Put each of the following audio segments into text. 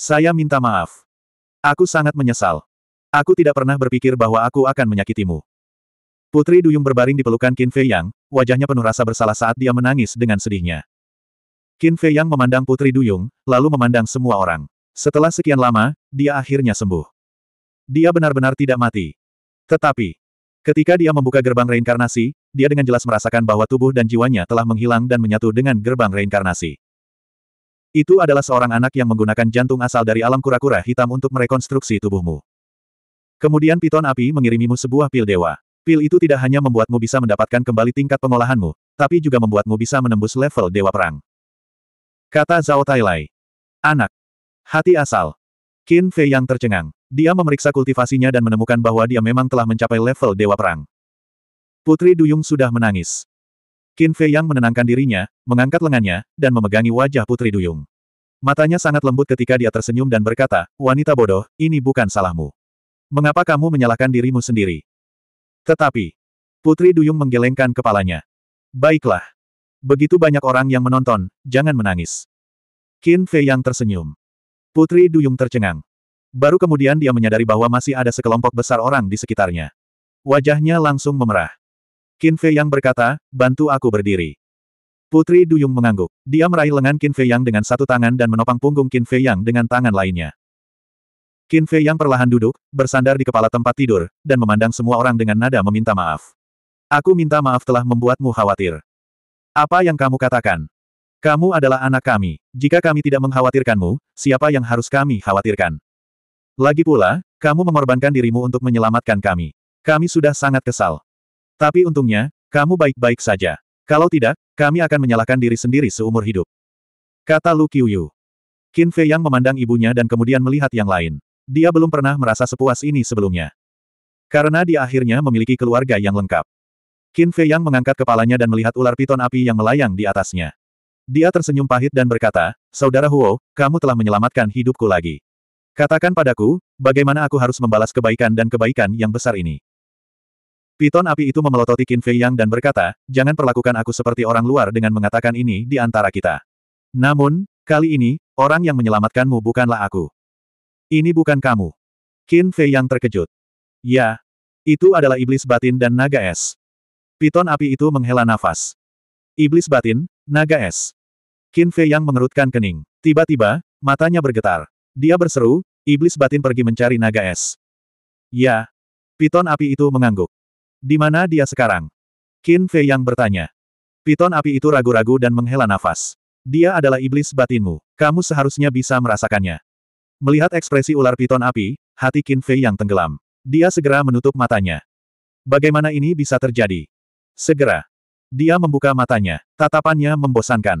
Saya minta maaf. Aku sangat menyesal. Aku tidak pernah berpikir bahwa aku akan menyakitimu. Putri Duyung berbaring di pelukan Qin Fei Yang, wajahnya penuh rasa bersalah saat dia menangis dengan sedihnya. Qin Fei Yang memandang Putri Duyung, lalu memandang semua orang. Setelah sekian lama, dia akhirnya sembuh. Dia benar-benar tidak mati. Tetapi, ketika dia membuka gerbang reinkarnasi, dia dengan jelas merasakan bahwa tubuh dan jiwanya telah menghilang dan menyatu dengan gerbang reinkarnasi. Itu adalah seorang anak yang menggunakan jantung asal dari alam kura-kura hitam untuk merekonstruksi tubuhmu. Kemudian piton api mengirimimu sebuah pil dewa. Pil itu tidak hanya membuatmu bisa mendapatkan kembali tingkat pengolahanmu, tapi juga membuatmu bisa menembus level dewa perang. Kata Zhao Tailai. Anak. Hati asal. Qin Fei yang tercengang. Dia memeriksa kultivasinya dan menemukan bahwa dia memang telah mencapai level dewa perang. Putri Duyung sudah menangis. Qin Fei yang menenangkan dirinya, mengangkat lengannya, dan memegangi wajah Putri Duyung. Matanya sangat lembut ketika dia tersenyum dan berkata, wanita bodoh, ini bukan salahmu. Mengapa kamu menyalahkan dirimu sendiri? Tetapi, Putri Duyung menggelengkan kepalanya. Baiklah. Begitu banyak orang yang menonton, jangan menangis. Qin Fei yang tersenyum. Putri Duyung tercengang. Baru kemudian dia menyadari bahwa masih ada sekelompok besar orang di sekitarnya. Wajahnya langsung memerah. Qin Fei Yang berkata, bantu aku berdiri. Putri Duyung mengangguk. Dia meraih lengan Qin Fei Yang dengan satu tangan dan menopang punggung Qin Fei Yang dengan tangan lainnya. Qin Fei Yang perlahan duduk, bersandar di kepala tempat tidur, dan memandang semua orang dengan nada meminta maaf. Aku minta maaf telah membuatmu khawatir. Apa yang kamu katakan? Kamu adalah anak kami. Jika kami tidak mengkhawatirkanmu, siapa yang harus kami khawatirkan? Lagi pula, kamu mengorbankan dirimu untuk menyelamatkan kami. Kami sudah sangat kesal. Tapi untungnya, kamu baik-baik saja. Kalau tidak, kami akan menyalahkan diri sendiri seumur hidup. Kata Lu Qiuyu. Qin Fei yang memandang ibunya dan kemudian melihat yang lain. Dia belum pernah merasa sepuas ini sebelumnya. Karena dia akhirnya memiliki keluarga yang lengkap. Qin Fei yang mengangkat kepalanya dan melihat ular piton api yang melayang di atasnya. Dia tersenyum pahit dan berkata, Saudara Huo, kamu telah menyelamatkan hidupku lagi. Katakan padaku, bagaimana aku harus membalas kebaikan dan kebaikan yang besar ini. Piton api itu memelototi Qin Fei Yang dan berkata, jangan perlakukan aku seperti orang luar dengan mengatakan ini di antara kita. Namun, kali ini, orang yang menyelamatkanmu bukanlah aku. Ini bukan kamu. Qin Fei Yang terkejut. Ya, itu adalah iblis batin dan naga es. Piton api itu menghela nafas. Iblis batin, naga es. Qin Fei Yang mengerutkan kening. Tiba-tiba, matanya bergetar. Dia berseru, iblis batin pergi mencari naga es. Ya. Piton api itu mengangguk. Di mana dia sekarang? Qin Fei yang bertanya. Piton api itu ragu-ragu dan menghela nafas. Dia adalah iblis batinmu. Kamu seharusnya bisa merasakannya. Melihat ekspresi ular piton api, hati Qin Fei yang tenggelam. Dia segera menutup matanya. Bagaimana ini bisa terjadi? Segera. Dia membuka matanya. Tatapannya membosankan.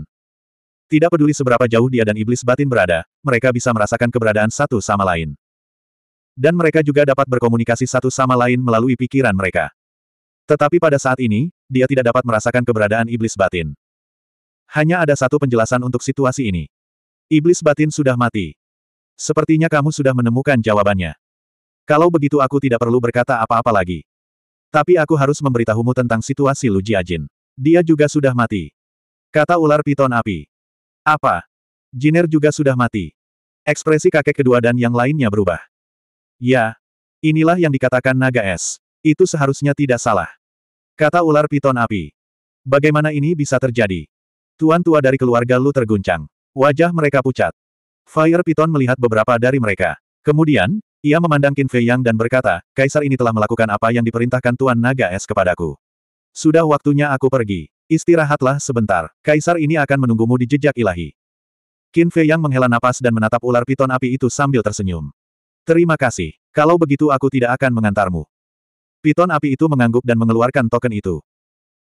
Tidak peduli seberapa jauh dia dan iblis batin berada, mereka bisa merasakan keberadaan satu sama lain. Dan mereka juga dapat berkomunikasi satu sama lain melalui pikiran mereka. Tetapi pada saat ini, dia tidak dapat merasakan keberadaan iblis batin. Hanya ada satu penjelasan untuk situasi ini. Iblis batin sudah mati. Sepertinya kamu sudah menemukan jawabannya. Kalau begitu aku tidak perlu berkata apa-apa lagi. Tapi aku harus memberitahumu tentang situasi Lu Jiajin. Dia juga sudah mati. Kata ular piton api. Apa? Jiner juga sudah mati. Ekspresi kakek kedua dan yang lainnya berubah. Ya. Inilah yang dikatakan naga es. Itu seharusnya tidak salah. Kata ular piton api. Bagaimana ini bisa terjadi? Tuan tua dari keluarga Lu terguncang. Wajah mereka pucat. Fire Piton melihat beberapa dari mereka. Kemudian, ia memandang Qin Fei Yang dan berkata, Kaisar ini telah melakukan apa yang diperintahkan Tuan Naga Es kepadaku. Sudah waktunya aku pergi. Istirahatlah sebentar. Kaisar ini akan menunggumu di jejak ilahi. Qin Fei Yang menghela napas dan menatap ular piton api itu sambil tersenyum. Terima kasih. Kalau begitu aku tidak akan mengantarmu. Piton api itu mengangguk dan mengeluarkan token itu.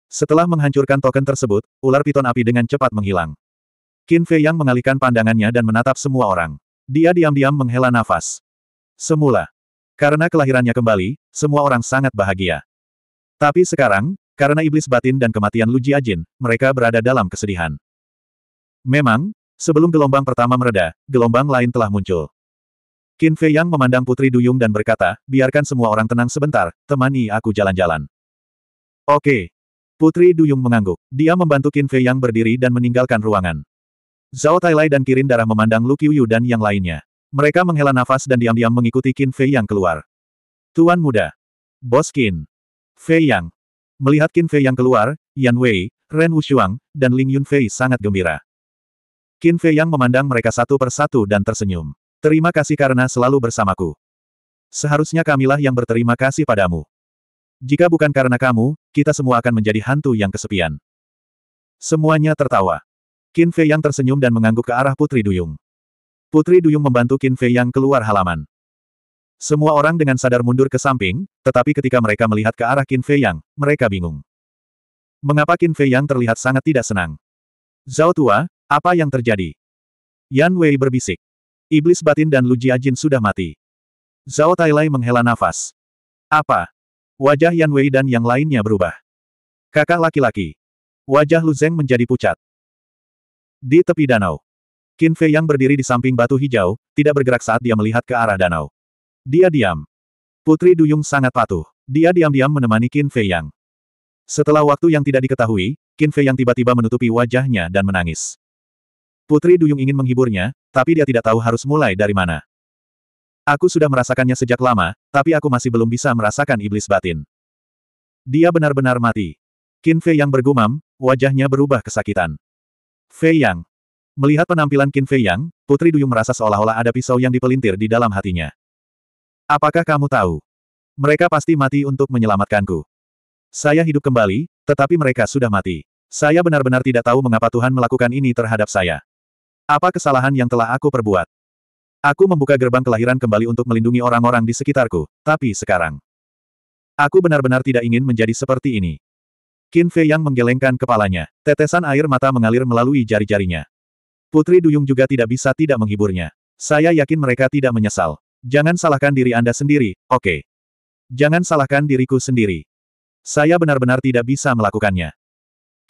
Setelah menghancurkan token tersebut, ular piton api dengan cepat menghilang. Qin Fei yang mengalihkan pandangannya dan menatap semua orang. Dia diam-diam menghela nafas. Semula. Karena kelahirannya kembali, semua orang sangat bahagia. Tapi sekarang, karena iblis batin dan kematian Lu Jiajin, mereka berada dalam kesedihan. Memang, sebelum gelombang pertama mereda, gelombang lain telah muncul. Qin Fei Yang memandang Putri Duyung dan berkata, biarkan semua orang tenang sebentar, temani aku jalan-jalan. Oke. Putri Duyung mengangguk. Dia membantu Qin Fei Yang berdiri dan meninggalkan ruangan. Zhao Tailai dan Kirin Darah memandang Lu Qiuyu dan yang lainnya. Mereka menghela nafas dan diam-diam mengikuti Qin Fei Yang keluar. Tuan muda. Bos Qin. Fei Yang. Melihat Qin Fei Yang keluar, Yan Wei, Ren Wushuang, dan Ling Yunfei sangat gembira. Qin Fei Yang memandang mereka satu persatu dan tersenyum. Terima kasih karena selalu bersamaku. Seharusnya kamilah yang berterima kasih padamu. Jika bukan karena kamu, kita semua akan menjadi hantu yang kesepian. Semuanya tertawa. Qin Fei Yang tersenyum dan mengangguk ke arah Putri Duyung. Putri Duyung membantu Qin Fei Yang keluar halaman. Semua orang dengan sadar mundur ke samping, tetapi ketika mereka melihat ke arah Qin Fei Yang, mereka bingung. Mengapa Qin Fei Yang terlihat sangat tidak senang? Zhao Tua, apa yang terjadi? Yan Wei berbisik. Iblis batin dan Lu Jiajin sudah mati. Zhao Tailai menghela nafas. Apa? Wajah Yan Wei dan yang lainnya berubah. Kakak laki-laki. Wajah Lu Zeng menjadi pucat. Di tepi danau. Qin Fei yang berdiri di samping batu hijau, tidak bergerak saat dia melihat ke arah danau. Dia diam. Putri Duyung sangat patuh. Dia diam-diam menemani Qin Fei Yang. Setelah waktu yang tidak diketahui, Qin Fei Yang tiba-tiba menutupi wajahnya dan menangis. Putri Duyung ingin menghiburnya, tapi dia tidak tahu harus mulai dari mana. Aku sudah merasakannya sejak lama, tapi aku masih belum bisa merasakan iblis batin. Dia benar-benar mati. Qin Fei yang bergumam, wajahnya berubah kesakitan. Fei Yang. Melihat penampilan Qin Fei Yang, Putri Duyung merasa seolah-olah ada pisau yang dipelintir di dalam hatinya. Apakah kamu tahu? Mereka pasti mati untuk menyelamatkanku. Saya hidup kembali, tetapi mereka sudah mati. Saya benar-benar tidak tahu mengapa Tuhan melakukan ini terhadap saya. Apa kesalahan yang telah aku perbuat? Aku membuka gerbang kelahiran kembali untuk melindungi orang-orang di sekitarku, tapi sekarang. Aku benar-benar tidak ingin menjadi seperti ini. Qin Fei yang menggelengkan kepalanya, tetesan air mata mengalir melalui jari-jarinya. Putri Duyung juga tidak bisa tidak menghiburnya. Saya yakin mereka tidak menyesal. Jangan salahkan diri Anda sendiri, oke. Okay. Jangan salahkan diriku sendiri. Saya benar-benar tidak bisa melakukannya.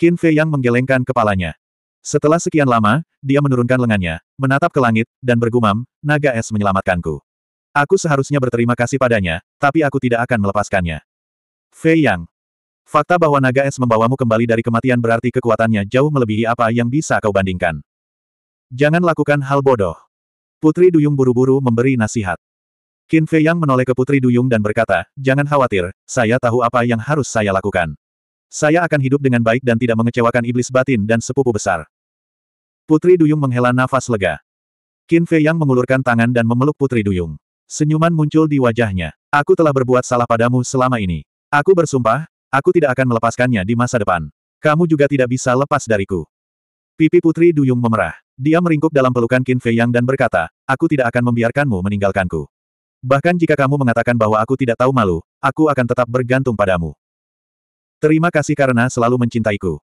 Qin Fei yang menggelengkan kepalanya, setelah sekian lama, dia menurunkan lengannya, menatap ke langit, dan bergumam, naga es menyelamatkanku. Aku seharusnya berterima kasih padanya, tapi aku tidak akan melepaskannya. Fei Yang. Fakta bahwa naga es membawamu kembali dari kematian berarti kekuatannya jauh melebihi apa yang bisa kau bandingkan. Jangan lakukan hal bodoh. Putri Duyung buru-buru memberi nasihat. Qin Fei Yang menoleh ke Putri Duyung dan berkata, Jangan khawatir, saya tahu apa yang harus saya lakukan. Saya akan hidup dengan baik dan tidak mengecewakan iblis batin dan sepupu besar. Putri Duyung menghela nafas lega. Qin Fei Yang mengulurkan tangan dan memeluk Putri Duyung. Senyuman muncul di wajahnya. Aku telah berbuat salah padamu selama ini. Aku bersumpah, aku tidak akan melepaskannya di masa depan. Kamu juga tidak bisa lepas dariku. Pipi Putri Duyung memerah. Dia meringkuk dalam pelukan Qin Fei Yang dan berkata, aku tidak akan membiarkanmu meninggalkanku. Bahkan jika kamu mengatakan bahwa aku tidak tahu malu, aku akan tetap bergantung padamu. Terima kasih karena selalu mencintaiku.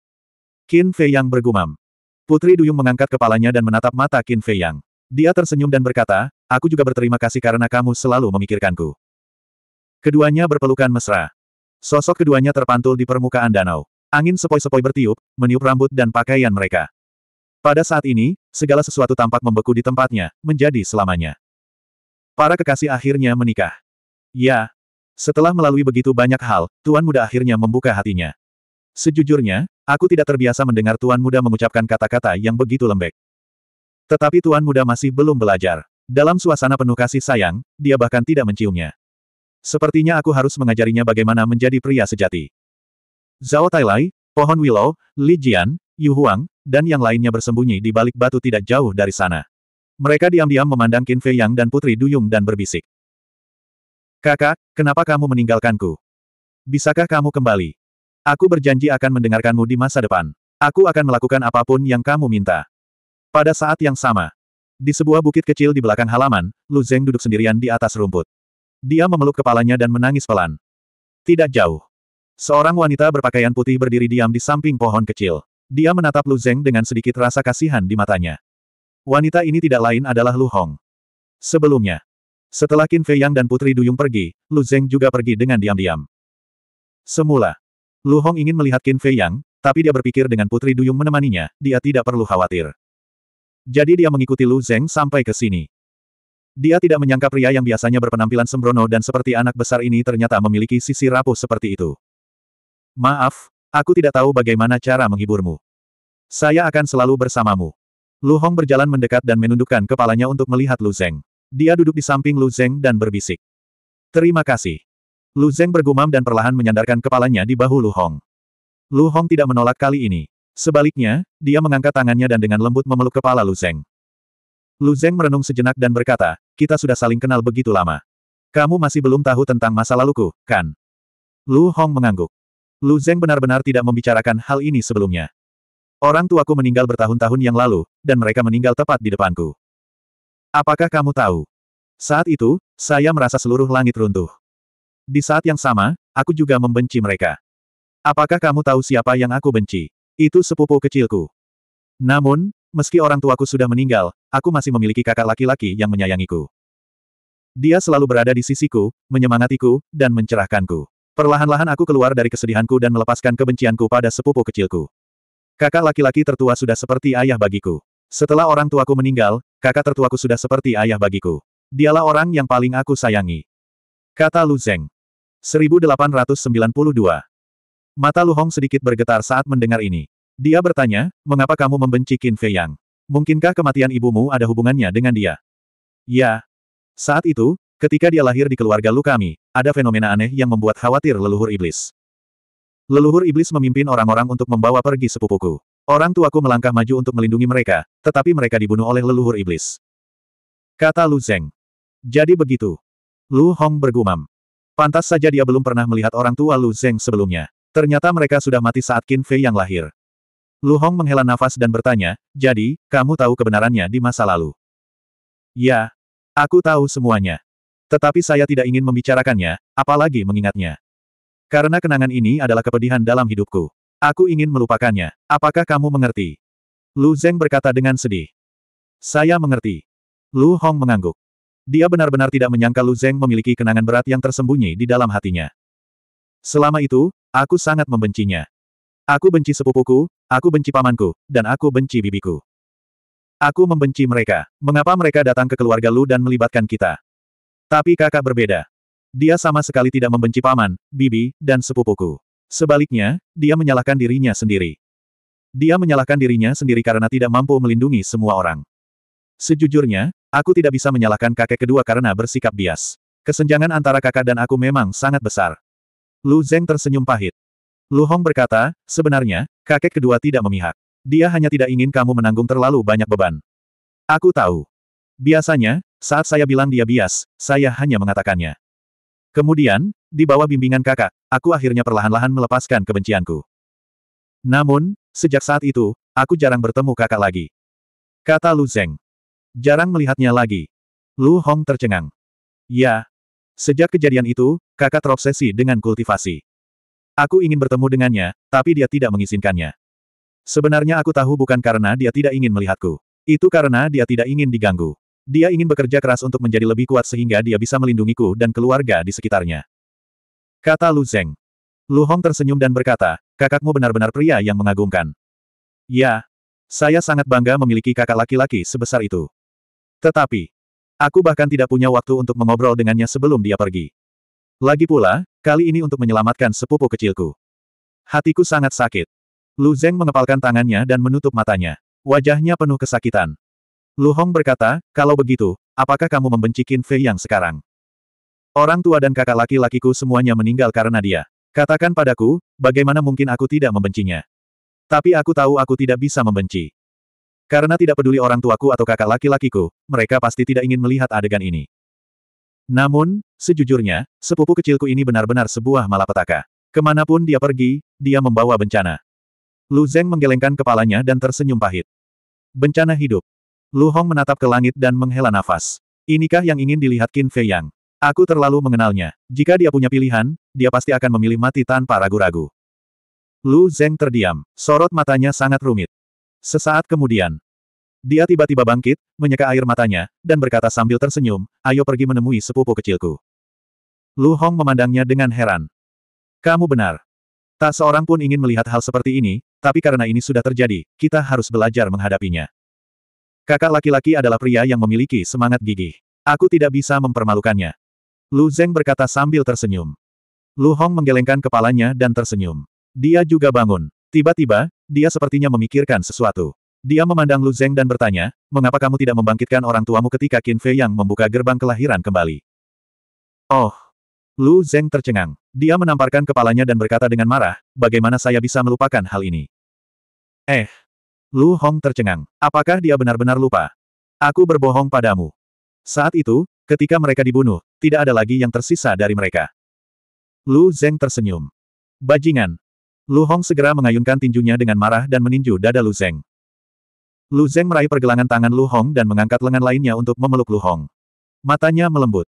Qin Fei Yang bergumam. Putri Duyung mengangkat kepalanya dan menatap mata Qin Fei Yang. Dia tersenyum dan berkata, aku juga berterima kasih karena kamu selalu memikirkanku. Keduanya berpelukan mesra. Sosok keduanya terpantul di permukaan danau. Angin sepoi-sepoi bertiup, meniup rambut dan pakaian mereka. Pada saat ini, segala sesuatu tampak membeku di tempatnya, menjadi selamanya. Para kekasih akhirnya menikah. Ya. Setelah melalui begitu banyak hal, Tuan Muda akhirnya membuka hatinya. Sejujurnya, aku tidak terbiasa mendengar Tuan Muda mengucapkan kata-kata yang begitu lembek. Tetapi Tuan Muda masih belum belajar. Dalam suasana penuh kasih sayang, dia bahkan tidak menciumnya. Sepertinya aku harus mengajarinya bagaimana menjadi pria sejati. Zhao Tailai, Pohon Willow, Li Jian, Yu Huang, dan yang lainnya bersembunyi di balik batu tidak jauh dari sana. Mereka diam-diam memandang Qin Fei Yang dan Putri Duyung dan berbisik. Kakak, kenapa kamu meninggalkanku? Bisakah kamu kembali? Aku berjanji akan mendengarkanmu di masa depan. Aku akan melakukan apapun yang kamu minta. Pada saat yang sama, di sebuah bukit kecil di belakang halaman, Lu Zeng duduk sendirian di atas rumput. Dia memeluk kepalanya dan menangis pelan. Tidak jauh. Seorang wanita berpakaian putih berdiri diam di samping pohon kecil. Dia menatap Lu Zeng dengan sedikit rasa kasihan di matanya. Wanita ini tidak lain adalah Lu Hong. Sebelumnya, setelah Qin Fei Yang dan Putri Duyung pergi, Lu Zeng juga pergi dengan diam-diam. Semula, Lu Hong ingin melihat Qin Fei Yang, tapi dia berpikir dengan Putri Duyung menemaninya, dia tidak perlu khawatir. Jadi dia mengikuti Lu Zeng sampai ke sini. Dia tidak menyangka pria yang biasanya berpenampilan sembrono dan seperti anak besar ini ternyata memiliki sisi rapuh seperti itu. Maaf, aku tidak tahu bagaimana cara menghiburmu. Saya akan selalu bersamamu. Lu Hong berjalan mendekat dan menundukkan kepalanya untuk melihat Lu Zeng. Dia duduk di samping Lu Zeng dan berbisik. Terima kasih. Lu Zeng bergumam dan perlahan menyandarkan kepalanya di bahu Lu Hong. Lu Hong tidak menolak kali ini. Sebaliknya, dia mengangkat tangannya dan dengan lembut memeluk kepala Lu Zeng. Lu Zeng merenung sejenak dan berkata, kita sudah saling kenal begitu lama. Kamu masih belum tahu tentang masa laluku, kan? Lu Hong mengangguk. Lu Zeng benar-benar tidak membicarakan hal ini sebelumnya. Orang tuaku meninggal bertahun-tahun yang lalu, dan mereka meninggal tepat di depanku. Apakah kamu tahu? Saat itu, saya merasa seluruh langit runtuh. Di saat yang sama, aku juga membenci mereka. Apakah kamu tahu siapa yang aku benci? Itu sepupu kecilku. Namun, meski orang tuaku sudah meninggal, aku masih memiliki kakak laki-laki yang menyayangiku. Dia selalu berada di sisiku, menyemangatiku, dan mencerahkanku. Perlahan-lahan aku keluar dari kesedihanku dan melepaskan kebencianku pada sepupu kecilku. Kakak laki-laki tertua sudah seperti ayah bagiku. Setelah orang tuaku meninggal, kakak tertuaku sudah seperti ayah bagiku. Dialah orang yang paling aku sayangi. Kata Lu Zeng. 1892. Mata Hong sedikit bergetar saat mendengar ini. Dia bertanya, mengapa kamu membenci Qin Fei Yang? Mungkinkah kematian ibumu ada hubungannya dengan dia? Ya. Saat itu, ketika dia lahir di keluarga Lu kami, ada fenomena aneh yang membuat khawatir leluhur iblis. Leluhur iblis memimpin orang-orang untuk membawa pergi sepupuku. Orang tuaku melangkah maju untuk melindungi mereka, tetapi mereka dibunuh oleh leluhur iblis. Kata Lu Zeng. Jadi begitu. Lu Hong bergumam. Pantas saja dia belum pernah melihat orang tua Lu Zeng sebelumnya. Ternyata mereka sudah mati saat Qin Fei yang lahir. Lu Hong menghela nafas dan bertanya, jadi, kamu tahu kebenarannya di masa lalu? Ya, aku tahu semuanya. Tetapi saya tidak ingin membicarakannya, apalagi mengingatnya. Karena kenangan ini adalah kepedihan dalam hidupku. Aku ingin melupakannya. Apakah kamu mengerti? Lu Zeng berkata dengan sedih. Saya mengerti. Lu Hong mengangguk. Dia benar-benar tidak menyangka Lu Zeng memiliki kenangan berat yang tersembunyi di dalam hatinya. Selama itu, aku sangat membencinya. Aku benci sepupuku, aku benci pamanku, dan aku benci bibiku. Aku membenci mereka. Mengapa mereka datang ke keluarga Lu dan melibatkan kita? Tapi kakak berbeda. Dia sama sekali tidak membenci paman, bibi, dan sepupuku. Sebaliknya, dia menyalahkan dirinya sendiri. Dia menyalahkan dirinya sendiri karena tidak mampu melindungi semua orang. Sejujurnya, Aku tidak bisa menyalahkan kakek kedua karena bersikap bias. Kesenjangan antara kakak dan aku memang sangat besar. Lu Zeng tersenyum pahit. Lu Hong berkata, sebenarnya, kakek kedua tidak memihak. Dia hanya tidak ingin kamu menanggung terlalu banyak beban. Aku tahu. Biasanya, saat saya bilang dia bias, saya hanya mengatakannya. Kemudian, di bawah bimbingan kakak, aku akhirnya perlahan-lahan melepaskan kebencianku. Namun, sejak saat itu, aku jarang bertemu kakak lagi. Kata Lu Zeng. Jarang melihatnya lagi. Lu Hong tercengang. Ya. Sejak kejadian itu, kakak terobsesi dengan kultivasi. Aku ingin bertemu dengannya, tapi dia tidak mengizinkannya. Sebenarnya aku tahu bukan karena dia tidak ingin melihatku. Itu karena dia tidak ingin diganggu. Dia ingin bekerja keras untuk menjadi lebih kuat sehingga dia bisa melindungiku dan keluarga di sekitarnya. Kata Lu Zeng. Lu Hong tersenyum dan berkata, kakakmu benar-benar pria yang mengagumkan. Ya, saya sangat bangga memiliki kakak laki-laki sebesar itu. Tetapi, aku bahkan tidak punya waktu untuk mengobrol dengannya sebelum dia pergi. Lagi pula, kali ini untuk menyelamatkan sepupu kecilku. Hatiku sangat sakit. Lu Zeng mengepalkan tangannya dan menutup matanya. Wajahnya penuh kesakitan. Lu Hong berkata, kalau begitu, apakah kamu membenci Qin Fei yang sekarang? Orang tua dan kakak laki-lakiku semuanya meninggal karena dia. Katakan padaku, bagaimana mungkin aku tidak membencinya? Tapi aku tahu aku tidak bisa membenci. Karena tidak peduli orang tuaku atau kakak laki-lakiku, mereka pasti tidak ingin melihat adegan ini. Namun, sejujurnya, sepupu kecilku ini benar-benar sebuah malapetaka. Kemanapun dia pergi, dia membawa bencana. Lu Zeng menggelengkan kepalanya dan tersenyum pahit. Bencana hidup. Lu Hong menatap ke langit dan menghela nafas. Inikah yang ingin dilihat Qin Fei Yang? Aku terlalu mengenalnya. Jika dia punya pilihan, dia pasti akan memilih mati tanpa ragu-ragu. Lu Zeng terdiam. Sorot matanya sangat rumit. Sesaat kemudian, dia tiba-tiba bangkit, menyeka air matanya, dan berkata sambil tersenyum, ayo pergi menemui sepupu kecilku. Lu Hong memandangnya dengan heran. Kamu benar. Tak seorang pun ingin melihat hal seperti ini, tapi karena ini sudah terjadi, kita harus belajar menghadapinya. Kakak laki-laki adalah pria yang memiliki semangat gigih. Aku tidak bisa mempermalukannya. Lu Zeng berkata sambil tersenyum. Lu Hong menggelengkan kepalanya dan tersenyum. Dia juga bangun. Tiba-tiba, dia sepertinya memikirkan sesuatu. Dia memandang Lu Zeng dan bertanya, mengapa kamu tidak membangkitkan orang tuamu ketika Qin Fei yang membuka gerbang kelahiran kembali? Oh! Lu Zeng tercengang. Dia menamparkan kepalanya dan berkata dengan marah, bagaimana saya bisa melupakan hal ini? Eh! Lu Hong tercengang. Apakah dia benar-benar lupa? Aku berbohong padamu. Saat itu, ketika mereka dibunuh, tidak ada lagi yang tersisa dari mereka. Lu Zeng tersenyum. Bajingan, Lu Hong segera mengayunkan tinjunya dengan marah dan meninju dada Lu Zeng. Lu Zeng meraih pergelangan tangan Lu Hong dan mengangkat lengan lainnya untuk memeluk Lu Hong. Matanya melembut.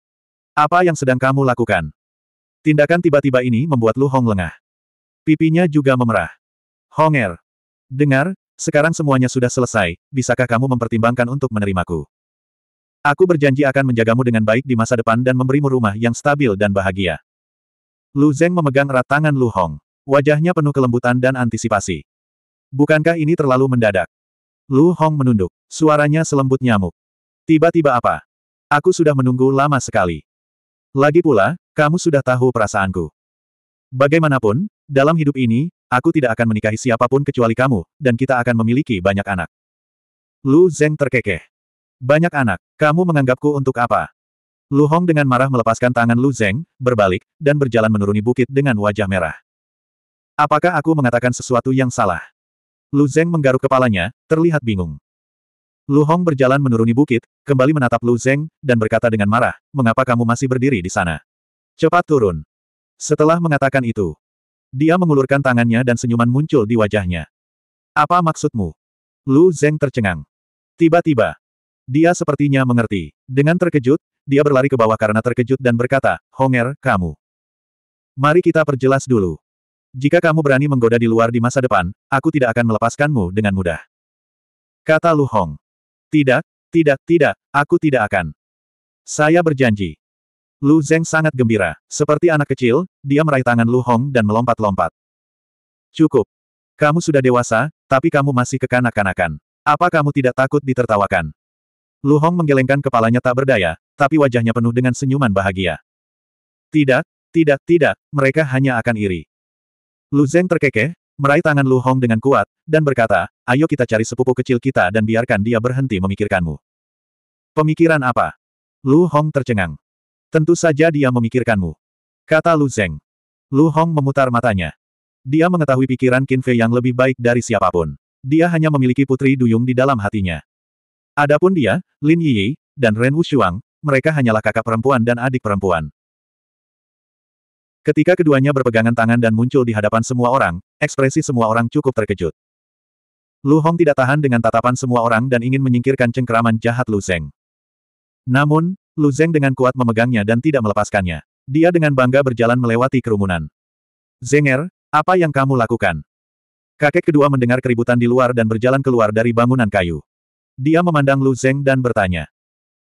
Apa yang sedang kamu lakukan? Tindakan tiba-tiba ini membuat Lu Hong lengah. Pipinya juga memerah. Hong Er. Dengar, sekarang semuanya sudah selesai, bisakah kamu mempertimbangkan untuk menerimaku? Aku berjanji akan menjagamu dengan baik di masa depan dan memberimu rumah yang stabil dan bahagia. Lu Zeng memegang erat tangan Lu Hong. Wajahnya penuh kelembutan dan antisipasi. Bukankah ini terlalu mendadak? Lu Hong menunduk. Suaranya selembut nyamuk. Tiba-tiba apa? Aku sudah menunggu lama sekali. Lagi pula, kamu sudah tahu perasaanku. Bagaimanapun, dalam hidup ini, aku tidak akan menikahi siapapun kecuali kamu, dan kita akan memiliki banyak anak. Lu Zeng terkekeh. Banyak anak, kamu menganggapku untuk apa? Lu Hong dengan marah melepaskan tangan Lu Zeng, berbalik, dan berjalan menuruni bukit dengan wajah merah. Apakah aku mengatakan sesuatu yang salah? Lu Zeng menggaruk kepalanya, terlihat bingung. Lu Hong berjalan menuruni bukit, kembali menatap Lu Zeng, dan berkata dengan marah, mengapa kamu masih berdiri di sana? Cepat turun. Setelah mengatakan itu, dia mengulurkan tangannya dan senyuman muncul di wajahnya. Apa maksudmu? Lu Zeng tercengang. Tiba-tiba, dia sepertinya mengerti. Dengan terkejut, dia berlari ke bawah karena terkejut dan berkata, Honger, kamu. Mari kita perjelas dulu. Jika kamu berani menggoda di luar di masa depan, aku tidak akan melepaskanmu dengan mudah. Kata Lu Hong. Tidak, tidak, tidak, aku tidak akan. Saya berjanji. Lu Zeng sangat gembira. Seperti anak kecil, dia meraih tangan Lu Hong dan melompat-lompat. Cukup. Kamu sudah dewasa, tapi kamu masih kekanak-kanakan. Apa kamu tidak takut ditertawakan? Lu Hong menggelengkan kepalanya tak berdaya, tapi wajahnya penuh dengan senyuman bahagia. Tidak, tidak, tidak, mereka hanya akan iri. Lu Zeng terkekeh, meraih tangan Lu Hong dengan kuat, dan berkata, ayo kita cari sepupu kecil kita dan biarkan dia berhenti memikirkanmu. Pemikiran apa? Lu Hong tercengang. Tentu saja dia memikirkanmu. Kata Lu Zeng. Lu Hong memutar matanya. Dia mengetahui pikiran Qin Fei yang lebih baik dari siapapun. Dia hanya memiliki putri duyung di dalam hatinya. Adapun dia, Lin Yi, dan Ren Wushuang, mereka hanyalah kakak perempuan dan adik perempuan. Ketika keduanya berpegangan tangan dan muncul di hadapan semua orang, ekspresi semua orang cukup terkejut. Lu Hong tidak tahan dengan tatapan semua orang dan ingin menyingkirkan cengkeraman jahat Lu Zeng. Namun, Lu Zeng dengan kuat memegangnya dan tidak melepaskannya. Dia dengan bangga berjalan melewati kerumunan. Zenger, apa yang kamu lakukan? Kakek kedua mendengar keributan di luar dan berjalan keluar dari bangunan kayu. Dia memandang Lu Zeng dan bertanya.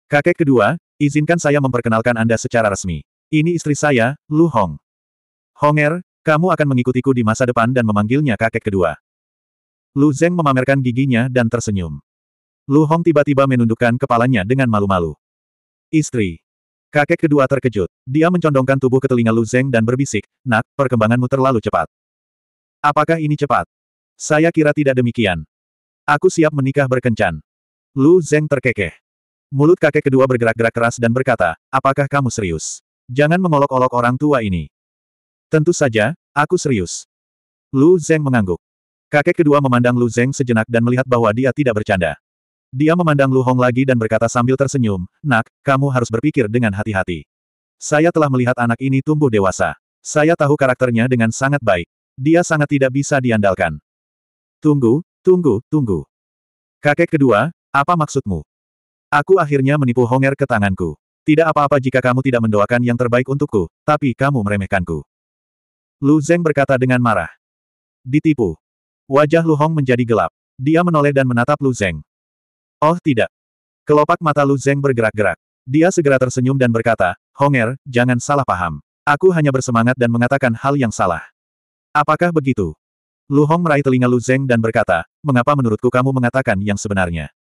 Kakek kedua, izinkan saya memperkenalkan Anda secara resmi. Ini istri saya, Lu Hong. Honger, kamu akan mengikutiku di masa depan dan memanggilnya kakek kedua. Lu Zeng memamerkan giginya dan tersenyum. Lu Hong tiba-tiba menundukkan kepalanya dengan malu-malu. Istri. Kakek kedua terkejut. Dia mencondongkan tubuh ke telinga Lu Zeng dan berbisik, Nak, perkembanganmu terlalu cepat. Apakah ini cepat? Saya kira tidak demikian. Aku siap menikah berkencan. Lu Zeng terkekeh. Mulut kakek kedua bergerak-gerak keras dan berkata, apakah kamu serius? Jangan mengolok-olok orang tua ini. Tentu saja, aku serius. Lu Zeng mengangguk. Kakek kedua memandang Lu Zeng sejenak dan melihat bahwa dia tidak bercanda. Dia memandang Lu Hong lagi dan berkata sambil tersenyum, Nak, kamu harus berpikir dengan hati-hati. Saya telah melihat anak ini tumbuh dewasa. Saya tahu karakternya dengan sangat baik. Dia sangat tidak bisa diandalkan. Tunggu, tunggu, tunggu. Kakek kedua, apa maksudmu? Aku akhirnya menipu Honger ke tanganku. Tidak apa-apa jika kamu tidak mendoakan yang terbaik untukku, tapi kamu meremehkanku. Lu Zeng berkata dengan marah. Ditipu. Wajah Lu Hong menjadi gelap. Dia menoleh dan menatap Lu Zeng. Oh tidak. Kelopak mata Lu Zeng bergerak-gerak. Dia segera tersenyum dan berkata, Honger, jangan salah paham. Aku hanya bersemangat dan mengatakan hal yang salah. Apakah begitu? Lu Hong meraih telinga Lu Zeng dan berkata, mengapa menurutku kamu mengatakan yang sebenarnya?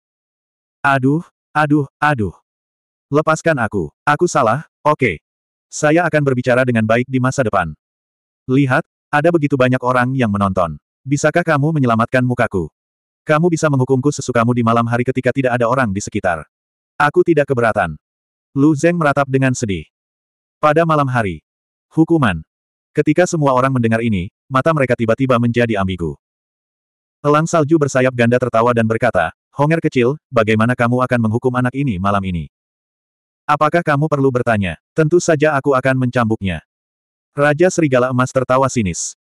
Aduh, aduh, aduh. Lepaskan aku. Aku salah, oke. Okay. Saya akan berbicara dengan baik di masa depan. Lihat, ada begitu banyak orang yang menonton. Bisakah kamu menyelamatkan mukaku? Kamu bisa menghukumku sesukamu di malam hari ketika tidak ada orang di sekitar. Aku tidak keberatan. Lu Zeng meratap dengan sedih. Pada malam hari. Hukuman. Ketika semua orang mendengar ini, mata mereka tiba-tiba menjadi ambigu. Elang salju bersayap ganda tertawa dan berkata, Honger kecil, bagaimana kamu akan menghukum anak ini malam ini? Apakah kamu perlu bertanya? Tentu saja aku akan mencambuknya. Raja Serigala Emas tertawa sinis.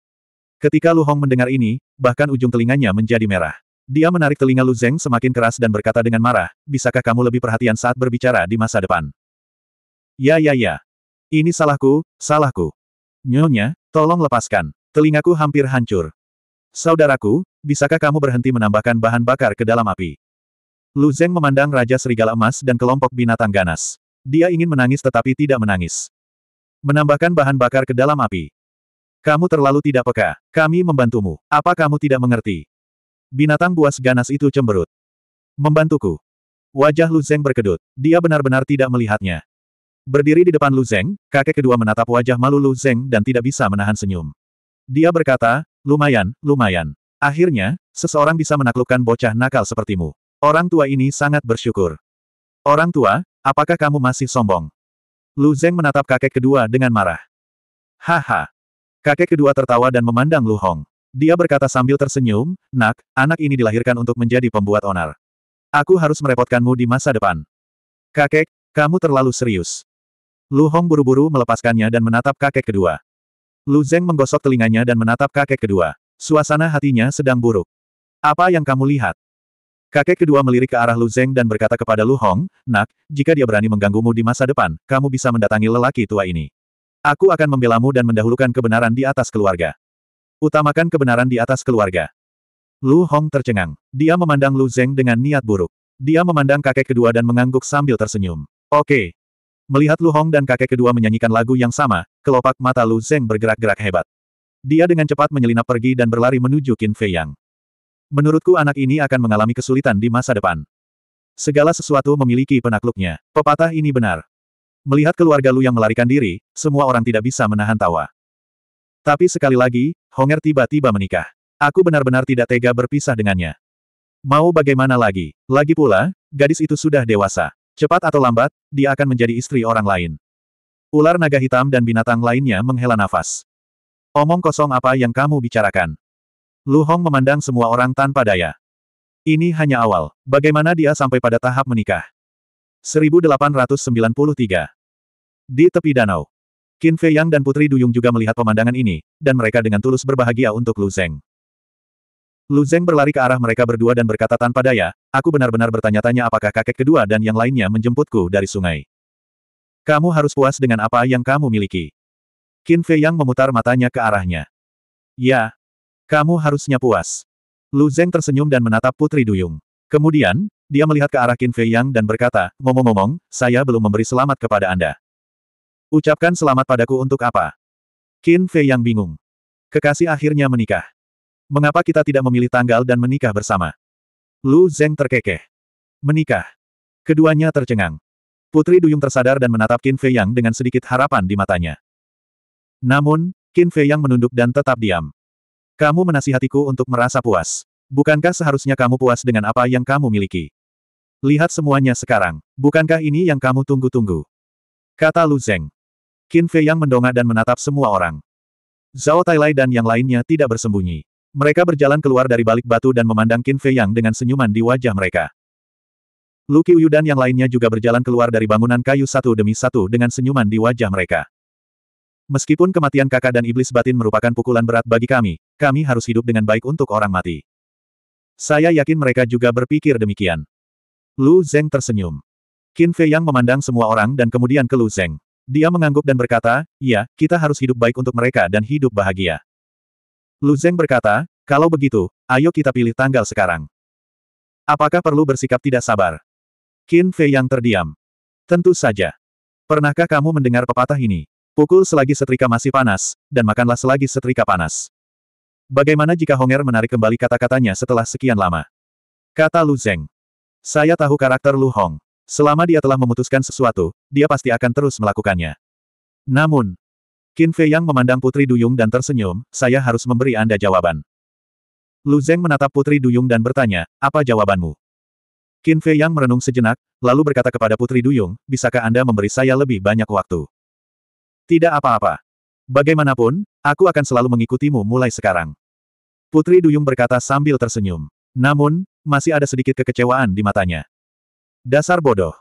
Ketika Lu Hong mendengar ini, bahkan ujung telinganya menjadi merah. Dia menarik telinga Lu Zeng semakin keras dan berkata dengan marah, bisakah kamu lebih perhatian saat berbicara di masa depan? Ya ya ya. Ini salahku, salahku. Nyonya, tolong lepaskan. Telingaku hampir hancur. Saudaraku, bisakah kamu berhenti menambahkan bahan bakar ke dalam api? Lu Zeng memandang Raja Serigala Emas dan kelompok binatang ganas. Dia ingin menangis tetapi tidak menangis. Menambahkan bahan bakar ke dalam api. Kamu terlalu tidak peka. Kami membantumu. Apa kamu tidak mengerti? Binatang buas ganas itu cemberut. Membantuku. Wajah Lu Zeng berkedut. Dia benar-benar tidak melihatnya. Berdiri di depan Lu Zeng, kakek kedua menatap wajah malu Lu Zeng dan tidak bisa menahan senyum. Dia berkata, lumayan, lumayan. Akhirnya, seseorang bisa menaklukkan bocah nakal sepertimu. Orang tua ini sangat bersyukur. Orang tua, Apakah kamu masih sombong? Lu Zeng menatap kakek kedua dengan marah. Haha. Kakek kedua tertawa dan memandang Lu Hong. Dia berkata sambil tersenyum, Nak, anak ini dilahirkan untuk menjadi pembuat onar. Aku harus merepotkanmu di masa depan. Kakek, kamu terlalu serius. Lu Hong buru-buru melepaskannya dan menatap kakek kedua. Lu Zeng menggosok telinganya dan menatap kakek kedua. Suasana hatinya sedang buruk. Apa yang kamu lihat? Kakek kedua melirik ke arah Lu Zeng dan berkata kepada Lu Hong, Nak, jika dia berani mengganggumu di masa depan, kamu bisa mendatangi lelaki tua ini. Aku akan membelamu dan mendahulukan kebenaran di atas keluarga. Utamakan kebenaran di atas keluarga. Lu Hong tercengang. Dia memandang Lu Zeng dengan niat buruk. Dia memandang kakek kedua dan mengangguk sambil tersenyum. Oke. Melihat Lu Hong dan kakek kedua menyanyikan lagu yang sama, kelopak mata Lu Zeng bergerak-gerak hebat. Dia dengan cepat menyelinap pergi dan berlari menuju Qin Fei Yang. Menurutku anak ini akan mengalami kesulitan di masa depan. Segala sesuatu memiliki penakluknya. Pepatah ini benar. Melihat keluarga Lu yang melarikan diri, semua orang tidak bisa menahan tawa. Tapi sekali lagi, Honger tiba-tiba menikah. Aku benar-benar tidak tega berpisah dengannya. Mau bagaimana lagi? Lagi pula, gadis itu sudah dewasa. Cepat atau lambat, dia akan menjadi istri orang lain. Ular naga hitam dan binatang lainnya menghela nafas. Omong kosong apa yang kamu bicarakan? Lu Hong memandang semua orang tanpa daya. Ini hanya awal. Bagaimana dia sampai pada tahap menikah? 1893. Di tepi danau. Qin Fei Yang dan Putri Duyung juga melihat pemandangan ini, dan mereka dengan tulus berbahagia untuk Lu Zeng. Lu Zeng berlari ke arah mereka berdua dan berkata tanpa daya, aku benar-benar bertanya-tanya apakah kakek kedua dan yang lainnya menjemputku dari sungai. Kamu harus puas dengan apa yang kamu miliki. Qin Fei Yang memutar matanya ke arahnya. Ya, kamu harusnya puas. Lu Zeng tersenyum dan menatap Putri Duyung. Kemudian, dia melihat ke arah Qin Fei Yang dan berkata, Ngomong-ngomong, saya belum memberi selamat kepada Anda. Ucapkan selamat padaku untuk apa? Qin Fei Yang bingung. Kekasih akhirnya menikah. Mengapa kita tidak memilih tanggal dan menikah bersama? Lu Zeng terkekeh. Menikah. Keduanya tercengang. Putri Duyung tersadar dan menatap Qin Fei Yang dengan sedikit harapan di matanya. Namun, Qin Fei Yang menunduk dan tetap diam. Kamu menasihatiku untuk merasa puas. Bukankah seharusnya kamu puas dengan apa yang kamu miliki? Lihat semuanya sekarang. Bukankah ini yang kamu tunggu-tunggu? Kata Lu Zeng. Qin Fei yang mendongak dan menatap semua orang. Zhao Tailai dan yang lainnya tidak bersembunyi. Mereka berjalan keluar dari balik batu dan memandang Qin Fei yang dengan senyuman di wajah mereka. Lu Qiuyu dan yang lainnya juga berjalan keluar dari bangunan kayu satu demi satu dengan senyuman di wajah mereka. Meskipun kematian kakak dan iblis batin merupakan pukulan berat bagi kami, kami harus hidup dengan baik untuk orang mati. Saya yakin mereka juga berpikir demikian. Lu Zeng tersenyum. Qin Fei Yang memandang semua orang dan kemudian ke Lu Zeng. Dia mengangguk dan berkata, ya, kita harus hidup baik untuk mereka dan hidup bahagia. Lu Zeng berkata, kalau begitu, ayo kita pilih tanggal sekarang. Apakah perlu bersikap tidak sabar? Qin Fei Yang terdiam. Tentu saja. Pernahkah kamu mendengar pepatah ini? Pukul selagi setrika masih panas, dan makanlah selagi setrika panas. Bagaimana jika Honger menarik kembali kata-katanya setelah sekian lama? Kata Lu Zeng. Saya tahu karakter Lu Hong. Selama dia telah memutuskan sesuatu, dia pasti akan terus melakukannya. Namun, Qin Fei Yang memandang Putri Duyung dan tersenyum, saya harus memberi Anda jawaban. Lu Zeng menatap Putri Duyung dan bertanya, apa jawabanmu? Qin Fei Yang merenung sejenak, lalu berkata kepada Putri Duyung, bisakah Anda memberi saya lebih banyak waktu? Tidak apa-apa. Bagaimanapun, aku akan selalu mengikutimu mulai sekarang. Putri Duyung berkata sambil tersenyum. Namun, masih ada sedikit kekecewaan di matanya. Dasar bodoh.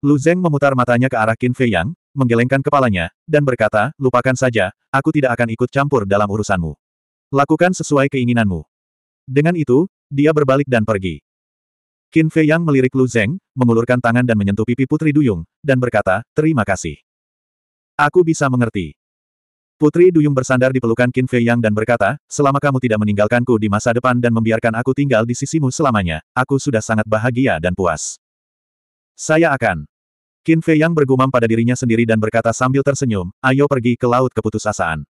Lu Zeng memutar matanya ke arah Qin Fei Yang, menggelengkan kepalanya, dan berkata, lupakan saja, aku tidak akan ikut campur dalam urusanmu. Lakukan sesuai keinginanmu. Dengan itu, dia berbalik dan pergi. Qin Fei Yang melirik Lu Zeng, mengulurkan tangan dan menyentuh pipi Putri Duyung, dan berkata, terima kasih. Aku bisa mengerti. Putri Duyung bersandar di pelukan Qin Fei Yang dan berkata, selama kamu tidak meninggalkanku di masa depan dan membiarkan aku tinggal di sisimu selamanya, aku sudah sangat bahagia dan puas. Saya akan. Qin Fei Yang bergumam pada dirinya sendiri dan berkata sambil tersenyum, ayo pergi ke laut keputusasaan.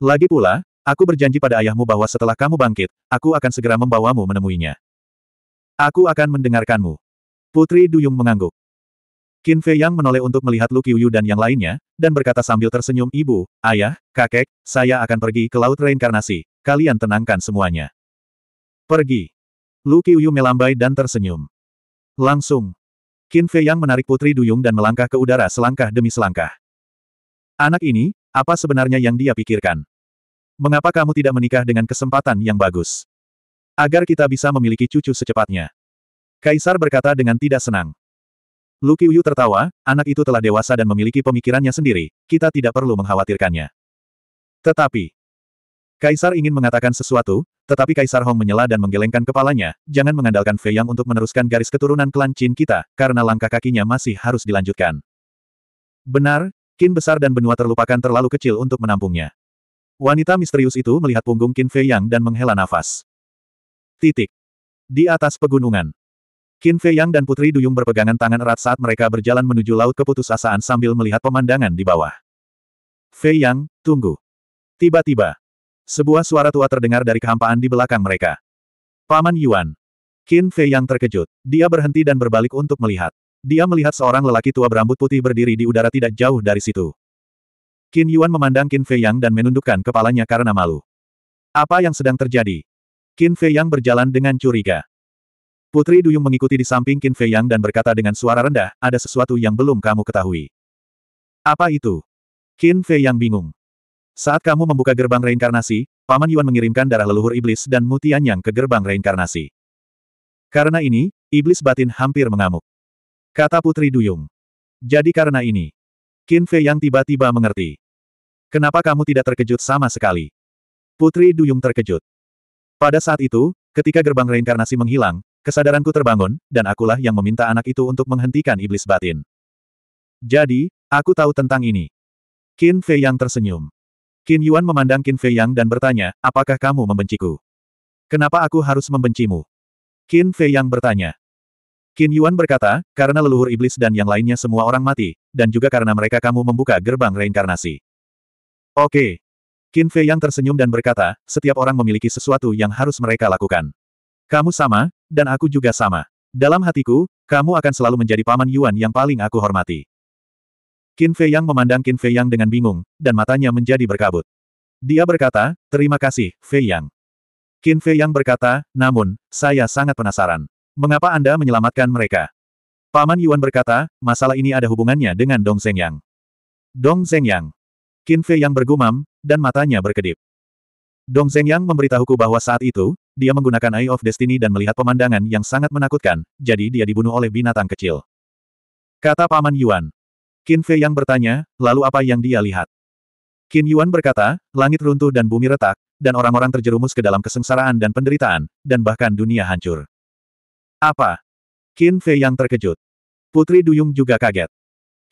Lagi pula, aku berjanji pada ayahmu bahwa setelah kamu bangkit, aku akan segera membawamu menemuinya. Aku akan mendengarkanmu. Putri Duyung mengangguk. Qin Fei Yang menoleh untuk melihat Lu Qiuyu dan yang lainnya, dan berkata sambil tersenyum, Ibu, Ayah, Kakek, saya akan pergi ke Laut Reinkarnasi, kalian tenangkan semuanya. Pergi. Lu Qiuyu melambai dan tersenyum. Langsung. Qin Fei Yang menarik Putri Duyung dan melangkah ke udara selangkah demi selangkah. Anak ini, apa sebenarnya yang dia pikirkan? Mengapa kamu tidak menikah dengan kesempatan yang bagus? Agar kita bisa memiliki cucu secepatnya. Kaisar berkata dengan tidak senang. Lu Qiuyu tertawa, anak itu telah dewasa dan memiliki pemikirannya sendiri, kita tidak perlu mengkhawatirkannya. Tetapi, Kaisar ingin mengatakan sesuatu, tetapi Kaisar Hong menyela dan menggelengkan kepalanya, jangan mengandalkan Fei Yang untuk meneruskan garis keturunan klan Qin kita, karena langkah kakinya masih harus dilanjutkan. Benar, Qin besar dan benua terlupakan terlalu kecil untuk menampungnya. Wanita misterius itu melihat punggung Qin Fei Yang dan menghela nafas. Titik. Di atas pegunungan. Qin Fei Yang dan Putri Duyung berpegangan tangan erat saat mereka berjalan menuju Laut Keputusasaan sambil melihat pemandangan di bawah. Fei Yang, tunggu. Tiba-tiba, sebuah suara tua terdengar dari kehampaan di belakang mereka. Paman Yuan. Qin Fei Yang terkejut. Dia berhenti dan berbalik untuk melihat. Dia melihat seorang lelaki tua berambut putih berdiri di udara tidak jauh dari situ. Qin Yuan memandang Qin Fei Yang dan menundukkan kepalanya karena malu. Apa yang sedang terjadi? Qin Fei Yang berjalan dengan curiga. Putri Duyung mengikuti di samping Qin Fei Yang dan berkata dengan suara rendah, ada sesuatu yang belum kamu ketahui. Apa itu? Qin Fei Yang bingung. Saat kamu membuka gerbang reinkarnasi, Paman Yuan mengirimkan darah leluhur iblis dan mutian yang ke gerbang reinkarnasi. Karena ini, iblis batin hampir mengamuk. Kata Putri Duyung. Jadi karena ini. Qin Fei Yang tiba-tiba mengerti. Kenapa kamu tidak terkejut sama sekali? Putri Duyung terkejut. Pada saat itu, ketika gerbang reinkarnasi menghilang, Kesadaranku terbangun, dan akulah yang meminta anak itu untuk menghentikan iblis batin. Jadi, aku tahu tentang ini. Qin Fei Yang tersenyum. Qin Yuan memandang Qin Fei Yang dan bertanya, apakah kamu membenciku? Kenapa aku harus membencimu? Qin Fei Yang bertanya. Qin Yuan berkata, karena leluhur iblis dan yang lainnya semua orang mati, dan juga karena mereka kamu membuka gerbang reinkarnasi. Oke. Qin Fei Yang tersenyum dan berkata, setiap orang memiliki sesuatu yang harus mereka lakukan. Kamu sama, dan aku juga sama. Dalam hatiku, kamu akan selalu menjadi paman Yuan yang paling aku hormati. Qin Fei Yang memandang Qin Fei Yang dengan bingung, dan matanya menjadi berkabut. Dia berkata, terima kasih, Fei Yang. Qin Fei Yang berkata, namun, saya sangat penasaran. Mengapa Anda menyelamatkan mereka? Paman Yuan berkata, masalah ini ada hubungannya dengan Dong Zeng Yang. Dong Zeng Yang. Qin Fei Yang bergumam, dan matanya berkedip. Dong Zeng Yang memberitahuku bahwa saat itu, dia menggunakan Eye of Destiny dan melihat pemandangan yang sangat menakutkan, jadi dia dibunuh oleh binatang kecil. Kata Paman Yuan. Qin Fei yang bertanya, lalu apa yang dia lihat? Qin Yuan berkata, langit runtuh dan bumi retak, dan orang-orang terjerumus ke dalam kesengsaraan dan penderitaan, dan bahkan dunia hancur. Apa? Qin Fei yang terkejut. Putri Duyung juga kaget.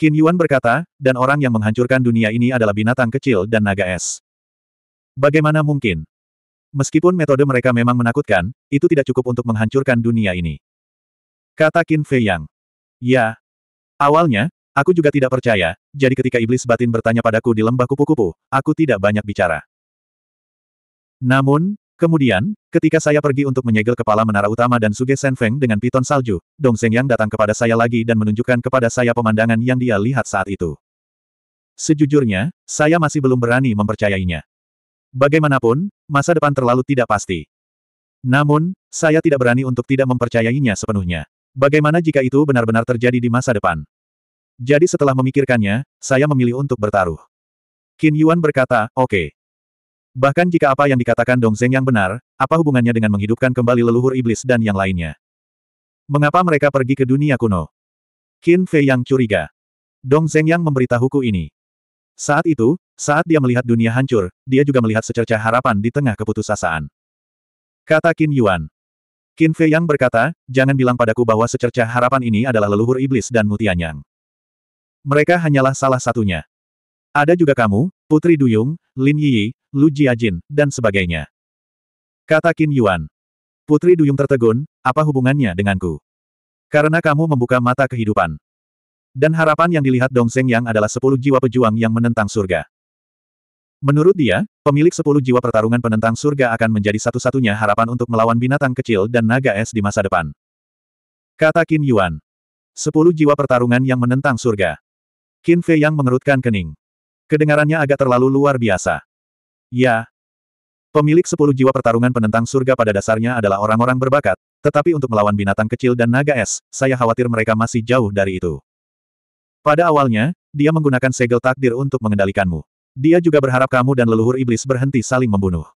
Qin Yuan berkata, dan orang yang menghancurkan dunia ini adalah binatang kecil dan naga es. Bagaimana mungkin? Meskipun metode mereka memang menakutkan, itu tidak cukup untuk menghancurkan dunia ini. Kata Qin Fei Yang. Ya. Awalnya, aku juga tidak percaya, jadi ketika iblis batin bertanya padaku di lembah kupu-kupu, aku tidak banyak bicara. Namun, kemudian, ketika saya pergi untuk menyegel kepala menara utama dan Suge Feng dengan piton salju, Dong Seng Yang datang kepada saya lagi dan menunjukkan kepada saya pemandangan yang dia lihat saat itu. Sejujurnya, saya masih belum berani mempercayainya. Bagaimanapun, masa depan terlalu tidak pasti. Namun, saya tidak berani untuk tidak mempercayainya sepenuhnya. Bagaimana jika itu benar-benar terjadi di masa depan? Jadi setelah memikirkannya, saya memilih untuk bertaruh. Qin Yuan berkata, oke. Okay. Bahkan jika apa yang dikatakan Dong Zeng yang benar, apa hubungannya dengan menghidupkan kembali leluhur iblis dan yang lainnya? Mengapa mereka pergi ke dunia kuno? Qin Fei yang curiga. Dong Zeng yang memberitahuku ini. Saat itu, saat dia melihat dunia hancur, dia juga melihat secerca harapan di tengah keputusasaan. Kata Qin Yuan. Qin Fei Yang berkata, jangan bilang padaku bahwa secerca harapan ini adalah leluhur iblis dan mutianyang. Mereka hanyalah salah satunya. Ada juga kamu, Putri Duyung, Lin Yi, Lu Jiajin, dan sebagainya. Kata Qin Yuan. Putri Duyung tertegun, apa hubungannya denganku? Karena kamu membuka mata kehidupan. Dan harapan yang dilihat Dong Seng Yang adalah sepuluh jiwa pejuang yang menentang surga. Menurut dia, pemilik sepuluh jiwa pertarungan penentang surga akan menjadi satu-satunya harapan untuk melawan binatang kecil dan naga es di masa depan. Kata Qin Yuan. Sepuluh jiwa pertarungan yang menentang surga. Qin Fei Yang mengerutkan kening. Kedengarannya agak terlalu luar biasa. Ya. Pemilik sepuluh jiwa pertarungan penentang surga pada dasarnya adalah orang-orang berbakat, tetapi untuk melawan binatang kecil dan naga es, saya khawatir mereka masih jauh dari itu. Pada awalnya, dia menggunakan segel takdir untuk mengendalikanmu. Dia juga berharap kamu dan leluhur iblis berhenti saling membunuh.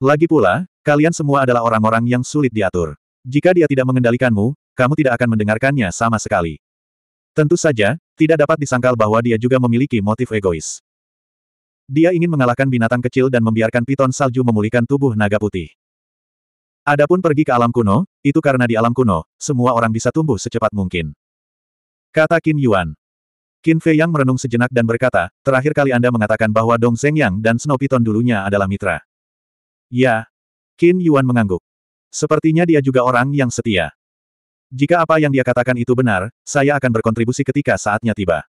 Lagi pula, kalian semua adalah orang-orang yang sulit diatur. Jika dia tidak mengendalikanmu, kamu tidak akan mendengarkannya sama sekali. Tentu saja, tidak dapat disangkal bahwa dia juga memiliki motif egois. Dia ingin mengalahkan binatang kecil dan membiarkan piton salju memulihkan tubuh naga putih. Adapun pergi ke alam kuno, itu karena di alam kuno, semua orang bisa tumbuh secepat mungkin. Kata Qin Yuan. Qin Fei Yang merenung sejenak dan berkata, terakhir kali Anda mengatakan bahwa Dong Zheng Yang dan Snow Piton dulunya adalah mitra. Ya. Qin Yuan mengangguk. Sepertinya dia juga orang yang setia. Jika apa yang dia katakan itu benar, saya akan berkontribusi ketika saatnya tiba.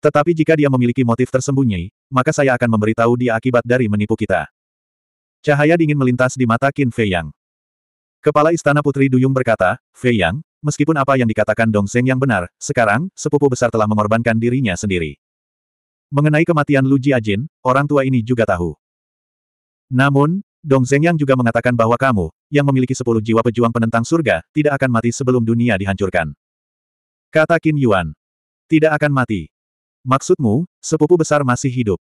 Tetapi jika dia memiliki motif tersembunyi, maka saya akan memberitahu dia akibat dari menipu kita. Cahaya dingin melintas di mata Qin Fei Yang. Kepala Istana Putri Duyung berkata, Fei Yang, meskipun apa yang dikatakan Dong Zeng yang benar, sekarang, sepupu besar telah mengorbankan dirinya sendiri. Mengenai kematian Lu Jiajin, orang tua ini juga tahu. Namun, Dong Zeng yang juga mengatakan bahwa kamu, yang memiliki sepuluh jiwa pejuang penentang surga, tidak akan mati sebelum dunia dihancurkan. Kata Qin Yuan. Tidak akan mati. Maksudmu, sepupu besar masih hidup.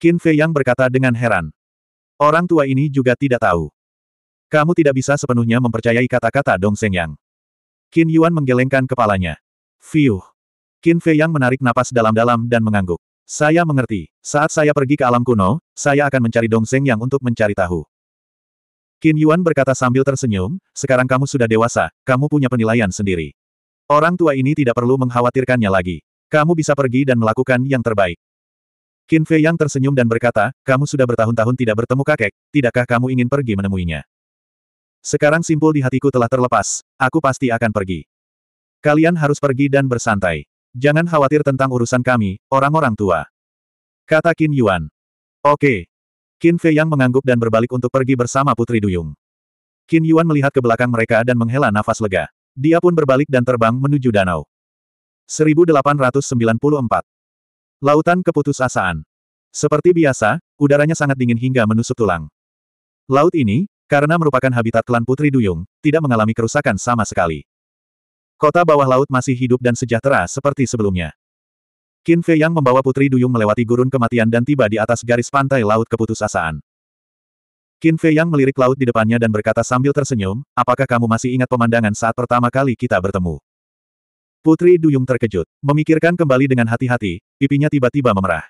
Qin Fei yang berkata dengan heran. Orang tua ini juga tidak tahu. Kamu tidak bisa sepenuhnya mempercayai kata-kata Dong Zeng Yang. Qin Yuan menggelengkan kepalanya. Fiuh. Qin Fei Yang menarik napas dalam-dalam dan mengangguk. Saya mengerti. Saat saya pergi ke alam kuno, saya akan mencari Dong Seng Yang untuk mencari tahu. Qin Yuan berkata sambil tersenyum, sekarang kamu sudah dewasa, kamu punya penilaian sendiri. Orang tua ini tidak perlu mengkhawatirkannya lagi. Kamu bisa pergi dan melakukan yang terbaik. Qin Fei Yang tersenyum dan berkata, kamu sudah bertahun-tahun tidak bertemu kakek, tidakkah kamu ingin pergi menemuinya? Sekarang simpul di hatiku telah terlepas, aku pasti akan pergi. Kalian harus pergi dan bersantai. Jangan khawatir tentang urusan kami, orang-orang tua. Kata Qin Yuan. Oke. Qin Fei Yang mengangguk dan berbalik untuk pergi bersama Putri Duyung. Qin Yuan melihat ke belakang mereka dan menghela nafas lega. Dia pun berbalik dan terbang menuju danau. 1894. Lautan keputusasaan. Seperti biasa, udaranya sangat dingin hingga menusuk tulang. Laut ini, karena merupakan habitat klan Putri Duyung, tidak mengalami kerusakan sama sekali. Kota bawah laut masih hidup dan sejahtera seperti sebelumnya. Qin Fei Yang membawa Putri Duyung melewati gurun kematian dan tiba di atas garis pantai laut keputusasaan. Qin Fei Yang melirik laut di depannya dan berkata sambil tersenyum, apakah kamu masih ingat pemandangan saat pertama kali kita bertemu? Putri Duyung terkejut, memikirkan kembali dengan hati-hati, pipinya tiba-tiba memerah.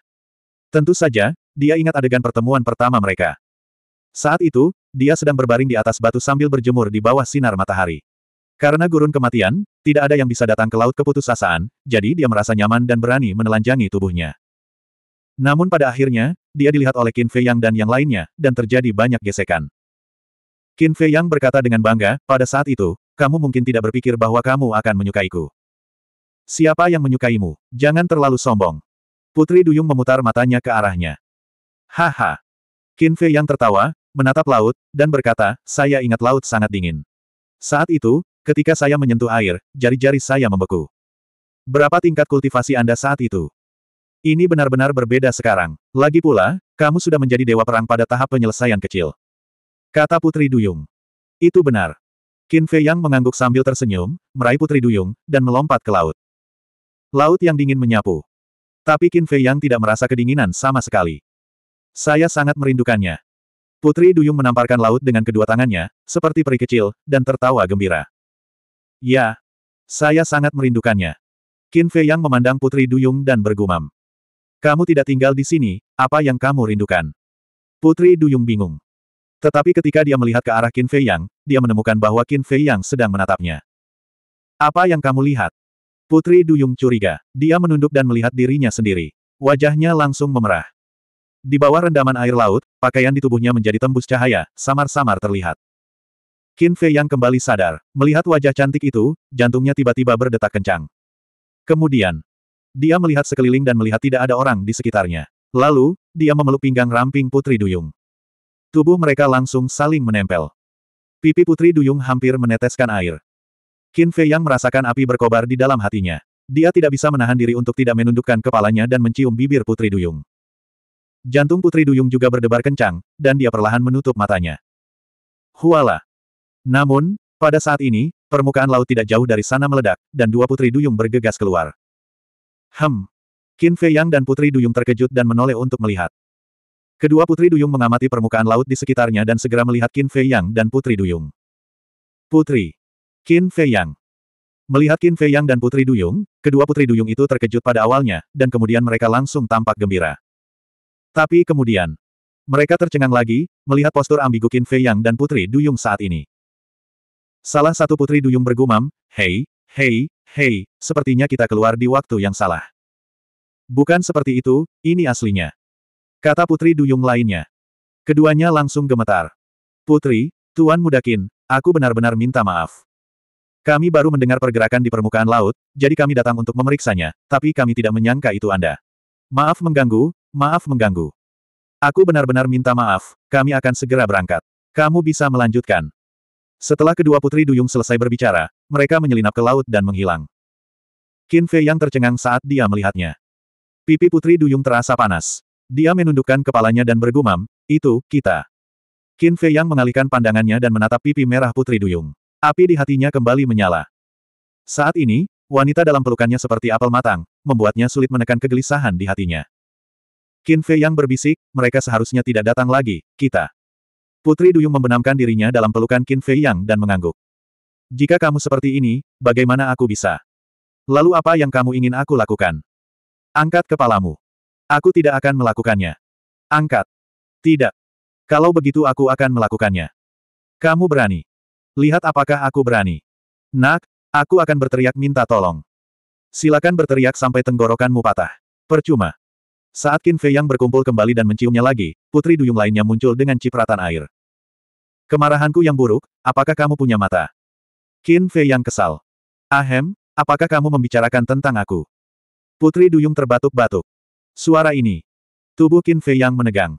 Tentu saja, dia ingat adegan pertemuan pertama mereka. Saat itu, dia sedang berbaring di atas batu sambil berjemur di bawah sinar matahari. Karena gurun kematian, tidak ada yang bisa datang ke laut keputusasaan, jadi dia merasa nyaman dan berani menelanjangi tubuhnya. Namun pada akhirnya, dia dilihat oleh Qin Fei Yang dan yang lainnya, dan terjadi banyak gesekan. Qin Fei Yang berkata dengan bangga, pada saat itu, kamu mungkin tidak berpikir bahwa kamu akan menyukaiku. Siapa yang menyukaimu? Jangan terlalu sombong. Putri Duyung memutar matanya ke arahnya. Haha. Qin Fei Yang tertawa, menatap laut, dan berkata, saya ingat laut sangat dingin. Saat itu, ketika saya menyentuh air, jari-jari saya membeku. Berapa tingkat kultivasi Anda saat itu? Ini benar-benar berbeda sekarang. Lagi pula, kamu sudah menjadi dewa perang pada tahap penyelesaian kecil. Kata Putri Duyung. Itu benar. Qin Fei Yang mengangguk sambil tersenyum, meraih Putri Duyung, dan melompat ke laut. Laut yang dingin menyapu. Tapi Qin Fei Yang tidak merasa kedinginan sama sekali. Saya sangat merindukannya. Putri Duyung menamparkan laut dengan kedua tangannya, seperti peri kecil, dan tertawa gembira. Ya, saya sangat merindukannya. Qin Fei Yang memandang Putri Duyung dan bergumam. Kamu tidak tinggal di sini, apa yang kamu rindukan? Putri Duyung bingung. Tetapi ketika dia melihat ke arah Qin Fei Yang, dia menemukan bahwa Qin Fei Yang sedang menatapnya. Apa yang kamu lihat? Putri Duyung curiga. Dia menunduk dan melihat dirinya sendiri. Wajahnya langsung memerah. Di bawah rendaman air laut, pakaian di tubuhnya menjadi tembus cahaya, samar-samar terlihat. Qin Fei yang kembali sadar, melihat wajah cantik itu, jantungnya tiba-tiba berdetak kencang. Kemudian, dia melihat sekeliling dan melihat tidak ada orang di sekitarnya. Lalu, dia memeluk pinggang ramping Putri Duyung. Tubuh mereka langsung saling menempel. Pipi Putri Duyung hampir meneteskan air. Qin Fei yang merasakan api berkobar di dalam hatinya. Dia tidak bisa menahan diri untuk tidak menundukkan kepalanya dan mencium bibir Putri Duyung. Jantung Putri Duyung juga berdebar kencang, dan dia perlahan menutup matanya. Huala! Namun, pada saat ini, permukaan laut tidak jauh dari sana meledak, dan dua Putri Duyung bergegas keluar. Hem! Qin Fei Yang dan Putri Duyung terkejut dan menoleh untuk melihat. Kedua Putri Duyung mengamati permukaan laut di sekitarnya dan segera melihat Qin Fei Yang dan Putri Duyung. Putri! Qin Fei Yang! Melihat Qin Fei Yang dan Putri Duyung, kedua Putri Duyung itu terkejut pada awalnya, dan kemudian mereka langsung tampak gembira. Tapi kemudian, mereka tercengang lagi, melihat postur ambigu Qin Fei Yang dan Putri Duyung saat ini. Salah satu Putri Duyung bergumam, Hei, hei, hei, sepertinya kita keluar di waktu yang salah. Bukan seperti itu, ini aslinya. Kata Putri Duyung lainnya. Keduanya langsung gemetar. Putri, Tuan Mudakin, aku benar-benar minta maaf. Kami baru mendengar pergerakan di permukaan laut, jadi kami datang untuk memeriksanya, tapi kami tidak menyangka itu Anda. Maaf mengganggu, Maaf mengganggu. Aku benar-benar minta maaf, kami akan segera berangkat. Kamu bisa melanjutkan. Setelah kedua putri duyung selesai berbicara, mereka menyelinap ke laut dan menghilang. Qin Fei yang tercengang saat dia melihatnya. Pipi putri duyung terasa panas. Dia menundukkan kepalanya dan bergumam, itu, kita. Qin Fei yang mengalihkan pandangannya dan menatap pipi merah putri duyung. Api di hatinya kembali menyala. Saat ini, wanita dalam pelukannya seperti apel matang, membuatnya sulit menekan kegelisahan di hatinya. Qin Fei yang berbisik, mereka seharusnya tidak datang lagi, kita. Putri Duyung membenamkan dirinya dalam pelukan Qin Fei Yang dan mengangguk. Jika kamu seperti ini, bagaimana aku bisa? Lalu apa yang kamu ingin aku lakukan? Angkat kepalamu. Aku tidak akan melakukannya. Angkat. Tidak. Kalau begitu aku akan melakukannya. Kamu berani. Lihat apakah aku berani. Nak, aku akan berteriak minta tolong. Silakan berteriak sampai tenggorokanmu patah. Percuma. Saat Qin Fei yang berkumpul kembali dan menciumnya lagi, putri duyung lainnya muncul dengan cipratan air. Kemarahanku yang buruk, apakah kamu punya mata? Qin Fei yang kesal. Ahem, apakah kamu membicarakan tentang aku? Putri duyung terbatuk-batuk. Suara ini. Tubuh Qin Fei yang menegang.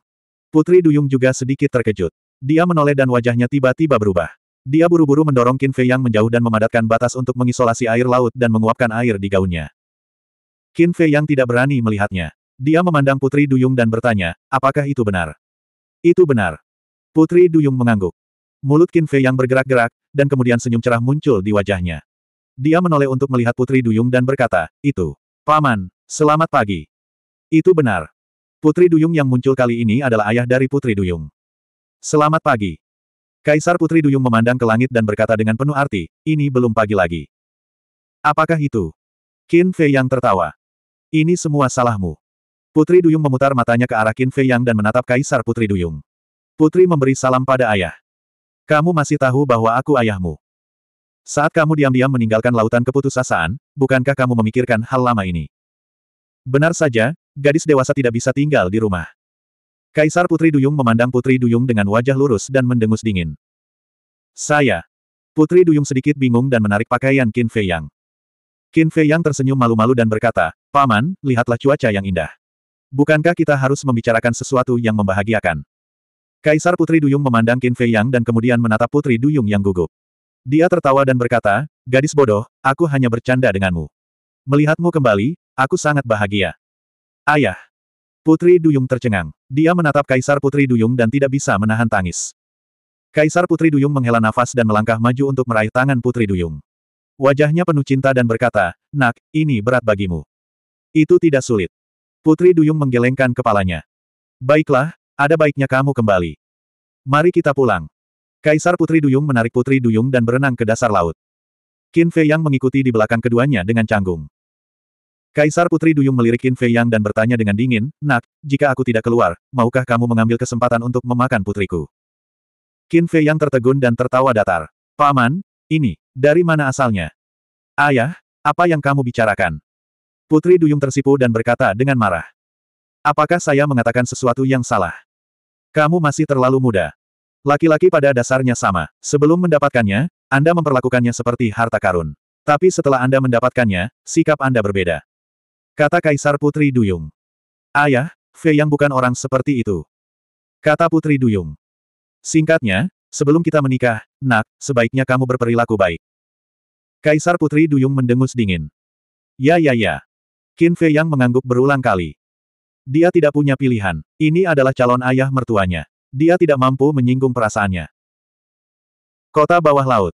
Putri duyung juga sedikit terkejut. Dia menoleh dan wajahnya tiba-tiba berubah. Dia buru-buru mendorong Qin Fei yang menjauh dan memadatkan batas untuk mengisolasi air laut dan menguapkan air di gaunnya. Qin Fei yang tidak berani melihatnya. Dia memandang Putri Duyung dan bertanya, apakah itu benar? Itu benar. Putri Duyung mengangguk. Mulut Qin Fei yang bergerak-gerak, dan kemudian senyum cerah muncul di wajahnya. Dia menoleh untuk melihat Putri Duyung dan berkata, itu. Paman, selamat pagi. Itu benar. Putri Duyung yang muncul kali ini adalah ayah dari Putri Duyung. Selamat pagi. Kaisar Putri Duyung memandang ke langit dan berkata dengan penuh arti, ini belum pagi lagi. Apakah itu? Qin Fei yang tertawa. Ini semua salahmu. Putri Duyung memutar matanya ke arah Qin Fei Yang dan menatap Kaisar Putri Duyung. Putri memberi salam pada ayah. Kamu masih tahu bahwa aku ayahmu. Saat kamu diam-diam meninggalkan lautan keputusasaan, bukankah kamu memikirkan hal lama ini? Benar saja, gadis dewasa tidak bisa tinggal di rumah. Kaisar Putri Duyung memandang Putri Duyung dengan wajah lurus dan mendengus dingin. Saya. Putri Duyung sedikit bingung dan menarik pakaian Qin Fei Yang. Qin Fei Yang tersenyum malu-malu dan berkata, Paman, lihatlah cuaca yang indah. Bukankah kita harus membicarakan sesuatu yang membahagiakan? Kaisar Putri Duyung memandang Qin Fei Yang dan kemudian menatap Putri Duyung yang gugup. Dia tertawa dan berkata, Gadis bodoh, aku hanya bercanda denganmu. Melihatmu kembali, aku sangat bahagia. Ayah. Putri Duyung tercengang. Dia menatap Kaisar Putri Duyung dan tidak bisa menahan tangis. Kaisar Putri Duyung menghela nafas dan melangkah maju untuk meraih tangan Putri Duyung. Wajahnya penuh cinta dan berkata, Nak, ini berat bagimu. Itu tidak sulit. Putri Duyung menggelengkan kepalanya. Baiklah, ada baiknya kamu kembali. Mari kita pulang. Kaisar Putri Duyung menarik Putri Duyung dan berenang ke dasar laut. Qin Fei Yang mengikuti di belakang keduanya dengan canggung. Kaisar Putri Duyung melirik Qin Fei Yang dan bertanya dengan dingin, Nak, jika aku tidak keluar, maukah kamu mengambil kesempatan untuk memakan putriku? Qin Fei Yang tertegun dan tertawa datar. Paman, ini, dari mana asalnya? Ayah, apa yang kamu bicarakan? Putri Duyung tersipu dan berkata dengan marah. Apakah saya mengatakan sesuatu yang salah? Kamu masih terlalu muda. Laki-laki pada dasarnya sama. Sebelum mendapatkannya, Anda memperlakukannya seperti harta karun. Tapi setelah Anda mendapatkannya, sikap Anda berbeda. Kata Kaisar Putri Duyung. Ayah, Fei yang bukan orang seperti itu. Kata Putri Duyung. Singkatnya, sebelum kita menikah, nak, sebaiknya kamu berperilaku baik. Kaisar Putri Duyung mendengus dingin. Ya ya ya. Qin Fei Yang mengangguk berulang kali. Dia tidak punya pilihan. Ini adalah calon ayah mertuanya. Dia tidak mampu menyinggung perasaannya. Kota bawah laut.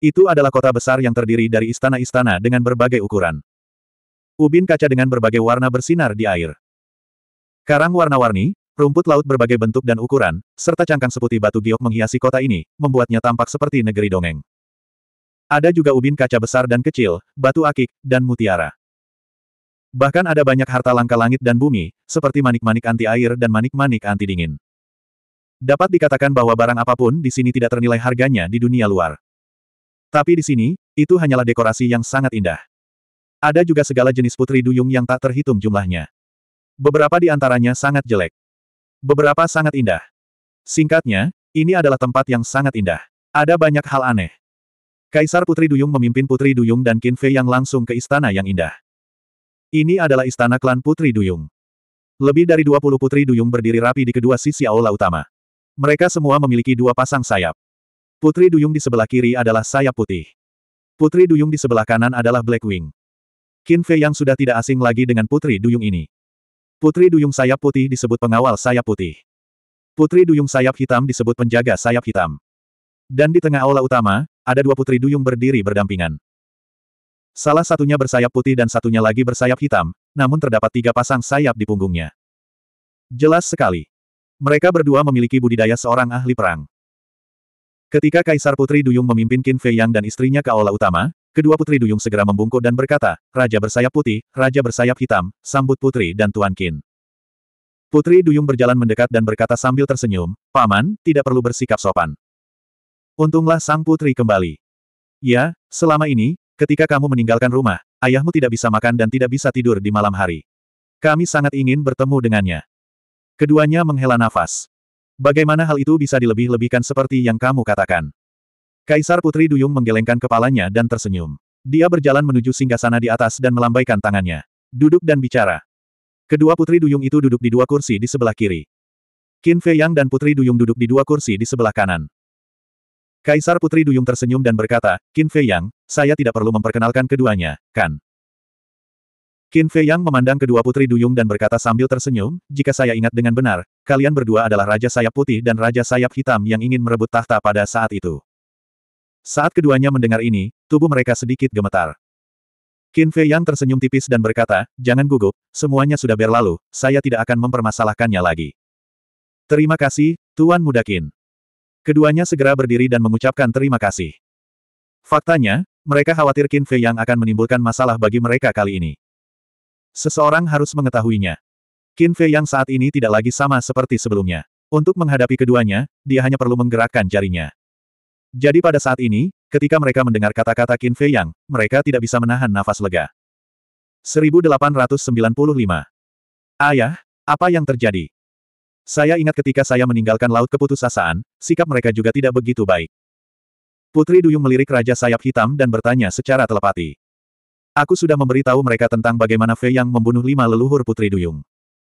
Itu adalah kota besar yang terdiri dari istana-istana dengan berbagai ukuran. Ubin kaca dengan berbagai warna bersinar di air. Karang warna-warni, rumput laut berbagai bentuk dan ukuran, serta cangkang seputih batu giok menghiasi kota ini, membuatnya tampak seperti negeri dongeng. Ada juga ubin kaca besar dan kecil, batu akik, dan mutiara. Bahkan ada banyak harta langka langit dan bumi, seperti manik-manik anti air dan manik-manik anti dingin. Dapat dikatakan bahwa barang apapun di sini tidak ternilai harganya di dunia luar. Tapi di sini, itu hanyalah dekorasi yang sangat indah. Ada juga segala jenis putri duyung yang tak terhitung jumlahnya. Beberapa di antaranya sangat jelek. Beberapa sangat indah. Singkatnya, ini adalah tempat yang sangat indah. Ada banyak hal aneh. Kaisar Putri Duyung memimpin Putri Duyung dan Kinfe yang langsung ke istana yang indah. Ini adalah istana klan Putri Duyung. Lebih dari 20 Putri Duyung berdiri rapi di kedua sisi aula utama. Mereka semua memiliki dua pasang sayap. Putri Duyung di sebelah kiri adalah sayap putih. Putri Duyung di sebelah kanan adalah Blackwing. Qin Fei yang sudah tidak asing lagi dengan Putri Duyung ini. Putri Duyung sayap putih disebut pengawal sayap putih. Putri Duyung sayap hitam disebut penjaga sayap hitam. Dan di tengah aula utama, ada dua Putri Duyung berdiri berdampingan. Salah satunya bersayap putih dan satunya lagi bersayap hitam, namun terdapat tiga pasang sayap di punggungnya. Jelas sekali. Mereka berdua memiliki budidaya seorang ahli perang. Ketika Kaisar Putri Duyung memimpin Qin Fei Yang dan istrinya ke aula utama, kedua Putri Duyung segera membungkuk dan berkata, Raja bersayap putih, Raja bersayap hitam, sambut Putri dan Tuan Qin. Putri Duyung berjalan mendekat dan berkata sambil tersenyum, Paman, tidak perlu bersikap sopan. Untunglah sang putri kembali. Ya, selama ini, Ketika kamu meninggalkan rumah, ayahmu tidak bisa makan dan tidak bisa tidur di malam hari. Kami sangat ingin bertemu dengannya. Keduanya menghela nafas. Bagaimana hal itu bisa dilebih-lebihkan seperti yang kamu katakan? Kaisar Putri Duyung menggelengkan kepalanya dan tersenyum. Dia berjalan menuju singgasana di atas dan melambaikan tangannya. Duduk dan bicara. Kedua Putri Duyung itu duduk di dua kursi di sebelah kiri. Qin Fei Yang dan Putri Duyung duduk di dua kursi di sebelah kanan. Kaisar Putri Duyung tersenyum dan berkata, Qin Fei Yang, saya tidak perlu memperkenalkan keduanya, kan? Qin Fei Yang memandang kedua Putri Duyung dan berkata sambil tersenyum, jika saya ingat dengan benar, kalian berdua adalah Raja Sayap Putih dan Raja Sayap Hitam yang ingin merebut tahta pada saat itu. Saat keduanya mendengar ini, tubuh mereka sedikit gemetar. Qin Fei Yang tersenyum tipis dan berkata, jangan gugup, semuanya sudah berlalu, saya tidak akan mempermasalahkannya lagi. Terima kasih, Tuan Muda Qin. Keduanya segera berdiri dan mengucapkan terima kasih. Faktanya, mereka khawatir Qin Fei yang akan menimbulkan masalah bagi mereka kali ini. Seseorang harus mengetahuinya. Qin Fei yang saat ini tidak lagi sama seperti sebelumnya. Untuk menghadapi keduanya, dia hanya perlu menggerakkan jarinya. Jadi pada saat ini, ketika mereka mendengar kata-kata Qin Fei Yang, mereka tidak bisa menahan nafas lega. 1895. Ayah, apa yang terjadi? Saya ingat ketika saya meninggalkan Laut Keputusasaan, sikap mereka juga tidak begitu baik. Putri Duyung melirik Raja Sayap Hitam dan bertanya secara telepati. Aku sudah memberitahu mereka tentang bagaimana Fei yang membunuh lima leluhur Putri Duyung.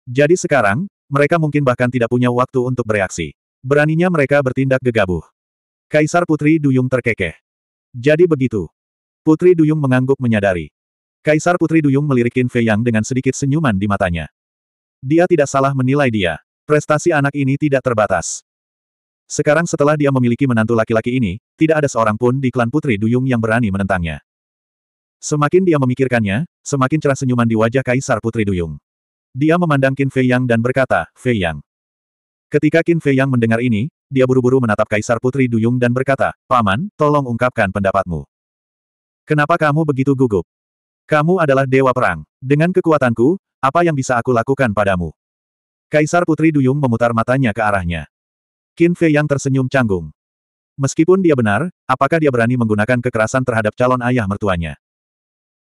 Jadi sekarang, mereka mungkin bahkan tidak punya waktu untuk bereaksi. Beraninya mereka bertindak gegabah. Kaisar Putri Duyung terkekeh. Jadi begitu. Putri Duyung mengangguk menyadari. Kaisar Putri Duyung melirikin Fei Yang dengan sedikit senyuman di matanya. Dia tidak salah menilai dia. Prestasi anak ini tidak terbatas. Sekarang setelah dia memiliki menantu laki-laki ini, tidak ada seorang pun di klan Putri Duyung yang berani menentangnya. Semakin dia memikirkannya, semakin cerah senyuman di wajah Kaisar Putri Duyung. Dia memandang Qin Fei Yang dan berkata, Fei Yang. Ketika Qin Fei Yang mendengar ini, dia buru-buru menatap Kaisar Putri Duyung dan berkata, Paman, tolong ungkapkan pendapatmu. Kenapa kamu begitu gugup? Kamu adalah dewa perang. Dengan kekuatanku, apa yang bisa aku lakukan padamu? Kaisar Putri Duyung memutar matanya ke arahnya. Qin Fei yang tersenyum canggung. Meskipun dia benar, apakah dia berani menggunakan kekerasan terhadap calon ayah mertuanya?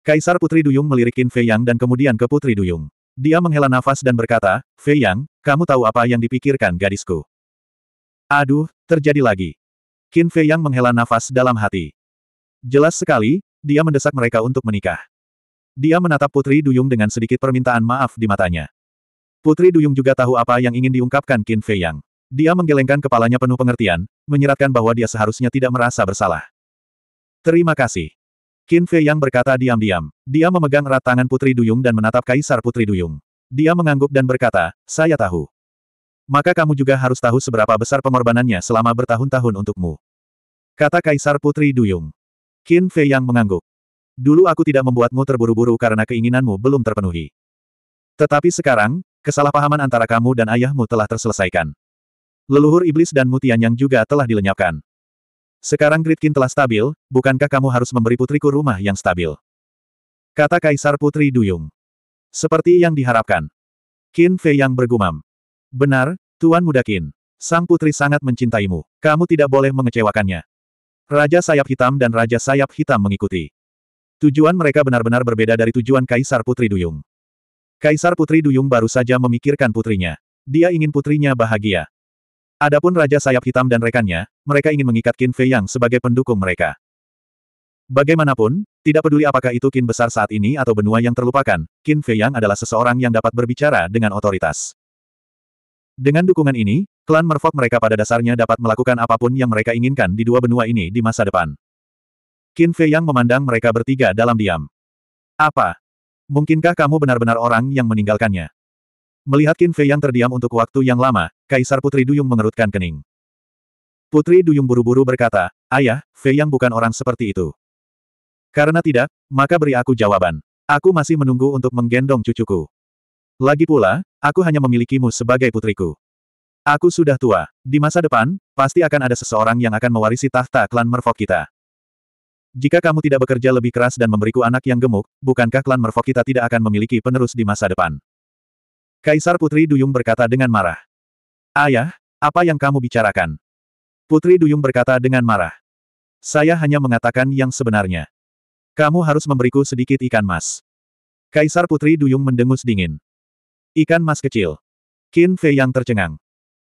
Kaisar Putri Duyung melirik Qin Fei Yang dan kemudian ke Putri Duyung. Dia menghela nafas dan berkata, Fei Yang, kamu tahu apa yang dipikirkan gadisku. Aduh, terjadi lagi. Qin Fei Yang menghela nafas dalam hati. Jelas sekali, dia mendesak mereka untuk menikah. Dia menatap Putri Duyung dengan sedikit permintaan maaf di matanya. Putri Duyung juga tahu apa yang ingin diungkapkan Qin Fei Yang. Dia menggelengkan kepalanya penuh pengertian, menyeratkan bahwa dia seharusnya tidak merasa bersalah. Terima kasih. Qin Fei Yang berkata diam-diam. Dia memegang erat tangan Putri Duyung dan menatap Kaisar Putri Duyung. Dia mengangguk dan berkata, saya tahu. Maka kamu juga harus tahu seberapa besar pengorbanannya selama bertahun-tahun untukmu. Kata Kaisar Putri Duyung. Qin Fei Yang mengangguk. Dulu aku tidak membuatmu terburu-buru karena keinginanmu belum terpenuhi. Tetapi sekarang, Kesalahpahaman antara kamu dan ayahmu telah terselesaikan. Leluhur iblis dan mutian yang juga telah dilenyapkan. Sekarang Gridkin telah stabil, bukankah kamu harus memberi putriku rumah yang stabil? Kata Kaisar Putri Duyung. Seperti yang diharapkan. Qin Fei yang bergumam. Benar, Tuan Muda Qin. Sang putri sangat mencintaimu. Kamu tidak boleh mengecewakannya. Raja Sayap Hitam dan Raja Sayap Hitam mengikuti. Tujuan mereka benar-benar berbeda dari tujuan Kaisar Putri Duyung. Kaisar Putri Duyung baru saja memikirkan putrinya. Dia ingin putrinya bahagia. Adapun Raja Sayap Hitam dan rekannya, mereka ingin mengikat Qin Fei Yang sebagai pendukung mereka. Bagaimanapun, tidak peduli apakah itu kin besar saat ini atau benua yang terlupakan, Qin Fei Yang adalah seseorang yang dapat berbicara dengan otoritas. Dengan dukungan ini, klan Merfok mereka pada dasarnya dapat melakukan apapun yang mereka inginkan di dua benua ini di masa depan. Qin Fei Yang memandang mereka bertiga dalam diam. Apa? Mungkinkah kamu benar-benar orang yang meninggalkannya? Melihat Qin Fei yang terdiam untuk waktu yang lama, Kaisar Putri Duyung mengerutkan kening. Putri Duyung buru-buru berkata, Ayah, Fei yang bukan orang seperti itu. Karena tidak, maka beri aku jawaban. Aku masih menunggu untuk menggendong cucuku. Lagi pula, aku hanya memilikimu sebagai putriku. Aku sudah tua. Di masa depan, pasti akan ada seseorang yang akan mewarisi tahta klan Merfok kita. Jika kamu tidak bekerja lebih keras dan memberiku anak yang gemuk, bukankah klan Merfok kita tidak akan memiliki penerus di masa depan? Kaisar Putri Duyung berkata dengan marah. Ayah, apa yang kamu bicarakan? Putri Duyung berkata dengan marah. Saya hanya mengatakan yang sebenarnya. Kamu harus memberiku sedikit ikan mas. Kaisar Putri Duyung mendengus dingin. Ikan mas kecil. Qin Fei Yang tercengang.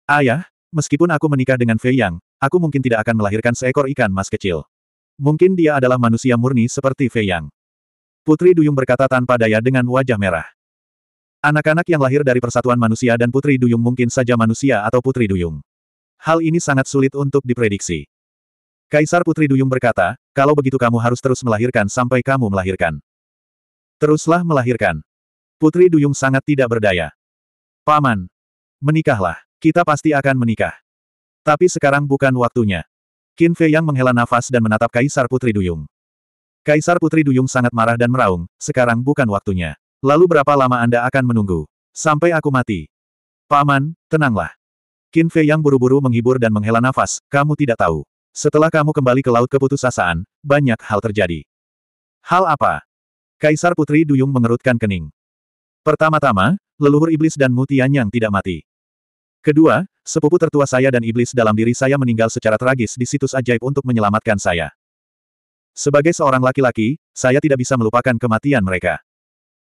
Ayah, meskipun aku menikah dengan Fei Yang, aku mungkin tidak akan melahirkan seekor ikan mas kecil. Mungkin dia adalah manusia murni seperti Fei Yang. Putri Duyung berkata tanpa daya dengan wajah merah. Anak-anak yang lahir dari persatuan manusia dan Putri Duyung mungkin saja manusia atau Putri Duyung. Hal ini sangat sulit untuk diprediksi. Kaisar Putri Duyung berkata, kalau begitu kamu harus terus melahirkan sampai kamu melahirkan. Teruslah melahirkan. Putri Duyung sangat tidak berdaya. Paman, menikahlah. Kita pasti akan menikah. Tapi sekarang bukan waktunya. Qin Fei Yang menghela nafas dan menatap Kaisar Putri Duyung. Kaisar Putri Duyung sangat marah dan meraung, sekarang bukan waktunya. Lalu berapa lama Anda akan menunggu? Sampai aku mati. Paman, tenanglah. Qin Fei Yang buru-buru menghibur dan menghela nafas, kamu tidak tahu. Setelah kamu kembali ke Laut Keputusasaan, banyak hal terjadi. Hal apa? Kaisar Putri Duyung mengerutkan kening. Pertama-tama, leluhur iblis dan mutian yang tidak mati. Kedua, Sepupu tertua saya dan iblis dalam diri saya meninggal secara tragis di situs ajaib untuk menyelamatkan saya. Sebagai seorang laki-laki, saya tidak bisa melupakan kematian mereka.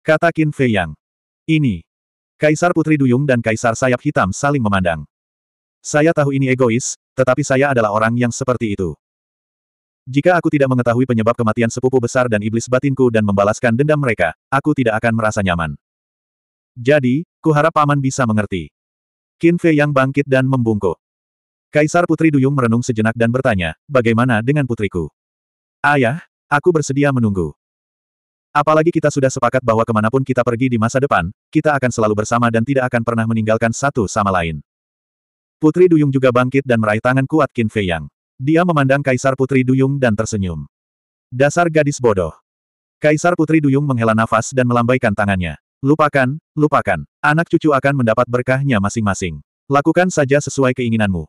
Kata Qin Fei Yang. Ini. Kaisar Putri Duyung dan Kaisar Sayap Hitam saling memandang. Saya tahu ini egois, tetapi saya adalah orang yang seperti itu. Jika aku tidak mengetahui penyebab kematian sepupu besar dan iblis batinku dan membalaskan dendam mereka, aku tidak akan merasa nyaman. Jadi, kuharap paman bisa mengerti. Qin Fei yang bangkit dan membungkuk. Kaisar Putri Duyung merenung sejenak dan bertanya, bagaimana dengan putriku? Ayah, aku bersedia menunggu. Apalagi kita sudah sepakat bahwa kemanapun kita pergi di masa depan, kita akan selalu bersama dan tidak akan pernah meninggalkan satu sama lain. Putri Duyung juga bangkit dan meraih tangan kuat Qin Fei Yang. Dia memandang Kaisar Putri Duyung dan tersenyum. Dasar gadis bodoh. Kaisar Putri Duyung menghela nafas dan melambaikan tangannya. Lupakan, lupakan. Anak cucu akan mendapat berkahnya masing-masing. Lakukan saja sesuai keinginanmu.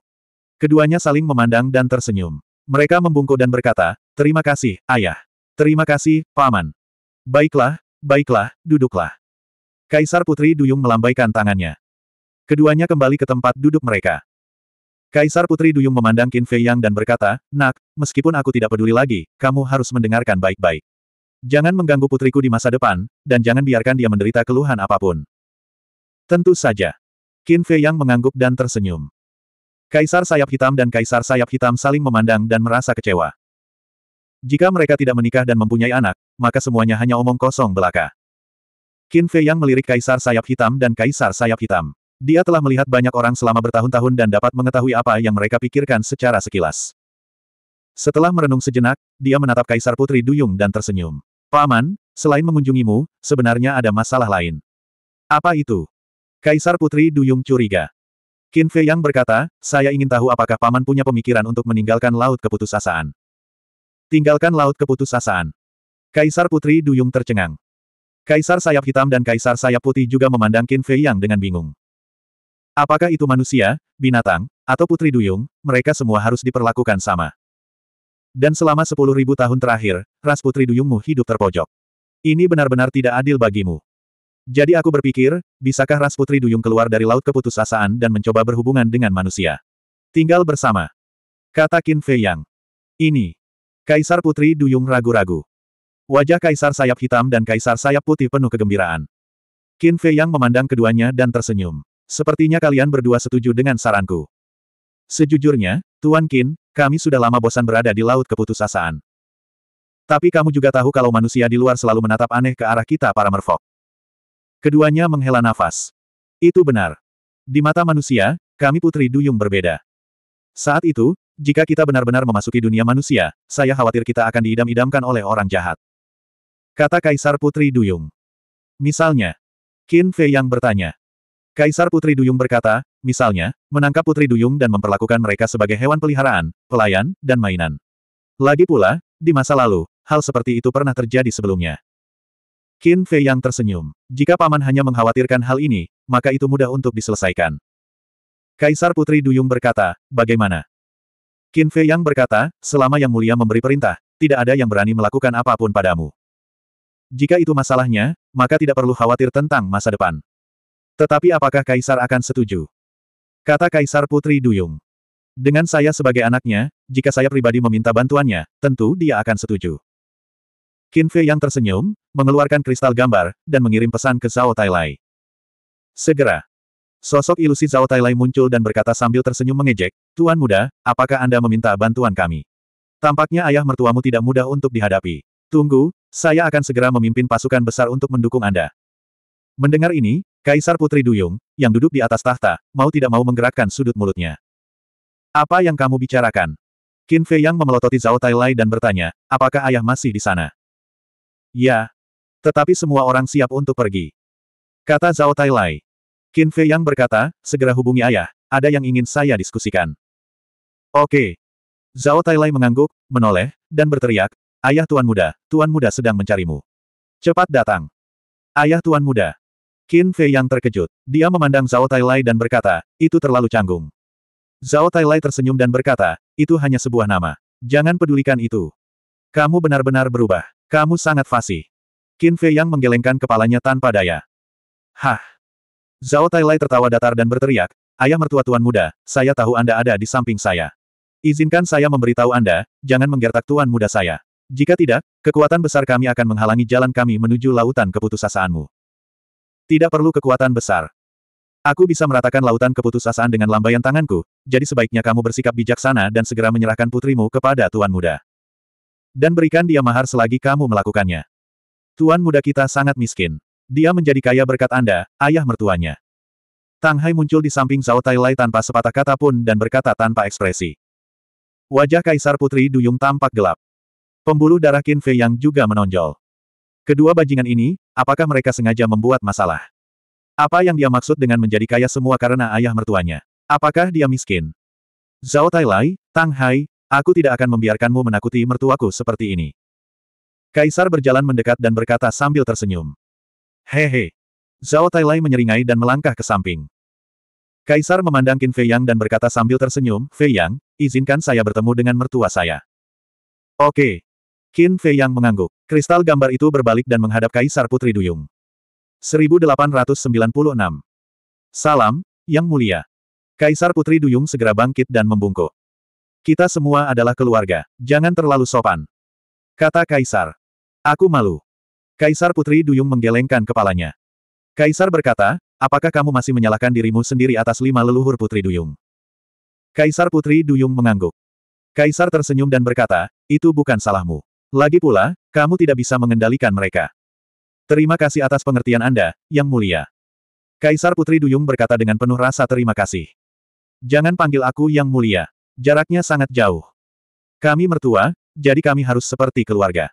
Keduanya saling memandang dan tersenyum. Mereka membungkuk dan berkata, Terima kasih, ayah. Terima kasih, paman. Baiklah, baiklah, duduklah. Kaisar Putri Duyung melambaikan tangannya. Keduanya kembali ke tempat duduk mereka. Kaisar Putri Duyung memandang Qin Fei Yang dan berkata, Nak, meskipun aku tidak peduli lagi, kamu harus mendengarkan baik-baik. Jangan mengganggu putriku di masa depan, dan jangan biarkan dia menderita keluhan apapun. Tentu saja. Qin Fei Yang mengangguk dan tersenyum. Kaisar Sayap Hitam dan Kaisar Sayap Hitam saling memandang dan merasa kecewa. Jika mereka tidak menikah dan mempunyai anak, maka semuanya hanya omong kosong belaka. Qin Fei Yang melirik Kaisar Sayap Hitam dan Kaisar Sayap Hitam. Dia telah melihat banyak orang selama bertahun-tahun dan dapat mengetahui apa yang mereka pikirkan secara sekilas. Setelah merenung sejenak, dia menatap Kaisar Putri Duyung dan tersenyum. Paman, selain mengunjungimu, sebenarnya ada masalah lain. Apa itu? Kaisar Putri Duyung curiga. Qin Fei Yang berkata, saya ingin tahu apakah Paman punya pemikiran untuk meninggalkan Laut Keputusasaan. Tinggalkan Laut Keputusasaan. Kaisar Putri Duyung tercengang. Kaisar Sayap Hitam dan Kaisar Sayap Putih juga memandang Qin Fei Yang dengan bingung. Apakah itu manusia, binatang, atau Putri Duyung, mereka semua harus diperlakukan sama. Dan selama sepuluh ribu tahun terakhir, ras putri duyungmu hidup terpojok. Ini benar-benar tidak adil bagimu. Jadi aku berpikir, bisakah ras putri duyung keluar dari laut keputusasaan dan mencoba berhubungan dengan manusia? Tinggal bersama. Kata Qin Fei Yang. Ini. Kaisar putri duyung ragu-ragu. Wajah kaisar sayap hitam dan kaisar sayap putih penuh kegembiraan. Qin Fei Yang memandang keduanya dan tersenyum. Sepertinya kalian berdua setuju dengan saranku. Sejujurnya, Tuan Qin, kami sudah lama bosan berada di laut keputusasaan. Tapi kamu juga tahu kalau manusia di luar selalu menatap aneh ke arah kita para merfok. Keduanya menghela nafas. Itu benar. Di mata manusia, kami putri duyung berbeda. Saat itu, jika kita benar-benar memasuki dunia manusia, saya khawatir kita akan diidam-idamkan oleh orang jahat. Kata Kaisar Putri Duyung. Misalnya, Qin Fei yang bertanya. Kaisar Putri Duyung berkata, Misalnya, menangkap putri duyung dan memperlakukan mereka sebagai hewan peliharaan, pelayan, dan mainan. Lagi pula, di masa lalu, hal seperti itu pernah terjadi sebelumnya. Qin Fei yang tersenyum. Jika paman hanya mengkhawatirkan hal ini, maka itu mudah untuk diselesaikan. Kaisar Putri Duyung berkata, bagaimana? Qin Fei yang berkata, selama Yang Mulia memberi perintah, tidak ada yang berani melakukan apapun padamu. Jika itu masalahnya, maka tidak perlu khawatir tentang masa depan. Tetapi apakah Kaisar akan setuju? Kata Kaisar Putri Duyung. Dengan saya sebagai anaknya, jika saya pribadi meminta bantuannya, tentu dia akan setuju. Qin Fei yang tersenyum, mengeluarkan kristal gambar, dan mengirim pesan ke Zhao Tailai. Segera. Sosok ilusi Zhao Tailai muncul dan berkata sambil tersenyum mengejek, Tuan muda, apakah Anda meminta bantuan kami? Tampaknya ayah mertuamu tidak mudah untuk dihadapi. Tunggu, saya akan segera memimpin pasukan besar untuk mendukung Anda. Mendengar ini, Kaisar Putri Duyung, yang duduk di atas tahta, mau tidak mau menggerakkan sudut mulutnya. Apa yang kamu bicarakan? Qin Fei Yang memelototi Zhao Lai dan bertanya, apakah ayah masih di sana? Ya. Tetapi semua orang siap untuk pergi. Kata Zhao Tailai. Qin Fei Yang berkata, segera hubungi ayah, ada yang ingin saya diskusikan. Oke. Zhao Lai mengangguk, menoleh, dan berteriak, Ayah Tuan Muda, Tuan Muda sedang mencarimu. Cepat datang. Ayah Tuan Muda. Qin Fei yang terkejut. Dia memandang Zhao Tailai dan berkata, itu terlalu canggung. Zhao Tailai tersenyum dan berkata, itu hanya sebuah nama. Jangan pedulikan itu. Kamu benar-benar berubah. Kamu sangat fasih. Qin Fei yang menggelengkan kepalanya tanpa daya. Hah. Zhao Tailai tertawa datar dan berteriak, Ayah mertua tuan muda, saya tahu Anda ada di samping saya. Izinkan saya memberitahu Anda, jangan menggertak tuan muda saya. Jika tidak, kekuatan besar kami akan menghalangi jalan kami menuju lautan keputusasaanmu. Tidak perlu kekuatan besar. Aku bisa meratakan lautan keputusasaan dengan lambaian tanganku, jadi sebaiknya kamu bersikap bijaksana dan segera menyerahkan putrimu kepada Tuan Muda. Dan berikan dia mahar selagi kamu melakukannya. Tuan Muda kita sangat miskin. Dia menjadi kaya berkat Anda, ayah mertuanya. Tang Hai muncul di samping Zhao Tai Lai tanpa sepatah kata pun dan berkata tanpa ekspresi. Wajah Kaisar Putri Duyung tampak gelap. Pembuluh darah Qin Fei yang juga menonjol. Kedua bajingan ini, apakah mereka sengaja membuat masalah? Apa yang dia maksud dengan menjadi kaya semua karena ayah mertuanya? Apakah dia miskin? Zhao Tailai, Tang Hai, aku tidak akan membiarkanmu menakuti mertuaku seperti ini. Kaisar berjalan mendekat dan berkata sambil tersenyum. Hehe. Zhao Tailai menyeringai dan melangkah ke samping. Kaisar memandang Qin Fei Yang dan berkata sambil tersenyum, Fei Yang, izinkan saya bertemu dengan mertua saya. Oke, Qin Fei yang mengangguk. Kristal gambar itu berbalik dan menghadap Kaisar Putri Duyung. 1896. Salam, Yang Mulia. Kaisar Putri Duyung segera bangkit dan membungkuk. Kita semua adalah keluarga, jangan terlalu sopan. Kata Kaisar. Aku malu. Kaisar Putri Duyung menggelengkan kepalanya. Kaisar berkata, apakah kamu masih menyalahkan dirimu sendiri atas lima leluhur Putri Duyung? Kaisar Putri Duyung mengangguk. Kaisar tersenyum dan berkata, itu bukan salahmu. Lagi pula, kamu tidak bisa mengendalikan mereka. Terima kasih atas pengertian Anda, Yang Mulia. Kaisar Putri Duyung berkata dengan penuh rasa terima kasih. Jangan panggil aku Yang Mulia. Jaraknya sangat jauh. Kami mertua, jadi kami harus seperti keluarga.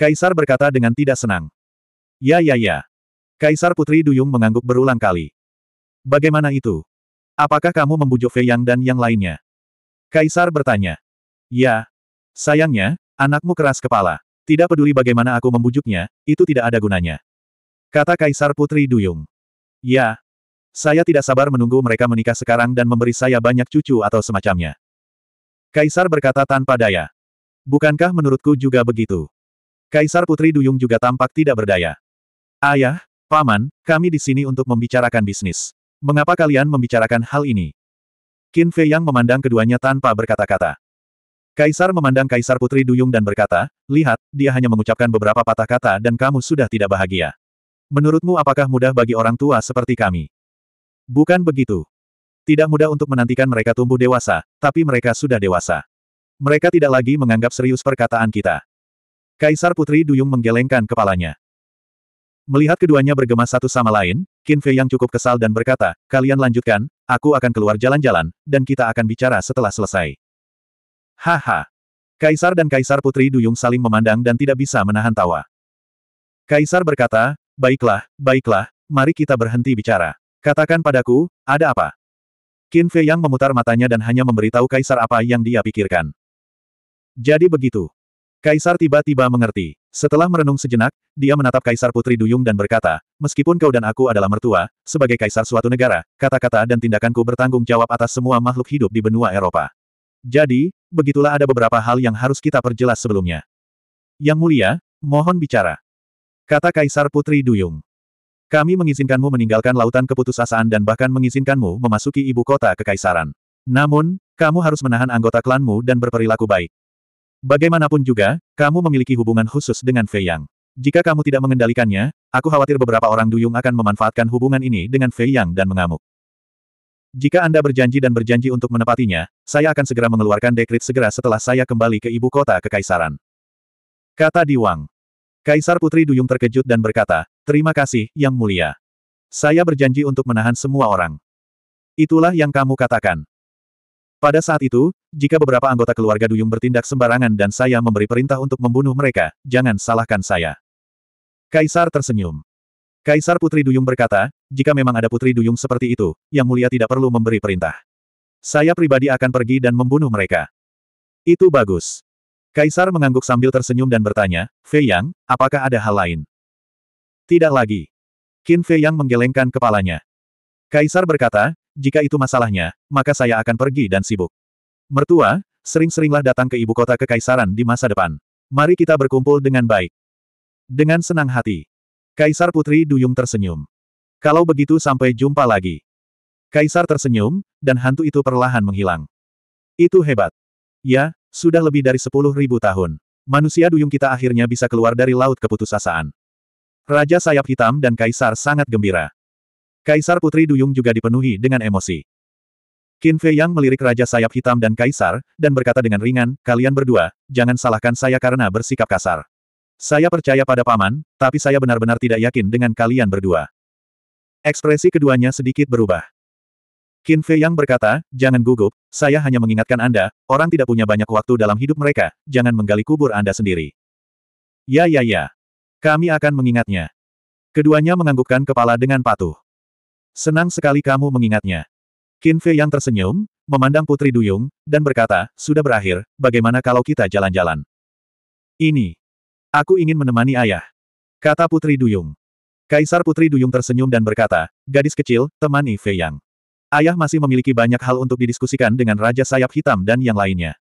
Kaisar berkata dengan tidak senang. Ya ya ya. Kaisar Putri Duyung mengangguk berulang kali. Bagaimana itu? Apakah kamu membujuk Fei Yang dan yang lainnya? Kaisar bertanya. Ya. Sayangnya, Anakmu keras kepala. Tidak peduli bagaimana aku membujuknya, itu tidak ada gunanya. Kata Kaisar Putri Duyung. Ya. Saya tidak sabar menunggu mereka menikah sekarang dan memberi saya banyak cucu atau semacamnya. Kaisar berkata tanpa daya. Bukankah menurutku juga begitu? Kaisar Putri Duyung juga tampak tidak berdaya. Ayah, Paman, kami di sini untuk membicarakan bisnis. Mengapa kalian membicarakan hal ini? Qin Fei Yang memandang keduanya tanpa berkata-kata. Kaisar memandang Kaisar Putri Duyung dan berkata, lihat, dia hanya mengucapkan beberapa patah kata dan kamu sudah tidak bahagia. Menurutmu apakah mudah bagi orang tua seperti kami? Bukan begitu. Tidak mudah untuk menantikan mereka tumbuh dewasa, tapi mereka sudah dewasa. Mereka tidak lagi menganggap serius perkataan kita. Kaisar Putri Duyung menggelengkan kepalanya. Melihat keduanya bergema satu sama lain, Qin Fei yang cukup kesal dan berkata, kalian lanjutkan, aku akan keluar jalan-jalan, dan kita akan bicara setelah selesai. Haha. Kaisar dan Kaisar Putri Duyung saling memandang dan tidak bisa menahan tawa. Kaisar berkata, baiklah, baiklah, mari kita berhenti bicara. Katakan padaku, ada apa? Qin Fei yang memutar matanya dan hanya memberitahu Kaisar apa yang dia pikirkan. Jadi begitu. Kaisar tiba-tiba mengerti. Setelah merenung sejenak, dia menatap Kaisar Putri Duyung dan berkata, meskipun kau dan aku adalah mertua, sebagai kaisar suatu negara, kata-kata dan tindakanku bertanggung jawab atas semua makhluk hidup di benua Eropa. Jadi, begitulah ada beberapa hal yang harus kita perjelas sebelumnya. Yang mulia, mohon bicara. Kata Kaisar Putri Duyung. Kami mengizinkanmu meninggalkan lautan keputusasaan dan bahkan mengizinkanmu memasuki ibu kota kekaisaran. Namun, kamu harus menahan anggota klanmu dan berperilaku baik. Bagaimanapun juga, kamu memiliki hubungan khusus dengan Fei Yang. Jika kamu tidak mengendalikannya, aku khawatir beberapa orang Duyung akan memanfaatkan hubungan ini dengan Fei Yang dan mengamuk. Jika Anda berjanji dan berjanji untuk menepatinya, saya akan segera mengeluarkan dekrit segera setelah saya kembali ke ibu kota kekaisaran. Kata Diwang. Kaisar Putri Duyung terkejut dan berkata, Terima kasih, Yang Mulia. Saya berjanji untuk menahan semua orang. Itulah yang kamu katakan. Pada saat itu, jika beberapa anggota keluarga Duyung bertindak sembarangan dan saya memberi perintah untuk membunuh mereka, jangan salahkan saya. Kaisar tersenyum. Kaisar Putri Duyung berkata, jika memang ada putri duyung seperti itu, Yang Mulia tidak perlu memberi perintah. Saya pribadi akan pergi dan membunuh mereka. Itu bagus. Kaisar mengangguk sambil tersenyum dan bertanya, Fei Yang, apakah ada hal lain? Tidak lagi. Qin Fei Yang menggelengkan kepalanya. Kaisar berkata, jika itu masalahnya, maka saya akan pergi dan sibuk. Mertua, sering-seringlah datang ke ibu kota kekaisaran di masa depan. Mari kita berkumpul dengan baik. Dengan senang hati. Kaisar Putri Duyung tersenyum. Kalau begitu sampai jumpa lagi. Kaisar tersenyum, dan hantu itu perlahan menghilang. Itu hebat. Ya, sudah lebih dari sepuluh ribu tahun. Manusia duyung kita akhirnya bisa keluar dari laut keputusasaan. Raja sayap hitam dan Kaisar sangat gembira. Kaisar Putri Duyung juga dipenuhi dengan emosi. Qin Fei Yang melirik Raja Sayap Hitam dan Kaisar, dan berkata dengan ringan, kalian berdua, jangan salahkan saya karena bersikap kasar. Saya percaya pada paman, tapi saya benar-benar tidak yakin dengan kalian berdua. Ekspresi keduanya sedikit berubah. Qin Fei yang berkata, jangan gugup, saya hanya mengingatkan Anda, orang tidak punya banyak waktu dalam hidup mereka, jangan menggali kubur Anda sendiri. Ya ya ya. Kami akan mengingatnya. Keduanya menganggukkan kepala dengan patuh. Senang sekali kamu mengingatnya. Qin Fei yang tersenyum, memandang Putri Duyung, dan berkata, sudah berakhir, bagaimana kalau kita jalan-jalan? Ini. Aku ingin menemani ayah. Kata Putri Duyung. Kaisar Putri Duyung tersenyum dan berkata, gadis kecil, temani Fei Yang. Ayah masih memiliki banyak hal untuk didiskusikan dengan Raja Sayap Hitam dan yang lainnya.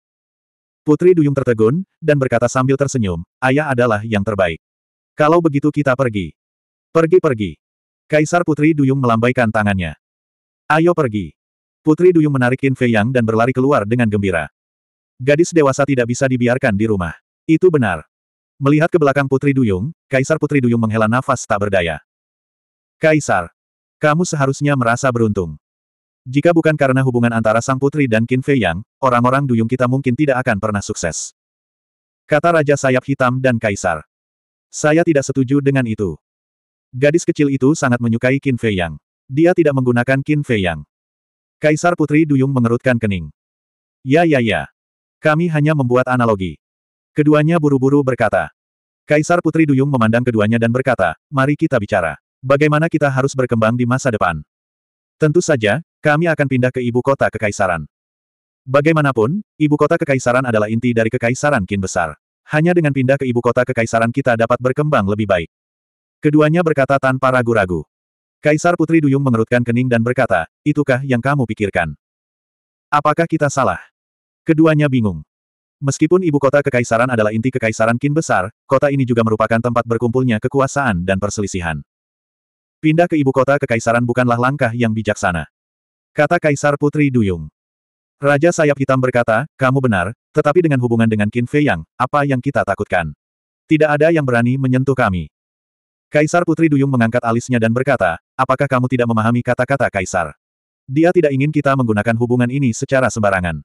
Putri Duyung tertegun, dan berkata sambil tersenyum, ayah adalah yang terbaik. Kalau begitu kita pergi. Pergi-pergi. Kaisar Putri Duyung melambaikan tangannya. Ayo pergi. Putri Duyung menarikin Fei Yang dan berlari keluar dengan gembira. Gadis dewasa tidak bisa dibiarkan di rumah. Itu benar. Melihat ke belakang Putri Duyung, Kaisar Putri Duyung menghela nafas tak berdaya. Kaisar, kamu seharusnya merasa beruntung. Jika bukan karena hubungan antara Sang Putri dan Qin Fei Yang, orang-orang Duyung kita mungkin tidak akan pernah sukses. Kata Raja Sayap Hitam dan Kaisar. Saya tidak setuju dengan itu. Gadis kecil itu sangat menyukai Qin Fei Yang. Dia tidak menggunakan Qin Fei Yang. Kaisar Putri Duyung mengerutkan kening. Ya ya ya. Kami hanya membuat analogi. Keduanya buru-buru berkata. Kaisar Putri Duyung memandang keduanya dan berkata, mari kita bicara. Bagaimana kita harus berkembang di masa depan? Tentu saja, kami akan pindah ke ibu kota kekaisaran. Bagaimanapun, ibu kota kekaisaran adalah inti dari kekaisaran Kin Besar. Hanya dengan pindah ke ibu kota kekaisaran kita dapat berkembang lebih baik. Keduanya berkata tanpa ragu-ragu. Kaisar Putri Duyung mengerutkan kening dan berkata, itukah yang kamu pikirkan? Apakah kita salah? Keduanya bingung. Meskipun ibu kota kekaisaran adalah inti kekaisaran Qin besar, kota ini juga merupakan tempat berkumpulnya kekuasaan dan perselisihan. Pindah ke ibu kota kekaisaran bukanlah langkah yang bijaksana. Kata Kaisar Putri Duyung. Raja Sayap Hitam berkata, kamu benar, tetapi dengan hubungan dengan Qin Fei Yang, apa yang kita takutkan? Tidak ada yang berani menyentuh kami. Kaisar Putri Duyung mengangkat alisnya dan berkata, apakah kamu tidak memahami kata-kata Kaisar? Dia tidak ingin kita menggunakan hubungan ini secara sembarangan.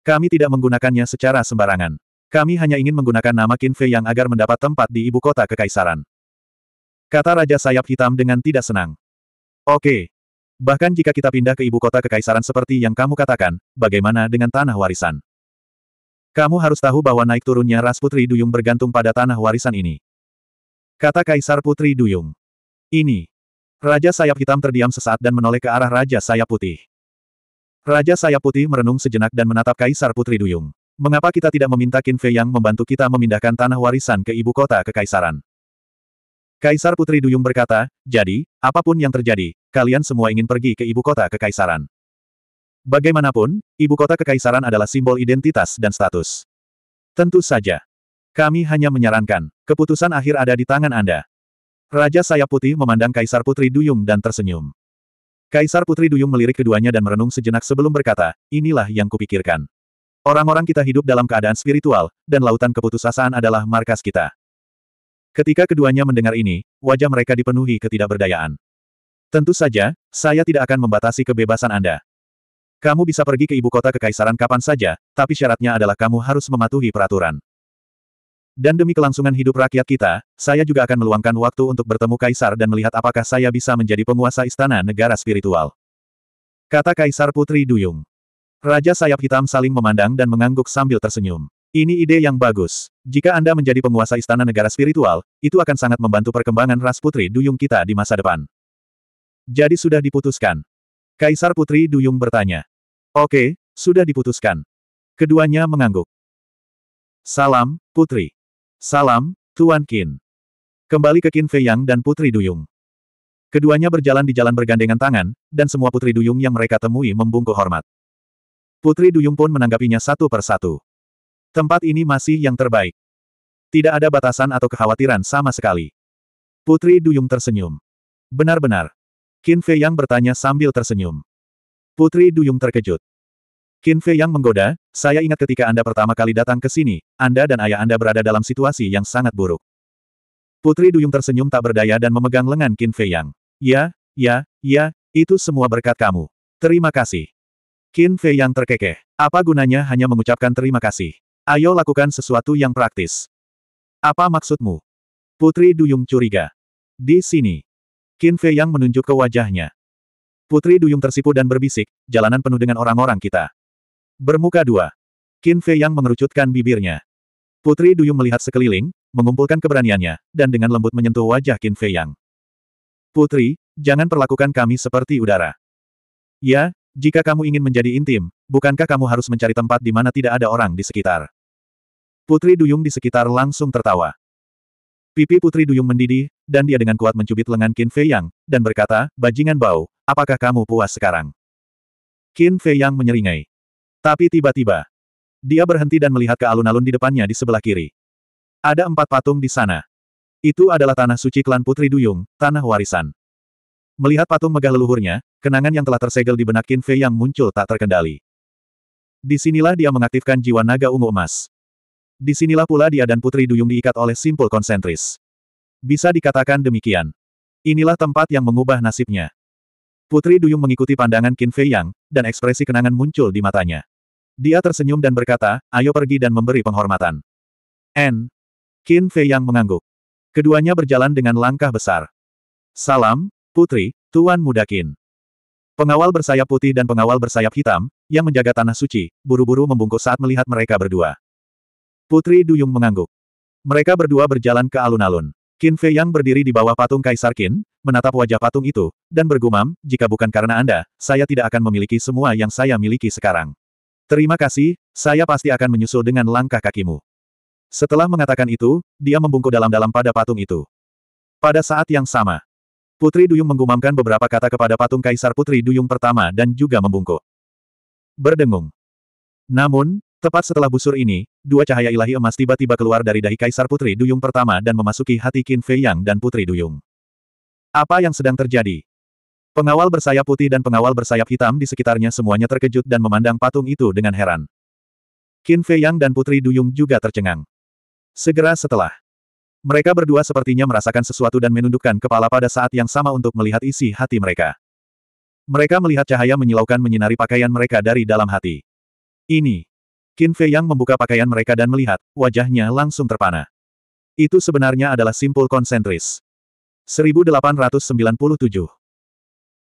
Kami tidak menggunakannya secara sembarangan. Kami hanya ingin menggunakan nama Qin Fei Yang agar mendapat tempat di ibu kota kekaisaran. Kata Raja Sayap Hitam dengan tidak senang. Oke. Bahkan jika kita pindah ke ibu kota kekaisaran seperti yang kamu katakan, bagaimana dengan tanah warisan? Kamu harus tahu bahwa naik turunnya ras Putri Duyung bergantung pada tanah warisan ini. Kata Kaisar Putri Duyung. Ini. Raja Sayap Hitam terdiam sesaat dan menoleh ke arah Raja Sayap Putih. Raja Sayap Putih merenung sejenak dan menatap Kaisar Putri Duyung. Mengapa kita tidak meminta Qin Fei yang membantu kita memindahkan tanah warisan ke ibu kota kekaisaran? Kaisar Putri Duyung berkata, jadi, apapun yang terjadi, kalian semua ingin pergi ke ibu kota kekaisaran. Bagaimanapun, ibu kota kekaisaran adalah simbol identitas dan status. Tentu saja. Kami hanya menyarankan, keputusan akhir ada di tangan Anda. Raja Sayap Putih memandang Kaisar Putri Duyung dan tersenyum. Kaisar Putri Duyung melirik keduanya dan merenung sejenak sebelum berkata, inilah yang kupikirkan. Orang-orang kita hidup dalam keadaan spiritual, dan lautan keputusasaan adalah markas kita. Ketika keduanya mendengar ini, wajah mereka dipenuhi ketidakberdayaan. Tentu saja, saya tidak akan membatasi kebebasan Anda. Kamu bisa pergi ke ibu kota kekaisaran kapan saja, tapi syaratnya adalah kamu harus mematuhi peraturan. Dan demi kelangsungan hidup rakyat kita, saya juga akan meluangkan waktu untuk bertemu Kaisar dan melihat apakah saya bisa menjadi penguasa istana negara spiritual. Kata Kaisar Putri Duyung. Raja sayap hitam saling memandang dan mengangguk sambil tersenyum. Ini ide yang bagus. Jika Anda menjadi penguasa istana negara spiritual, itu akan sangat membantu perkembangan ras Putri Duyung kita di masa depan. Jadi sudah diputuskan. Kaisar Putri Duyung bertanya. Oke, sudah diputuskan. Keduanya mengangguk. Salam, Putri. Salam, Tuan Qin. Kembali ke Qin Fei Yang dan Putri Duyung. Keduanya berjalan di jalan bergandengan tangan, dan semua Putri Duyung yang mereka temui membungkuk hormat. Putri Duyung pun menanggapinya satu per satu. Tempat ini masih yang terbaik. Tidak ada batasan atau kekhawatiran sama sekali. Putri Duyung tersenyum. Benar-benar. Qin Fei Yang bertanya sambil tersenyum. Putri Duyung terkejut. Qin Fei yang menggoda, saya ingat ketika Anda pertama kali datang ke sini, Anda dan ayah Anda berada dalam situasi yang sangat buruk. Putri Duyung tersenyum tak berdaya dan memegang lengan Qin Fei yang. Ya, ya, ya, itu semua berkat kamu. Terima kasih. Qin Fei yang terkekeh. Apa gunanya hanya mengucapkan terima kasih? Ayo lakukan sesuatu yang praktis. Apa maksudmu? Putri Duyung curiga. Di sini. Qin Fei yang menunjuk ke wajahnya. Putri Duyung tersipu dan berbisik, jalanan penuh dengan orang-orang kita. Bermuka dua. Qin Fei yang mengerucutkan bibirnya. Putri Duyung melihat sekeliling, mengumpulkan keberaniannya, dan dengan lembut menyentuh wajah Qin Fei Yang. Putri, jangan perlakukan kami seperti udara. Ya, jika kamu ingin menjadi intim, bukankah kamu harus mencari tempat di mana tidak ada orang di sekitar? Putri Duyung di sekitar langsung tertawa. Pipi Putri Duyung mendidih, dan dia dengan kuat mencubit lengan Qin Fei Yang, dan berkata, Bajingan bau, apakah kamu puas sekarang? Qin Fei Yang menyeringai. Tapi tiba-tiba, dia berhenti dan melihat ke alun-alun di depannya di sebelah kiri. Ada empat patung di sana. Itu adalah tanah suci klan Putri Duyung, tanah warisan. Melihat patung megah leluhurnya, kenangan yang telah tersegel di benak Qin yang muncul tak terkendali. Disinilah dia mengaktifkan jiwa naga ungu emas. Disinilah pula dia dan Putri Duyung diikat oleh simpul konsentris. Bisa dikatakan demikian. Inilah tempat yang mengubah nasibnya. Putri Duyung mengikuti pandangan Qin Fei Yang, dan ekspresi kenangan muncul di matanya. Dia tersenyum dan berkata, ayo pergi dan memberi penghormatan. N. Qin Fei Yang mengangguk. Keduanya berjalan dengan langkah besar. Salam, Putri, Tuan Muda Qin. Pengawal bersayap putih dan pengawal bersayap hitam, yang menjaga tanah suci, buru-buru membungkuk saat melihat mereka berdua. Putri Duyung mengangguk. Mereka berdua berjalan ke alun-alun. Qin Fei yang berdiri di bawah patung Kaisar Qin, menatap wajah patung itu, dan bergumam, jika bukan karena Anda, saya tidak akan memiliki semua yang saya miliki sekarang. Terima kasih, saya pasti akan menyusul dengan langkah kakimu. Setelah mengatakan itu, dia membungkuk dalam-dalam pada patung itu. Pada saat yang sama, Putri Duyung menggumamkan beberapa kata kepada patung Kaisar Putri Duyung pertama dan juga membungkuk. Berdengung. Namun, Tepat setelah busur ini, dua cahaya ilahi emas tiba-tiba keluar dari dahi Kaisar Putri Duyung pertama dan memasuki hati Qin Fei Yang dan Putri Duyung. Apa yang sedang terjadi? Pengawal bersayap putih dan pengawal bersayap hitam di sekitarnya semuanya terkejut dan memandang patung itu dengan heran. Qin Fei Yang dan Putri Duyung juga tercengang. Segera setelah, mereka berdua sepertinya merasakan sesuatu dan menundukkan kepala pada saat yang sama untuk melihat isi hati mereka. Mereka melihat cahaya menyilaukan menyinari pakaian mereka dari dalam hati. Ini, Qin Fei yang membuka pakaian mereka dan melihat, wajahnya langsung terpana. Itu sebenarnya adalah simpul konsentris. 1897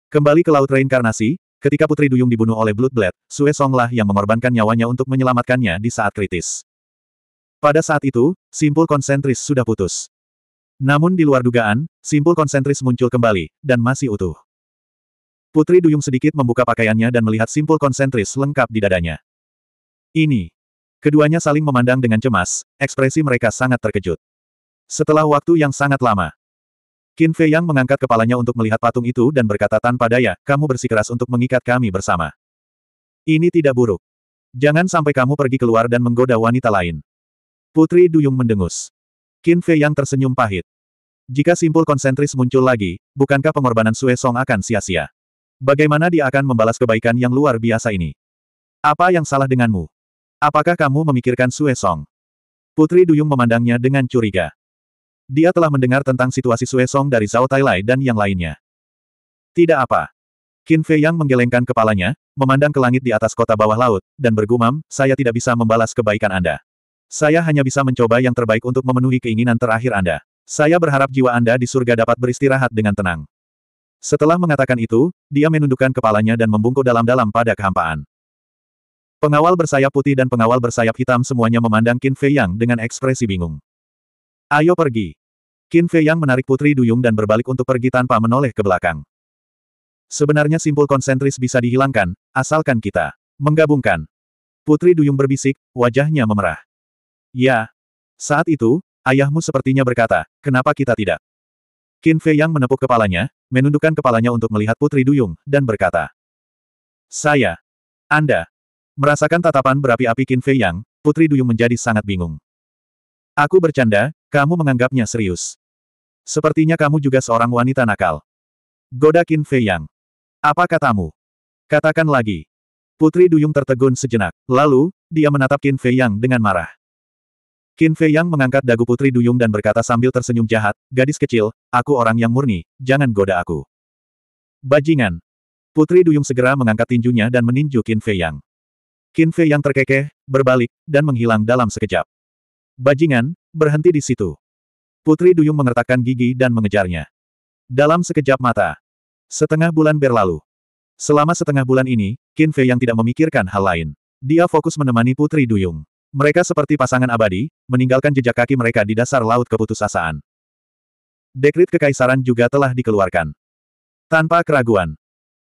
Kembali ke Laut Reinkarnasi, ketika Putri Duyung dibunuh oleh Bloodblade, Sue Songlah yang mengorbankan nyawanya untuk menyelamatkannya di saat kritis. Pada saat itu, simpul konsentris sudah putus. Namun di luar dugaan, simpul konsentris muncul kembali, dan masih utuh. Putri Duyung sedikit membuka pakaiannya dan melihat simpul konsentris lengkap di dadanya. Ini. Keduanya saling memandang dengan cemas, ekspresi mereka sangat terkejut. Setelah waktu yang sangat lama, Qin Fei Yang mengangkat kepalanya untuk melihat patung itu dan berkata tanpa daya, kamu bersikeras untuk mengikat kami bersama. Ini tidak buruk. Jangan sampai kamu pergi keluar dan menggoda wanita lain. Putri Duyung mendengus. Qin Fei Yang tersenyum pahit. Jika simpul konsentris muncul lagi, bukankah pengorbanan Sue Song akan sia-sia? Bagaimana dia akan membalas kebaikan yang luar biasa ini? Apa yang salah denganmu? Apakah kamu memikirkan Sue Song? Putri Duyung memandangnya dengan curiga. Dia telah mendengar tentang situasi Sue Song dari Zhao Tailai dan yang lainnya. Tidak apa. Qin Fei Yang menggelengkan kepalanya, memandang ke langit di atas kota bawah laut, dan bergumam, saya tidak bisa membalas kebaikan Anda. Saya hanya bisa mencoba yang terbaik untuk memenuhi keinginan terakhir Anda. Saya berharap jiwa Anda di surga dapat beristirahat dengan tenang. Setelah mengatakan itu, dia menundukkan kepalanya dan membungkuk dalam-dalam pada kehampaan. Pengawal bersayap putih dan pengawal bersayap hitam semuanya memandang Qin Fei Yang dengan ekspresi bingung. Ayo pergi. Qin Fei Yang menarik Putri Duyung dan berbalik untuk pergi tanpa menoleh ke belakang. Sebenarnya simpul konsentris bisa dihilangkan, asalkan kita menggabungkan. Putri Duyung berbisik, wajahnya memerah. Ya. Saat itu, ayahmu sepertinya berkata, kenapa kita tidak? Qin Fei Yang menepuk kepalanya, menundukkan kepalanya untuk melihat Putri Duyung, dan berkata. Saya. Anda, Merasakan tatapan berapi-api Qin Fei Yang, Putri Duyung menjadi sangat bingung. Aku bercanda, kamu menganggapnya serius. Sepertinya kamu juga seorang wanita nakal. Goda Qin Fei Yang. Apa katamu? Katakan lagi. Putri Duyung tertegun sejenak, lalu, dia menatap Qin Fei Yang dengan marah. Qin Fei Yang mengangkat dagu Putri Duyung dan berkata sambil tersenyum jahat, gadis kecil, aku orang yang murni, jangan goda aku. Bajingan. Putri Duyung segera mengangkat tinjunya dan meninju Qin Fei Yang. Kinfe yang terkekeh, berbalik, dan menghilang dalam sekejap. Bajingan, berhenti di situ. Putri Duyung mengertakkan gigi dan mengejarnya. Dalam sekejap mata. Setengah bulan berlalu. Selama setengah bulan ini, Kinfe yang tidak memikirkan hal lain. Dia fokus menemani Putri Duyung. Mereka seperti pasangan abadi, meninggalkan jejak kaki mereka di dasar laut keputusasaan. Dekrit kekaisaran juga telah dikeluarkan. Tanpa keraguan,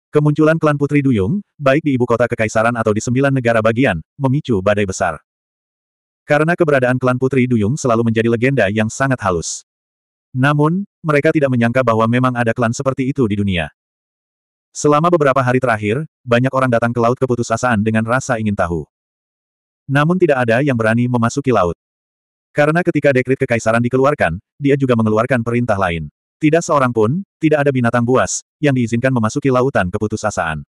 Kemunculan klan Putri Duyung, baik di ibu kota kekaisaran atau di sembilan negara bagian, memicu badai besar. Karena keberadaan klan Putri Duyung selalu menjadi legenda yang sangat halus. Namun, mereka tidak menyangka bahwa memang ada klan seperti itu di dunia. Selama beberapa hari terakhir, banyak orang datang ke laut keputusasaan dengan rasa ingin tahu. Namun tidak ada yang berani memasuki laut. Karena ketika dekrit kekaisaran dikeluarkan, dia juga mengeluarkan perintah lain. Tidak seorang pun, tidak ada binatang buas, yang diizinkan memasuki lautan keputusasaan.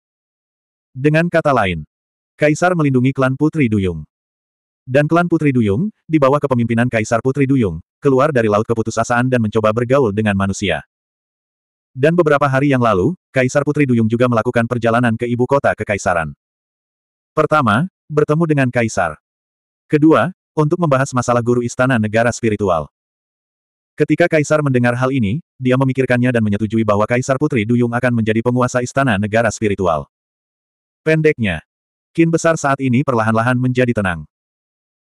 Dengan kata lain, Kaisar melindungi klan Putri Duyung. Dan klan Putri Duyung, di bawah kepemimpinan Kaisar Putri Duyung, keluar dari laut keputusasaan dan mencoba bergaul dengan manusia. Dan beberapa hari yang lalu, Kaisar Putri Duyung juga melakukan perjalanan ke ibu kota Kekaisaran. Pertama, bertemu dengan Kaisar. Kedua, untuk membahas masalah guru istana negara spiritual. Ketika Kaisar mendengar hal ini, dia memikirkannya dan menyetujui bahwa Kaisar Putri Duyung akan menjadi penguasa istana negara spiritual. Pendeknya, kin besar saat ini perlahan-lahan menjadi tenang.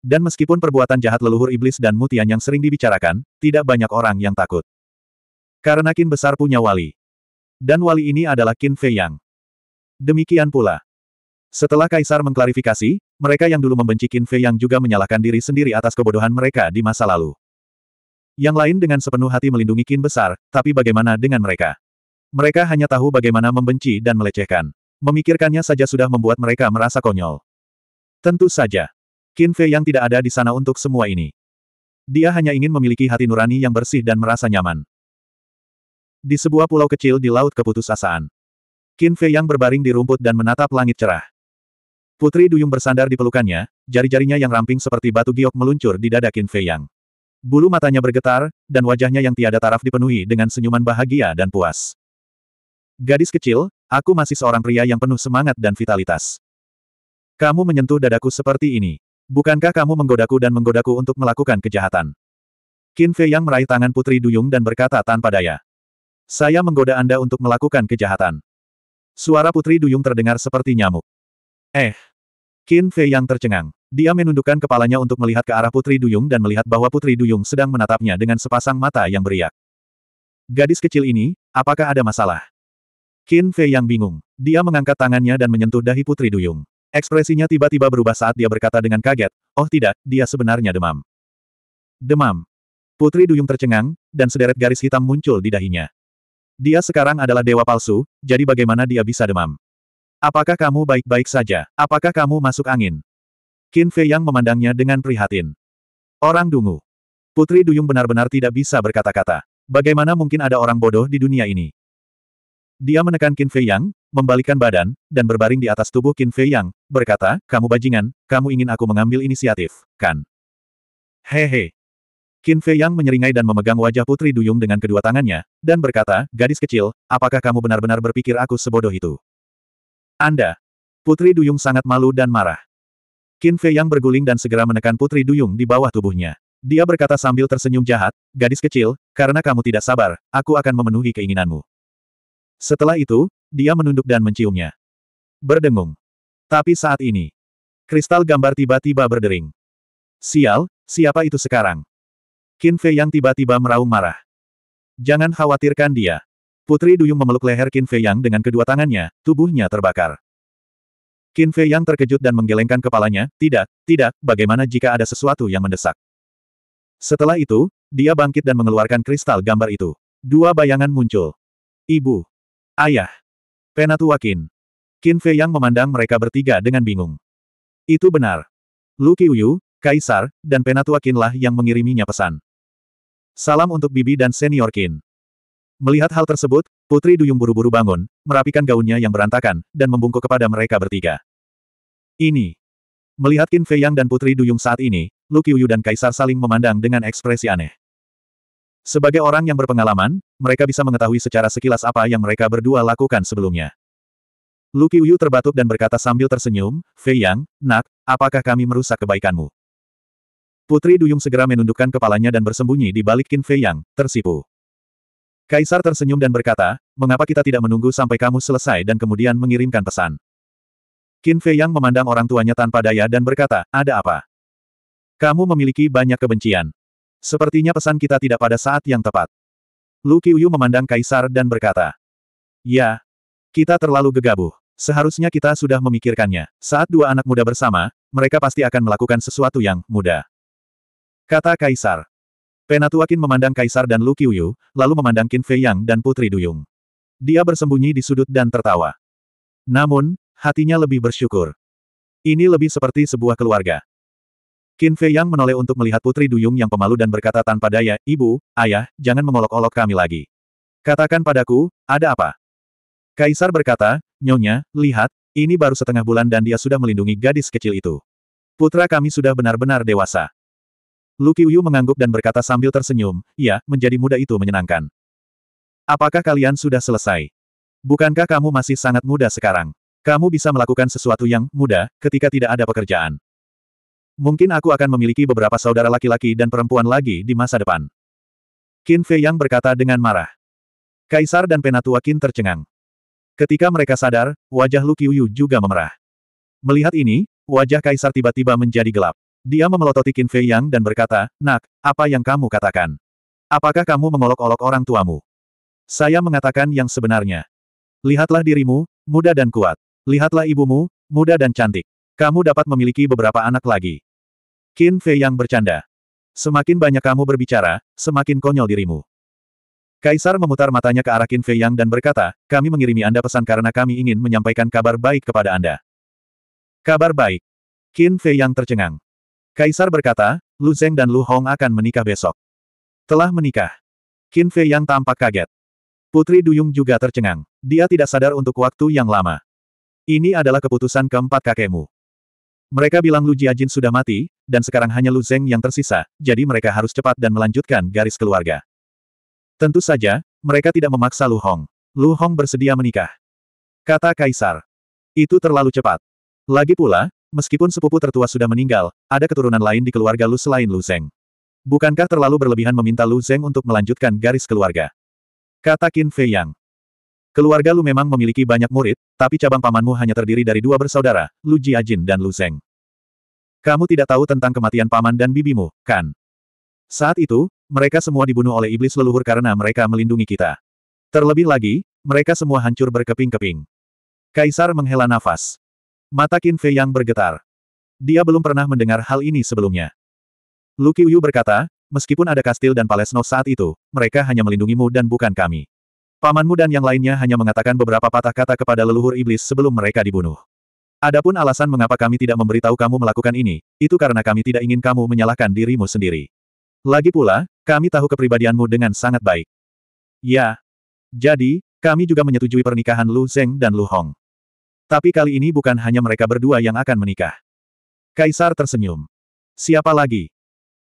Dan meskipun perbuatan jahat leluhur iblis dan mutian yang sering dibicarakan, tidak banyak orang yang takut. Karena kin besar punya wali. Dan wali ini adalah kin Fei Yang. Demikian pula. Setelah Kaisar mengklarifikasi, mereka yang dulu membenci kin Fei yang juga menyalahkan diri sendiri atas kebodohan mereka di masa lalu. Yang lain dengan sepenuh hati melindungi kin besar, tapi bagaimana dengan mereka? Mereka hanya tahu bagaimana membenci dan melecehkan. Memikirkannya saja sudah membuat mereka merasa konyol. Tentu saja. Qin Fei yang tidak ada di sana untuk semua ini. Dia hanya ingin memiliki hati nurani yang bersih dan merasa nyaman. Di sebuah pulau kecil di Laut Keputusasaan. Qin Fei yang berbaring di rumput dan menatap langit cerah. Putri Duyung bersandar di pelukannya, jari-jarinya yang ramping seperti batu giok meluncur di dada Qin Fei yang. Bulu matanya bergetar, dan wajahnya yang tiada taraf dipenuhi dengan senyuman bahagia dan puas. Gadis kecil, aku masih seorang pria yang penuh semangat dan vitalitas. Kamu menyentuh dadaku seperti ini. Bukankah kamu menggodaku dan menggodaku untuk melakukan kejahatan? Qin Fei yang meraih tangan Putri Duyung dan berkata tanpa daya. Saya menggoda Anda untuk melakukan kejahatan. Suara Putri Duyung terdengar seperti nyamuk. Eh. Qin Fei yang tercengang. Dia menundukkan kepalanya untuk melihat ke arah Putri Duyung dan melihat bahwa Putri Duyung sedang menatapnya dengan sepasang mata yang beriak. Gadis kecil ini, apakah ada masalah? Qin Fei yang bingung. Dia mengangkat tangannya dan menyentuh dahi Putri Duyung. Ekspresinya tiba-tiba berubah saat dia berkata dengan kaget, oh tidak, dia sebenarnya demam. Demam. Putri Duyung tercengang, dan sederet garis hitam muncul di dahinya. Dia sekarang adalah dewa palsu, jadi bagaimana dia bisa demam? Apakah kamu baik-baik saja? Apakah kamu masuk angin? Qin Fei yang memandangnya dengan prihatin. Orang dungu. Putri Duyung benar-benar tidak bisa berkata-kata. Bagaimana mungkin ada orang bodoh di dunia ini? Dia menekan Qin Fei Yang, membalikan badan, dan berbaring di atas tubuh Qin Fei Yang, berkata, kamu bajingan, kamu ingin aku mengambil inisiatif, kan? Hehe. Qin Fei Yang menyeringai dan memegang wajah Putri Duyung dengan kedua tangannya, dan berkata, gadis kecil, apakah kamu benar-benar berpikir aku sebodoh itu? Anda. Putri Duyung sangat malu dan marah. Qin Fei yang berguling dan segera menekan Putri Duyung di bawah tubuhnya. Dia berkata sambil tersenyum jahat, gadis kecil, karena kamu tidak sabar, aku akan memenuhi keinginanmu. Setelah itu, dia menunduk dan menciumnya. Berdengung. Tapi saat ini, kristal gambar tiba-tiba berdering. Sial, siapa itu sekarang? Qin Fei yang tiba-tiba meraung marah. Jangan khawatirkan dia. Putri Duyung memeluk leher Qin Fei Yang dengan kedua tangannya, tubuhnya terbakar. Qin Fei yang terkejut dan menggelengkan kepalanya, tidak, tidak, bagaimana jika ada sesuatu yang mendesak. Setelah itu, dia bangkit dan mengeluarkan kristal gambar itu. Dua bayangan muncul. Ibu. Ayah. Penatua Qin. Qin Fei yang memandang mereka bertiga dengan bingung. Itu benar. Lu Qiuyu, Kaisar, dan Penatua Qin lah yang mengiriminya pesan. Salam untuk Bibi dan Senior Qin. Melihat hal tersebut, Putri Duyung buru-buru bangun, merapikan gaunnya yang berantakan, dan membungkuk kepada mereka bertiga. Ini. Melihat Qin Fei Yang dan Putri Duyung saat ini, Lu Qiuyu dan Kaisar saling memandang dengan ekspresi aneh. Sebagai orang yang berpengalaman, mereka bisa mengetahui secara sekilas apa yang mereka berdua lakukan sebelumnya. Lu Qiuyu terbatuk dan berkata sambil tersenyum, Fei Yang, nak, apakah kami merusak kebaikanmu? Putri Duyung segera menundukkan kepalanya dan bersembunyi di balik Qin Fei Yang, tersipu. Kaisar tersenyum dan berkata, mengapa kita tidak menunggu sampai kamu selesai dan kemudian mengirimkan pesan. Qin Fei Yang memandang orang tuanya tanpa daya dan berkata, ada apa? Kamu memiliki banyak kebencian. Sepertinya pesan kita tidak pada saat yang tepat. Lu Qiuyu memandang Kaisar dan berkata, Ya, kita terlalu gegabah. Seharusnya kita sudah memikirkannya. Saat dua anak muda bersama, mereka pasti akan melakukan sesuatu yang mudah. Kata Kaisar. Penatuakin memandang Kaisar dan Lu Qiuyu, lalu memandang Qin Fei Yang dan Putri Duyung. Dia bersembunyi di sudut dan tertawa. Namun, hatinya lebih bersyukur. Ini lebih seperti sebuah keluarga. Qin Fei Yang menoleh untuk melihat Putri Duyung yang pemalu dan berkata tanpa daya, Ibu, Ayah, jangan mengolok-olok kami lagi. Katakan padaku, ada apa? Kaisar berkata, Nyonya, lihat, ini baru setengah bulan dan dia sudah melindungi gadis kecil itu. Putra kami sudah benar-benar dewasa. Lu Qiuyu mengangguk dan berkata sambil tersenyum, ya, menjadi muda itu menyenangkan. Apakah kalian sudah selesai? Bukankah kamu masih sangat muda sekarang? Kamu bisa melakukan sesuatu yang muda ketika tidak ada pekerjaan. Mungkin aku akan memiliki beberapa saudara laki-laki dan perempuan lagi di masa depan. Qin Fei Yang berkata dengan marah. Kaisar dan Penatua Qin tercengang. Ketika mereka sadar, wajah Lu Qiuyu juga memerah. Melihat ini, wajah Kaisar tiba-tiba menjadi gelap. Dia memelototi Qin Fei Yang dan berkata, Nak, apa yang kamu katakan? Apakah kamu mengolok-olok orang tuamu? Saya mengatakan yang sebenarnya. Lihatlah dirimu, muda dan kuat. Lihatlah ibumu, muda dan cantik. Kamu dapat memiliki beberapa anak lagi. Qin Fei Yang bercanda. Semakin banyak kamu berbicara, semakin konyol dirimu. Kaisar memutar matanya ke arah Qin Fei Yang dan berkata, kami mengirimi Anda pesan karena kami ingin menyampaikan kabar baik kepada Anda. Kabar baik. Qin Fei Yang tercengang. Kaisar berkata, Lu Zeng dan Lu Hong akan menikah besok. Telah menikah. Qin Fei yang tampak kaget. Putri Duyung juga tercengang. Dia tidak sadar untuk waktu yang lama. Ini adalah keputusan keempat kakekmu. Mereka bilang Lu Jiajin sudah mati, dan sekarang hanya Lu Zeng yang tersisa, jadi mereka harus cepat dan melanjutkan garis keluarga. Tentu saja, mereka tidak memaksa Lu Hong. Lu Hong bersedia menikah. Kata Kaisar. Itu terlalu cepat. Lagi pula, Meskipun sepupu tertua sudah meninggal, ada keturunan lain di keluarga Lu selain Lu Zeng. Bukankah terlalu berlebihan meminta Lu Zeng untuk melanjutkan garis keluarga? Kata Qin Fei Yang. Keluarga Lu memang memiliki banyak murid, tapi cabang pamanmu hanya terdiri dari dua bersaudara, Lu Jiajin dan Lu Zeng. Kamu tidak tahu tentang kematian paman dan bibimu, kan? Saat itu, mereka semua dibunuh oleh iblis leluhur karena mereka melindungi kita. Terlebih lagi, mereka semua hancur berkeping-keping. Kaisar menghela nafas. Mata Qin Fei yang bergetar. Dia belum pernah mendengar hal ini sebelumnya. Lu Qiuyu berkata, meskipun ada kastil dan Palesno saat itu, mereka hanya melindungimu dan bukan kami. Pamanmu dan yang lainnya hanya mengatakan beberapa patah kata kepada leluhur iblis sebelum mereka dibunuh. Adapun alasan mengapa kami tidak memberitahu kamu melakukan ini, itu karena kami tidak ingin kamu menyalahkan dirimu sendiri. Lagi pula, kami tahu kepribadianmu dengan sangat baik. Ya. Jadi, kami juga menyetujui pernikahan Lu Zeng dan Lu Hong. Tapi kali ini bukan hanya mereka berdua yang akan menikah. Kaisar tersenyum. Siapa lagi?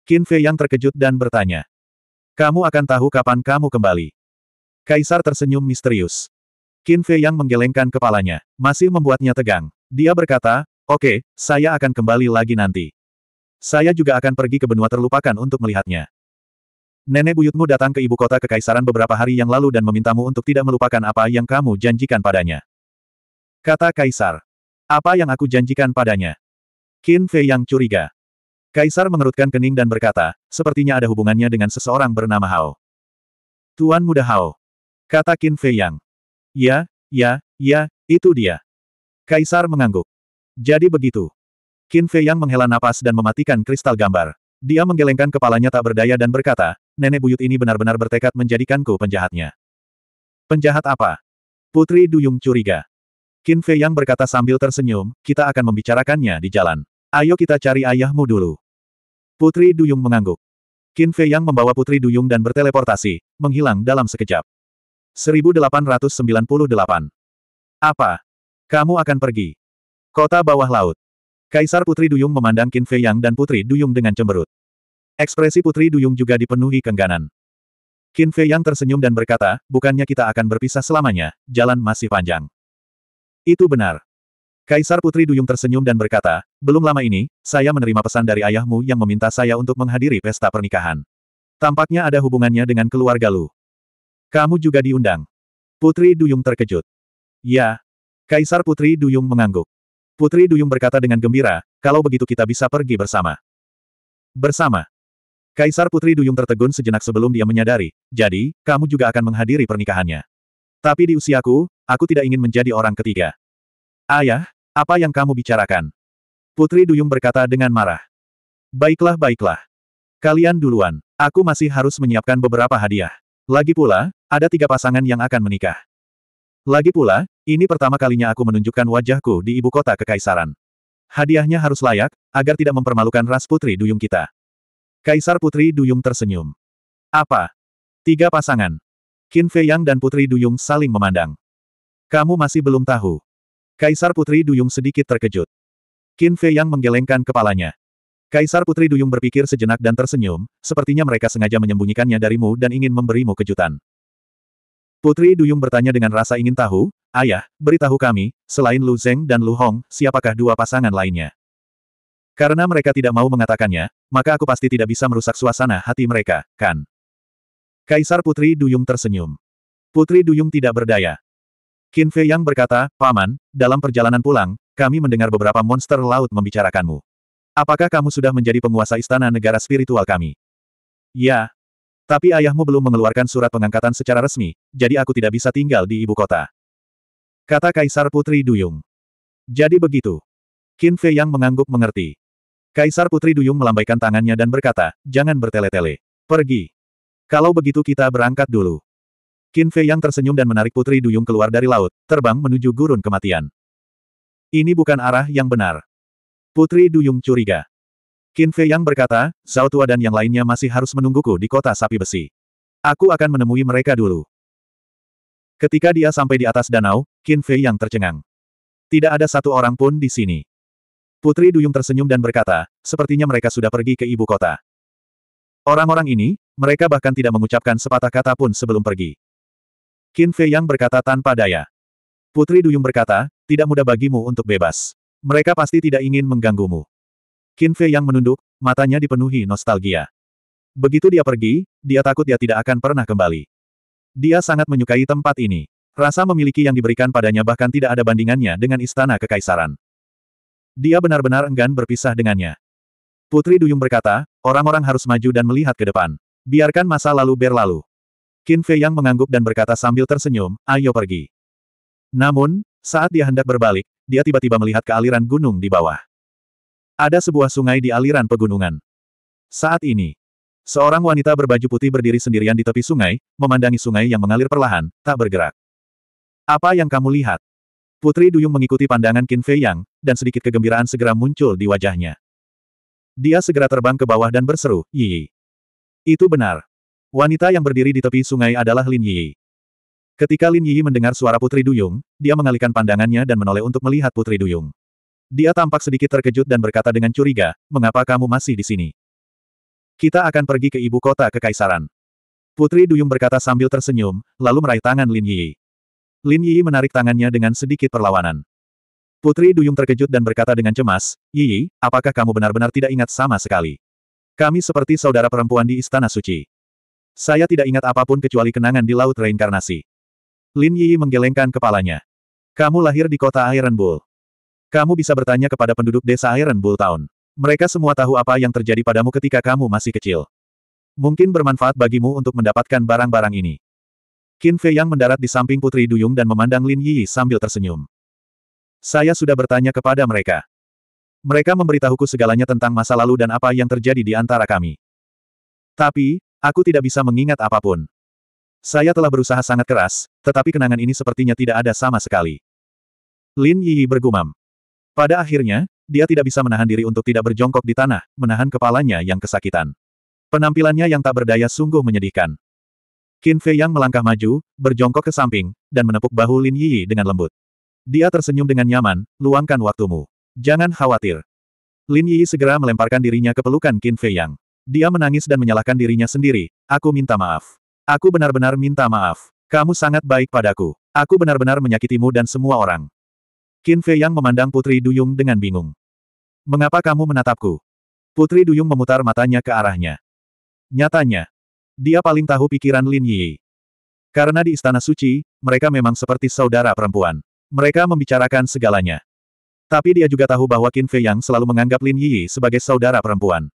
Qin Fei yang terkejut dan bertanya. Kamu akan tahu kapan kamu kembali. Kaisar tersenyum misterius. Qin Fei yang menggelengkan kepalanya, masih membuatnya tegang. Dia berkata, oke, okay, saya akan kembali lagi nanti. Saya juga akan pergi ke benua terlupakan untuk melihatnya. Nenek buyutmu datang ke ibu kota kekaisaran beberapa hari yang lalu dan memintamu untuk tidak melupakan apa yang kamu janjikan padanya. Kata Kaisar. Apa yang aku janjikan padanya? Qin Fei yang curiga. Kaisar mengerutkan kening dan berkata, sepertinya ada hubungannya dengan seseorang bernama Hao. Tuan muda Hao. Kata Qin Fei yang. Ya, ya, ya, itu dia. Kaisar mengangguk. Jadi begitu. Qin Fei yang menghela napas dan mematikan kristal gambar. Dia menggelengkan kepalanya tak berdaya dan berkata, nenek buyut ini benar-benar bertekad menjadikanku penjahatnya. Penjahat apa? Putri Duyung curiga. Qin Fei Yang berkata sambil tersenyum, kita akan membicarakannya di jalan. Ayo kita cari ayahmu dulu. Putri Duyung mengangguk. Qin Fei Yang membawa Putri Duyung dan berteleportasi, menghilang dalam sekejap. 1898. Apa? Kamu akan pergi. Kota bawah laut. Kaisar Putri Duyung memandang Qin Fei Yang dan Putri Duyung dengan cemberut. Ekspresi Putri Duyung juga dipenuhi kengganan. Qin Fei Yang tersenyum dan berkata, bukannya kita akan berpisah selamanya, jalan masih panjang. Itu benar. Kaisar Putri Duyung tersenyum dan berkata, belum lama ini, saya menerima pesan dari ayahmu yang meminta saya untuk menghadiri pesta pernikahan. Tampaknya ada hubungannya dengan keluarga Lu. Kamu juga diundang. Putri Duyung terkejut. Ya. Kaisar Putri Duyung mengangguk. Putri Duyung berkata dengan gembira, kalau begitu kita bisa pergi bersama. Bersama. Kaisar Putri Duyung tertegun sejenak sebelum dia menyadari, jadi, kamu juga akan menghadiri pernikahannya. Tapi di usiaku, Aku tidak ingin menjadi orang ketiga. Ayah, apa yang kamu bicarakan? Putri Duyung berkata dengan marah. Baiklah baiklah. Kalian duluan, aku masih harus menyiapkan beberapa hadiah. Lagi pula, ada tiga pasangan yang akan menikah. Lagi pula, ini pertama kalinya aku menunjukkan wajahku di ibu kota kekaisaran. Hadiahnya harus layak, agar tidak mempermalukan ras putri duyung kita. Kaisar putri duyung tersenyum. Apa? Tiga pasangan. Qin Fei Yang dan putri duyung saling memandang. Kamu masih belum tahu. Kaisar Putri Duyung sedikit terkejut. Qin Fei Yang menggelengkan kepalanya. Kaisar Putri Duyung berpikir sejenak dan tersenyum, sepertinya mereka sengaja menyembunyikannya darimu dan ingin memberimu kejutan. Putri Duyung bertanya dengan rasa ingin tahu, Ayah, beritahu kami, selain Lu Zeng dan Lu Hong, siapakah dua pasangan lainnya? Karena mereka tidak mau mengatakannya, maka aku pasti tidak bisa merusak suasana hati mereka, kan? Kaisar Putri Duyung tersenyum. Putri Duyung tidak berdaya. Qin Fei Yang berkata, Paman, dalam perjalanan pulang, kami mendengar beberapa monster laut membicarakanmu. Apakah kamu sudah menjadi penguasa istana negara spiritual kami? Ya. Tapi ayahmu belum mengeluarkan surat pengangkatan secara resmi, jadi aku tidak bisa tinggal di ibu kota. Kata Kaisar Putri Duyung. Jadi begitu. Qin Fei Yang mengangguk mengerti. Kaisar Putri Duyung melambaikan tangannya dan berkata, jangan bertele-tele. Pergi. Kalau begitu kita berangkat dulu. Qin Fei yang tersenyum dan menarik Putri Duyung keluar dari laut, terbang menuju gurun kematian. Ini bukan arah yang benar. Putri Duyung curiga. Qin Fei yang berkata, Zhao Tua dan yang lainnya masih harus menungguku di kota sapi besi. Aku akan menemui mereka dulu. Ketika dia sampai di atas danau, Qin Fei yang tercengang. Tidak ada satu orang pun di sini. Putri Duyung tersenyum dan berkata, sepertinya mereka sudah pergi ke ibu kota. Orang-orang ini, mereka bahkan tidak mengucapkan sepatah kata pun sebelum pergi. Qin Fei Yang berkata tanpa daya. Putri Duyung berkata, tidak mudah bagimu untuk bebas. Mereka pasti tidak ingin mengganggumu. Qin Fei Yang menunduk, matanya dipenuhi nostalgia. Begitu dia pergi, dia takut dia tidak akan pernah kembali. Dia sangat menyukai tempat ini. Rasa memiliki yang diberikan padanya bahkan tidak ada bandingannya dengan istana kekaisaran. Dia benar-benar enggan berpisah dengannya. Putri Duyung berkata, orang-orang harus maju dan melihat ke depan. Biarkan masa lalu berlalu. Qin Fei Yang mengangguk dan berkata sambil tersenyum, ayo pergi. Namun, saat dia hendak berbalik, dia tiba-tiba melihat ke aliran gunung di bawah. Ada sebuah sungai di aliran pegunungan. Saat ini, seorang wanita berbaju putih berdiri sendirian di tepi sungai, memandangi sungai yang mengalir perlahan, tak bergerak. Apa yang kamu lihat? Putri Duyung mengikuti pandangan Qin Fei Yang, dan sedikit kegembiraan segera muncul di wajahnya. Dia segera terbang ke bawah dan berseru, Yi. Itu benar. Wanita yang berdiri di tepi sungai adalah Lin Yi. Ketika Lin Yi mendengar suara Putri Duyung, dia mengalihkan pandangannya dan menoleh untuk melihat Putri Duyung. Dia tampak sedikit terkejut dan berkata dengan curiga, mengapa kamu masih di sini? Kita akan pergi ke ibu kota kekaisaran. Putri Duyung berkata sambil tersenyum, lalu meraih tangan Lin Yi. Lin Yi menarik tangannya dengan sedikit perlawanan. Putri Duyung terkejut dan berkata dengan cemas, Yi, apakah kamu benar-benar tidak ingat sama sekali? Kami seperti saudara perempuan di Istana Suci. Saya tidak ingat apapun kecuali kenangan di Laut Reinkarnasi. Lin Yi menggelengkan kepalanya. Kamu lahir di kota Iron Bull. Kamu bisa bertanya kepada penduduk desa Iron Bull Town. Mereka semua tahu apa yang terjadi padamu ketika kamu masih kecil. Mungkin bermanfaat bagimu untuk mendapatkan barang-barang ini. Qin Fei Yang mendarat di samping Putri Duyung dan memandang Lin Yi sambil tersenyum. Saya sudah bertanya kepada mereka. Mereka memberitahuku segalanya tentang masa lalu dan apa yang terjadi di antara kami. Tapi, Aku tidak bisa mengingat apapun. Saya telah berusaha sangat keras, tetapi kenangan ini sepertinya tidak ada sama sekali. Lin Yi bergumam. Pada akhirnya, dia tidak bisa menahan diri untuk tidak berjongkok di tanah, menahan kepalanya yang kesakitan. Penampilannya yang tak berdaya sungguh menyedihkan. Qin Fei yang melangkah maju, berjongkok ke samping, dan menepuk bahu Lin Yi dengan lembut. Dia tersenyum dengan nyaman, luangkan waktumu. Jangan khawatir. Lin Yi segera melemparkan dirinya ke pelukan Qin Fei Yang. Dia menangis dan menyalahkan dirinya sendiri. Aku minta maaf. Aku benar-benar minta maaf. Kamu sangat baik padaku. Aku benar-benar menyakitimu dan semua orang. Qin Fei yang memandang Putri Duyung dengan bingung. Mengapa kamu menatapku? Putri Duyung memutar matanya ke arahnya. Nyatanya, dia paling tahu pikiran Lin Yi. Karena di Istana Suci, mereka memang seperti saudara perempuan. Mereka membicarakan segalanya. Tapi dia juga tahu bahwa Qin Fei yang selalu menganggap Lin Yi sebagai saudara perempuan.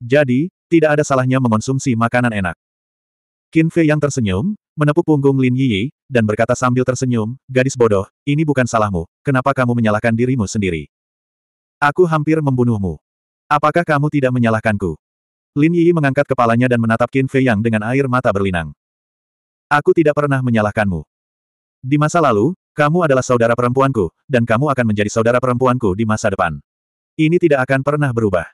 Jadi, tidak ada salahnya mengonsumsi makanan enak. Qin Fei yang tersenyum, menepuk punggung Lin Yi dan berkata sambil tersenyum, gadis bodoh, ini bukan salahmu, kenapa kamu menyalahkan dirimu sendiri? Aku hampir membunuhmu. Apakah kamu tidak menyalahkanku? Lin Yi mengangkat kepalanya dan menatap Qin Fei Yang dengan air mata berlinang. Aku tidak pernah menyalahkanmu. Di masa lalu, kamu adalah saudara perempuanku, dan kamu akan menjadi saudara perempuanku di masa depan. Ini tidak akan pernah berubah.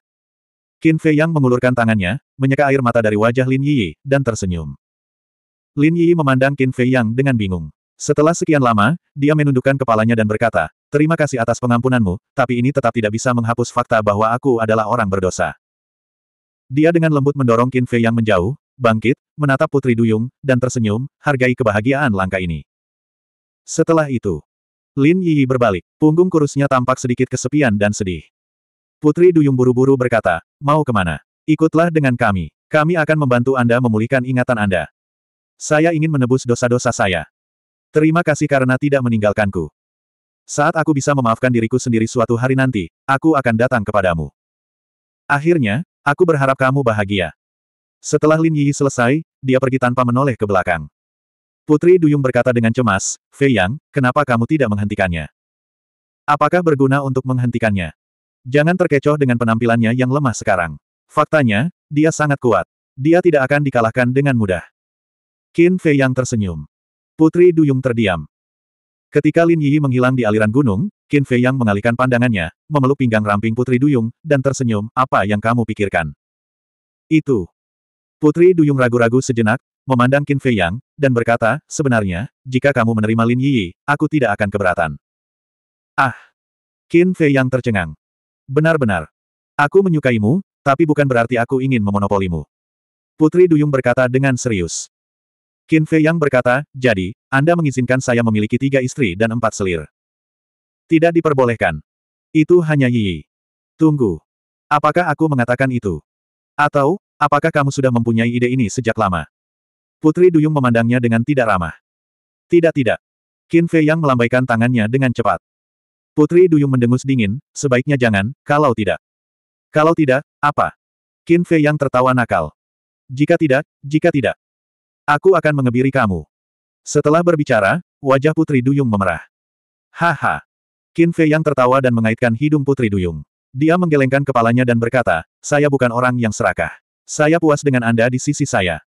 Qin Fei Yang mengulurkan tangannya, menyeka air mata dari wajah Lin Yi, dan tersenyum. Lin Yi memandang Qin Fei Yang dengan bingung. Setelah sekian lama, dia menundukkan kepalanya dan berkata, Terima kasih atas pengampunanmu, tapi ini tetap tidak bisa menghapus fakta bahwa aku adalah orang berdosa. Dia dengan lembut mendorong Qin Fei Yang menjauh, bangkit, menatap Putri Duyung, dan tersenyum, hargai kebahagiaan langkah ini. Setelah itu, Lin Yi berbalik, punggung kurusnya tampak sedikit kesepian dan sedih. Putri Duyung buru-buru berkata, Mau kemana? Ikutlah dengan kami. Kami akan membantu Anda memulihkan ingatan Anda. Saya ingin menebus dosa-dosa saya. Terima kasih karena tidak meninggalkanku. Saat aku bisa memaafkan diriku sendiri suatu hari nanti, aku akan datang kepadamu. Akhirnya, aku berharap kamu bahagia. Setelah Lin Yi selesai, dia pergi tanpa menoleh ke belakang. Putri Duyung berkata dengan cemas, Fei Yang, kenapa kamu tidak menghentikannya? Apakah berguna untuk menghentikannya? Jangan terkecoh dengan penampilannya yang lemah sekarang. Faktanya, dia sangat kuat. Dia tidak akan dikalahkan dengan mudah. Qin Fei yang tersenyum. Putri Duyung terdiam. Ketika Lin Yi menghilang di aliran gunung, Qin Fei yang mengalihkan pandangannya, memeluk pinggang ramping Putri Duyung, dan tersenyum, apa yang kamu pikirkan? Itu. Putri Duyung ragu-ragu sejenak, memandang Qin Fei yang, dan berkata, sebenarnya, jika kamu menerima Lin Yi, aku tidak akan keberatan. Ah! Qin Fei yang tercengang. Benar-benar. Aku menyukaimu, tapi bukan berarti aku ingin memonopolimu. Putri Duyung berkata dengan serius. Qin Fei Yang berkata, jadi, Anda mengizinkan saya memiliki tiga istri dan empat selir. Tidak diperbolehkan. Itu hanya Yi. Tunggu. Apakah aku mengatakan itu? Atau, apakah kamu sudah mempunyai ide ini sejak lama? Putri Duyung memandangnya dengan tidak ramah. Tidak tidak. Qin Fei Yang melambaikan tangannya dengan cepat. Putri Duyung mendengus dingin, sebaiknya jangan, kalau tidak. Kalau tidak, apa? Qin Fei yang tertawa nakal. Jika tidak, jika tidak. Aku akan mengebiri kamu. Setelah berbicara, wajah Putri Duyung memerah. Haha. Qin Fei yang tertawa dan mengaitkan hidung Putri Duyung. Dia menggelengkan kepalanya dan berkata, saya bukan orang yang serakah. Saya puas dengan Anda di sisi saya.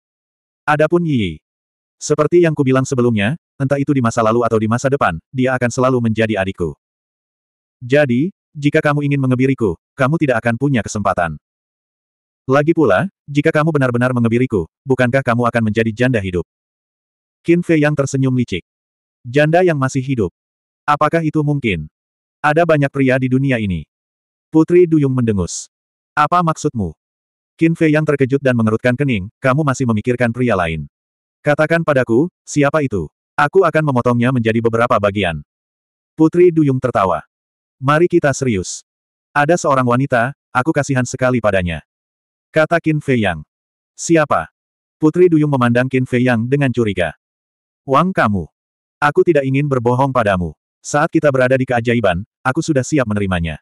Adapun Yi. Seperti yang kubilang sebelumnya, entah itu di masa lalu atau di masa depan, dia akan selalu menjadi adikku. Jadi, jika kamu ingin mengebiriku, kamu tidak akan punya kesempatan. Lagi pula, jika kamu benar-benar mengebiriku, bukankah kamu akan menjadi janda hidup? Qin Fei yang tersenyum licik. Janda yang masih hidup. Apakah itu mungkin? Ada banyak pria di dunia ini. Putri Duyung mendengus. Apa maksudmu? Qin Fei yang terkejut dan mengerutkan kening, kamu masih memikirkan pria lain. Katakan padaku, siapa itu? Aku akan memotongnya menjadi beberapa bagian. Putri Duyung tertawa. Mari kita serius. Ada seorang wanita, aku kasihan sekali padanya. Kata Qin Fei Yang. Siapa? Putri Duyung memandang Qin Fei Yang dengan curiga. Wang kamu. Aku tidak ingin berbohong padamu. Saat kita berada di keajaiban, aku sudah siap menerimanya.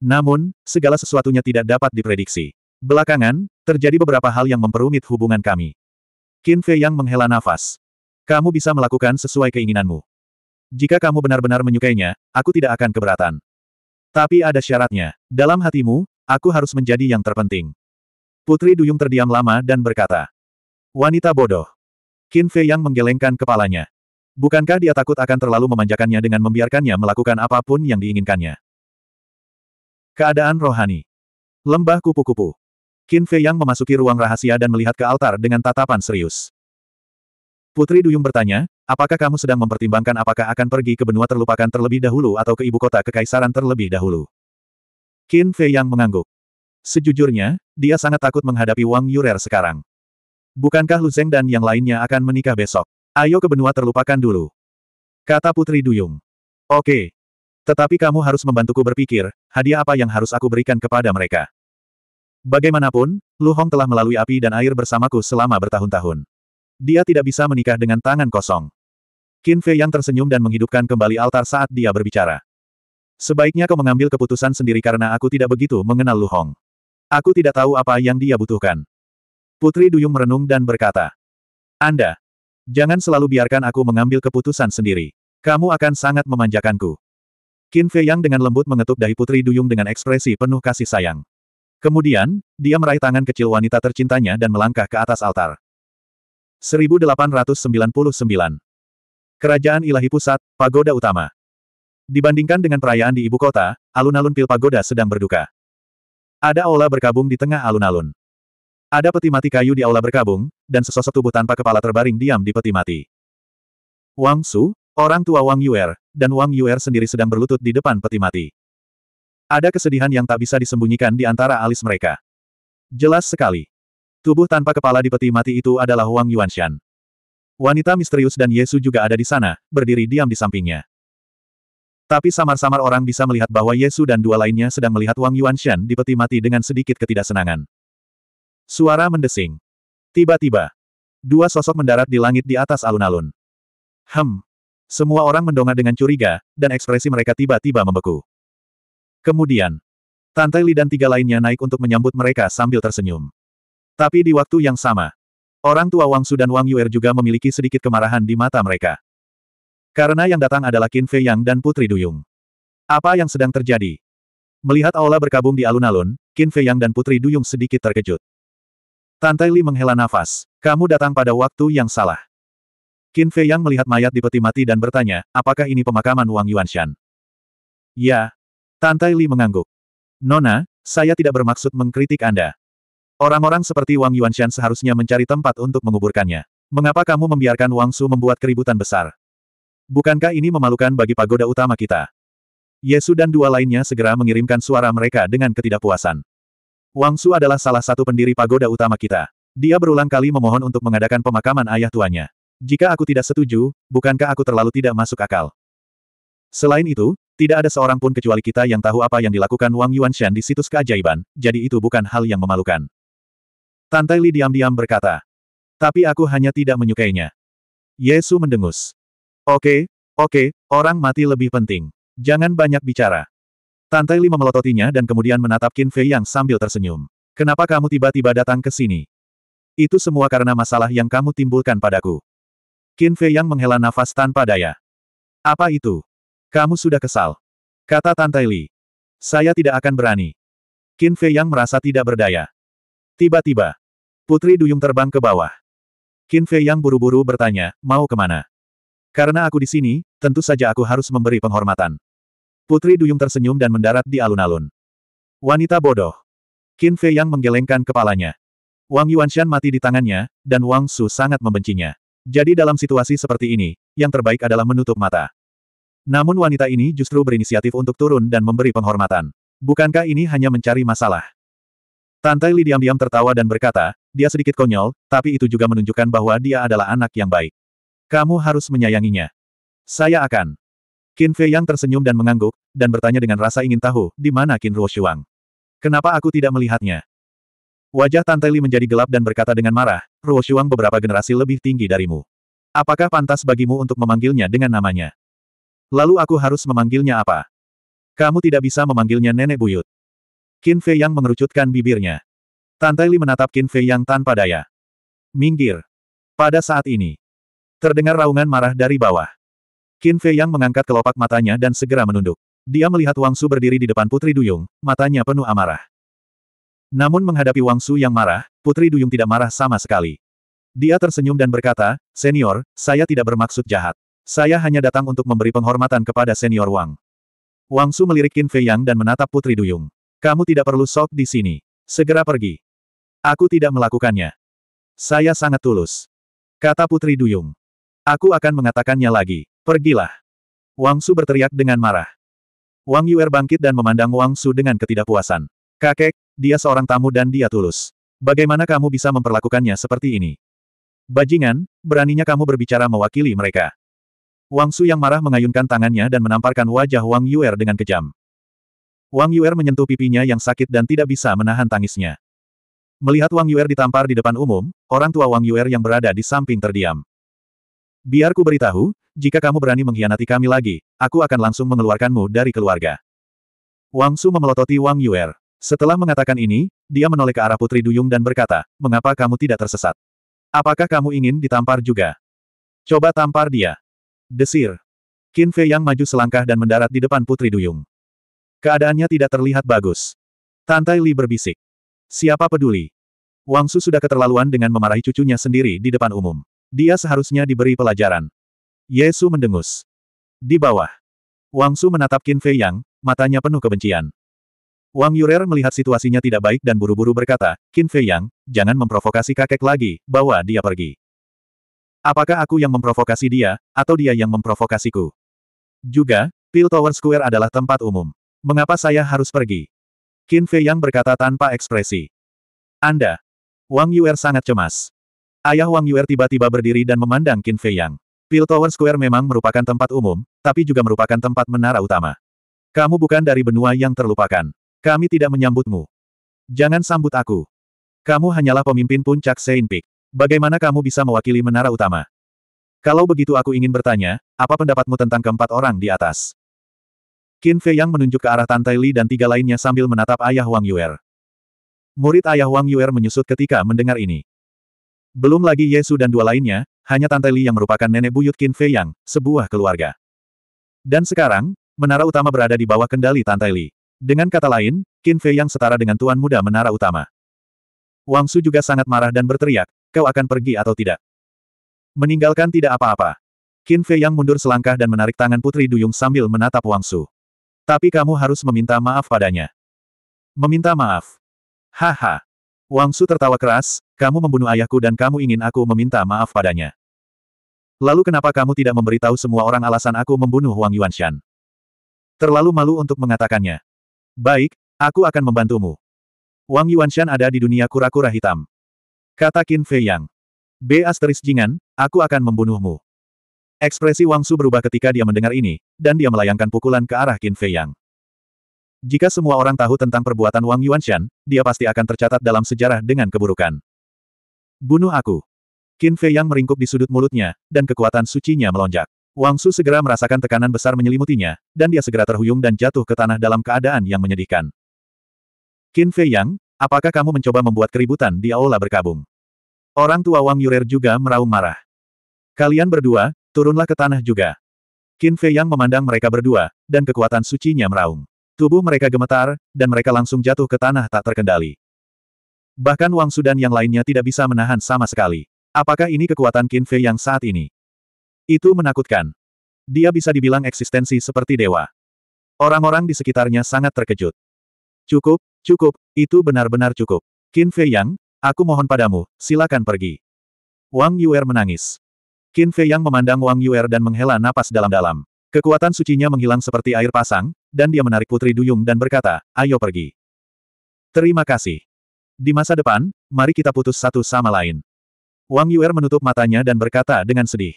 Namun, segala sesuatunya tidak dapat diprediksi. Belakangan, terjadi beberapa hal yang memperumit hubungan kami. Qin Fei Yang menghela nafas. Kamu bisa melakukan sesuai keinginanmu. Jika kamu benar-benar menyukainya, aku tidak akan keberatan. Tapi ada syaratnya. Dalam hatimu, aku harus menjadi yang terpenting. Putri Duyung terdiam lama dan berkata. Wanita bodoh. Qin Fei yang menggelengkan kepalanya. Bukankah dia takut akan terlalu memanjakannya dengan membiarkannya melakukan apapun yang diinginkannya? Keadaan rohani. Lembah kupu-kupu. Qin Fei yang memasuki ruang rahasia dan melihat ke altar dengan tatapan serius. Putri Duyung bertanya, Apakah kamu sedang mempertimbangkan apakah akan pergi ke benua terlupakan terlebih dahulu atau ke ibu kota kekaisaran terlebih dahulu? Qin Fei yang mengangguk. Sejujurnya, dia sangat takut menghadapi Wang Yurer sekarang. Bukankah Lu Zeng dan yang lainnya akan menikah besok? Ayo ke benua terlupakan dulu. Kata Putri Duyung. Oke. Tetapi kamu harus membantuku berpikir, hadiah apa yang harus aku berikan kepada mereka. Bagaimanapun, Lu Hong telah melalui api dan air bersamaku selama bertahun-tahun. Dia tidak bisa menikah dengan tangan kosong. Qin Fei yang tersenyum dan menghidupkan kembali altar saat dia berbicara. Sebaiknya kau mengambil keputusan sendiri karena aku tidak begitu mengenal Lu Hong. Aku tidak tahu apa yang dia butuhkan. Putri Duyung merenung dan berkata, Anda, jangan selalu biarkan aku mengambil keputusan sendiri. Kamu akan sangat memanjakanku. Qin Fei Yang dengan lembut mengetuk dahi Putri Duyung dengan ekspresi penuh kasih sayang. Kemudian, dia meraih tangan kecil wanita tercintanya dan melangkah ke atas altar. 1899. Kerajaan Ilahi Pusat, Pagoda Utama. Dibandingkan dengan perayaan di ibu kota, alun-alun Pil Pagoda sedang berduka. Ada aula berkabung di tengah alun-alun. Ada peti mati kayu di aula berkabung, dan sesosok tubuh tanpa kepala terbaring diam di peti mati. Wang Su, orang tua Wang Yuer, dan Wang Yuer sendiri sedang berlutut di depan peti mati. Ada kesedihan yang tak bisa disembunyikan di antara alis mereka. Jelas sekali. Tubuh tanpa kepala di peti mati itu adalah Wang Yuanshan. Wanita misterius dan Yesu juga ada di sana, berdiri diam di sampingnya. Tapi samar-samar orang bisa melihat bahwa Yesu dan dua lainnya sedang melihat Wang Yuanshan di peti mati dengan sedikit ketidaksenangan. Suara mendesing. Tiba-tiba, dua sosok mendarat di langit di atas alun-alun. Hem. Semua orang mendongak dengan curiga, dan ekspresi mereka tiba-tiba membeku. Kemudian, Tante Li dan tiga lainnya naik untuk menyambut mereka sambil tersenyum. Tapi di waktu yang sama, orang tua Wang Su dan Wang Yuer juga memiliki sedikit kemarahan di mata mereka. Karena yang datang adalah Qin Fei Yang dan Putri Duyung. Apa yang sedang terjadi? Melihat aula berkabung di alun-alun, Qin Fei Yang dan Putri Duyung sedikit terkejut. Tante Li menghela nafas, kamu datang pada waktu yang salah. Qin Fei Yang melihat mayat di peti mati dan bertanya, apakah ini pemakaman Wang Yuanshan? Ya. Tante Li mengangguk. Nona, saya tidak bermaksud mengkritik Anda. Orang-orang seperti Wang Yuanshan seharusnya mencari tempat untuk menguburkannya. Mengapa kamu membiarkan Wang Su membuat keributan besar? Bukankah ini memalukan bagi pagoda utama kita? Yesu dan dua lainnya segera mengirimkan suara mereka dengan ketidakpuasan. Wang Su adalah salah satu pendiri pagoda utama kita. Dia berulang kali memohon untuk mengadakan pemakaman ayah tuanya. Jika aku tidak setuju, bukankah aku terlalu tidak masuk akal? Selain itu, tidak ada seorang pun kecuali kita yang tahu apa yang dilakukan Wang Yuanshan di situs keajaiban, jadi itu bukan hal yang memalukan. Tante Li diam-diam berkata. Tapi aku hanya tidak menyukainya. Yesu mendengus. Oke, oke, orang mati lebih penting. Jangan banyak bicara. Tante Li memelototinya dan kemudian menatap Qin Fei yang sambil tersenyum. Kenapa kamu tiba-tiba datang ke sini? Itu semua karena masalah yang kamu timbulkan padaku. Qin Fei yang menghela nafas tanpa daya. Apa itu? Kamu sudah kesal. Kata Tante Li. Saya tidak akan berani. Qin Fei yang merasa tidak berdaya. Tiba-tiba, Putri Duyung terbang ke bawah. Qin Fei yang buru-buru bertanya, mau kemana? Karena aku di sini, tentu saja aku harus memberi penghormatan. Putri Duyung tersenyum dan mendarat di alun-alun. Wanita bodoh. Qin Fei yang menggelengkan kepalanya. Wang Yuanshan mati di tangannya, dan Wang Su sangat membencinya. Jadi dalam situasi seperti ini, yang terbaik adalah menutup mata. Namun wanita ini justru berinisiatif untuk turun dan memberi penghormatan. Bukankah ini hanya mencari masalah? Tante Li diam-diam tertawa dan berkata, dia sedikit konyol, tapi itu juga menunjukkan bahwa dia adalah anak yang baik. Kamu harus menyayanginya. Saya akan. Qin Fei yang tersenyum dan mengangguk, dan bertanya dengan rasa ingin tahu, di mana Qin Ruoshuang. Kenapa aku tidak melihatnya? Wajah Tante Li menjadi gelap dan berkata dengan marah, Ruoshuang beberapa generasi lebih tinggi darimu. Apakah pantas bagimu untuk memanggilnya dengan namanya? Lalu aku harus memanggilnya apa? Kamu tidak bisa memanggilnya nenek buyut. Qin Fei yang mengerucutkan bibirnya. Tante Li menatap Qin Fei yang tanpa daya. Minggir. Pada saat ini. Terdengar raungan marah dari bawah. Qin Fei yang mengangkat kelopak matanya dan segera menunduk. Dia melihat Wang Su berdiri di depan Putri Duyung, matanya penuh amarah. Namun menghadapi Wang Su yang marah, Putri Duyung tidak marah sama sekali. Dia tersenyum dan berkata, Senior, saya tidak bermaksud jahat. Saya hanya datang untuk memberi penghormatan kepada senior Wang. Wang Su melirik Qin Fei Yang dan menatap Putri Duyung. Kamu tidak perlu sok di sini. Segera pergi. Aku tidak melakukannya. Saya sangat tulus. Kata Putri Duyung. Aku akan mengatakannya lagi. Pergilah. Wang Su berteriak dengan marah. Wang Yuer bangkit dan memandang Wang Su dengan ketidakpuasan. Kakek, dia seorang tamu dan dia tulus. Bagaimana kamu bisa memperlakukannya seperti ini? Bajingan, beraninya kamu berbicara mewakili mereka. Wang Su yang marah mengayunkan tangannya dan menamparkan wajah Wang Yuer dengan kejam. Wang Yuer menyentuh pipinya yang sakit dan tidak bisa menahan tangisnya. Melihat Wang Yuer ditampar di depan umum, orang tua Wang Yuer yang berada di samping terdiam. Biar ku beritahu, jika kamu berani mengkhianati kami lagi, aku akan langsung mengeluarkanmu dari keluarga. Wang Su memelototi Wang Yuer. Setelah mengatakan ini, dia menoleh ke arah Putri Duyung dan berkata, mengapa kamu tidak tersesat? Apakah kamu ingin ditampar juga? Coba tampar dia. Desir. Qin Fei yang maju selangkah dan mendarat di depan Putri Duyung. Keadaannya tidak terlihat bagus. Tantai Li berbisik. Siapa peduli? Wang Su sudah keterlaluan dengan memarahi cucunya sendiri di depan umum. Dia seharusnya diberi pelajaran. Yesu mendengus. Di bawah. Wang Su menatap Qin Fei Yang, matanya penuh kebencian. Wang Yurer melihat situasinya tidak baik dan buru-buru berkata, Qin Fei Yang, jangan memprovokasi kakek lagi, bawa dia pergi. Apakah aku yang memprovokasi dia, atau dia yang memprovokasiku? Juga, Tower Square adalah tempat umum. Mengapa saya harus pergi? Qin Fei yang berkata tanpa ekspresi. Anda. Wang Yuer sangat cemas. Ayah Wang Yuer tiba-tiba berdiri dan memandang Qin Fei Yang. Piltower Square memang merupakan tempat umum, tapi juga merupakan tempat menara utama. Kamu bukan dari benua yang terlupakan. Kami tidak menyambutmu. Jangan sambut aku. Kamu hanyalah pemimpin puncak Saint Peak. Bagaimana kamu bisa mewakili menara utama? Kalau begitu aku ingin bertanya, apa pendapatmu tentang keempat orang di atas? Qin Fei Yang menunjuk ke arah Tai Li dan tiga lainnya sambil menatap ayah Wang Yuer. Murid ayah Wang Yuer menyusut ketika mendengar ini. Belum lagi Yesu dan dua lainnya, hanya Tai Li yang merupakan nenek buyut Qin Fei Yang, sebuah keluarga. Dan sekarang, menara utama berada di bawah kendali Tai Li. Dengan kata lain, Qin Fei Yang setara dengan tuan muda menara utama. Wang Su juga sangat marah dan berteriak, kau akan pergi atau tidak? Meninggalkan tidak apa-apa. Qin Fei Yang mundur selangkah dan menarik tangan Putri Duyung sambil menatap Wang Su. Tapi kamu harus meminta maaf padanya. Meminta maaf. Haha. Wang Su tertawa keras, kamu membunuh ayahku dan kamu ingin aku meminta maaf padanya. Lalu kenapa kamu tidak memberitahu semua orang alasan aku membunuh Wang Yuanshan? Terlalu malu untuk mengatakannya. Baik, aku akan membantumu. Wang Yuanshan ada di dunia kura-kura hitam. Kata Qin Fei Yang. B asteris jingan, aku akan membunuhmu. Ekspresi Wang Su berubah ketika dia mendengar ini, dan dia melayangkan pukulan ke arah Qin Fei Yang. Jika semua orang tahu tentang perbuatan Wang Yuanshan, dia pasti akan tercatat dalam sejarah dengan keburukan. Bunuh aku. Qin Fei Yang meringkuk di sudut mulutnya, dan kekuatan sucinya melonjak. Wang Su segera merasakan tekanan besar menyelimutinya, dan dia segera terhuyung dan jatuh ke tanah dalam keadaan yang menyedihkan. Qin Fei Yang, apakah kamu mencoba membuat keributan di aula berkabung? Orang tua Wang Yurer juga meraung marah. Kalian berdua, Turunlah ke tanah juga. Qin Fei Yang memandang mereka berdua, dan kekuatan sucinya meraung. Tubuh mereka gemetar, dan mereka langsung jatuh ke tanah tak terkendali. Bahkan Wang Sudan yang lainnya tidak bisa menahan sama sekali. Apakah ini kekuatan Qin Fei Yang saat ini? Itu menakutkan. Dia bisa dibilang eksistensi seperti dewa. Orang-orang di sekitarnya sangat terkejut. Cukup, cukup, itu benar-benar cukup. Qin Fei Yang, aku mohon padamu, silakan pergi. Wang Yuer menangis. Qin Fei Yang memandang Wang Yuer dan menghela napas dalam-dalam. Kekuatan sucinya menghilang seperti air pasang, dan dia menarik Putri Duyung dan berkata, ayo pergi. Terima kasih. Di masa depan, mari kita putus satu sama lain. Wang Yuer menutup matanya dan berkata dengan sedih.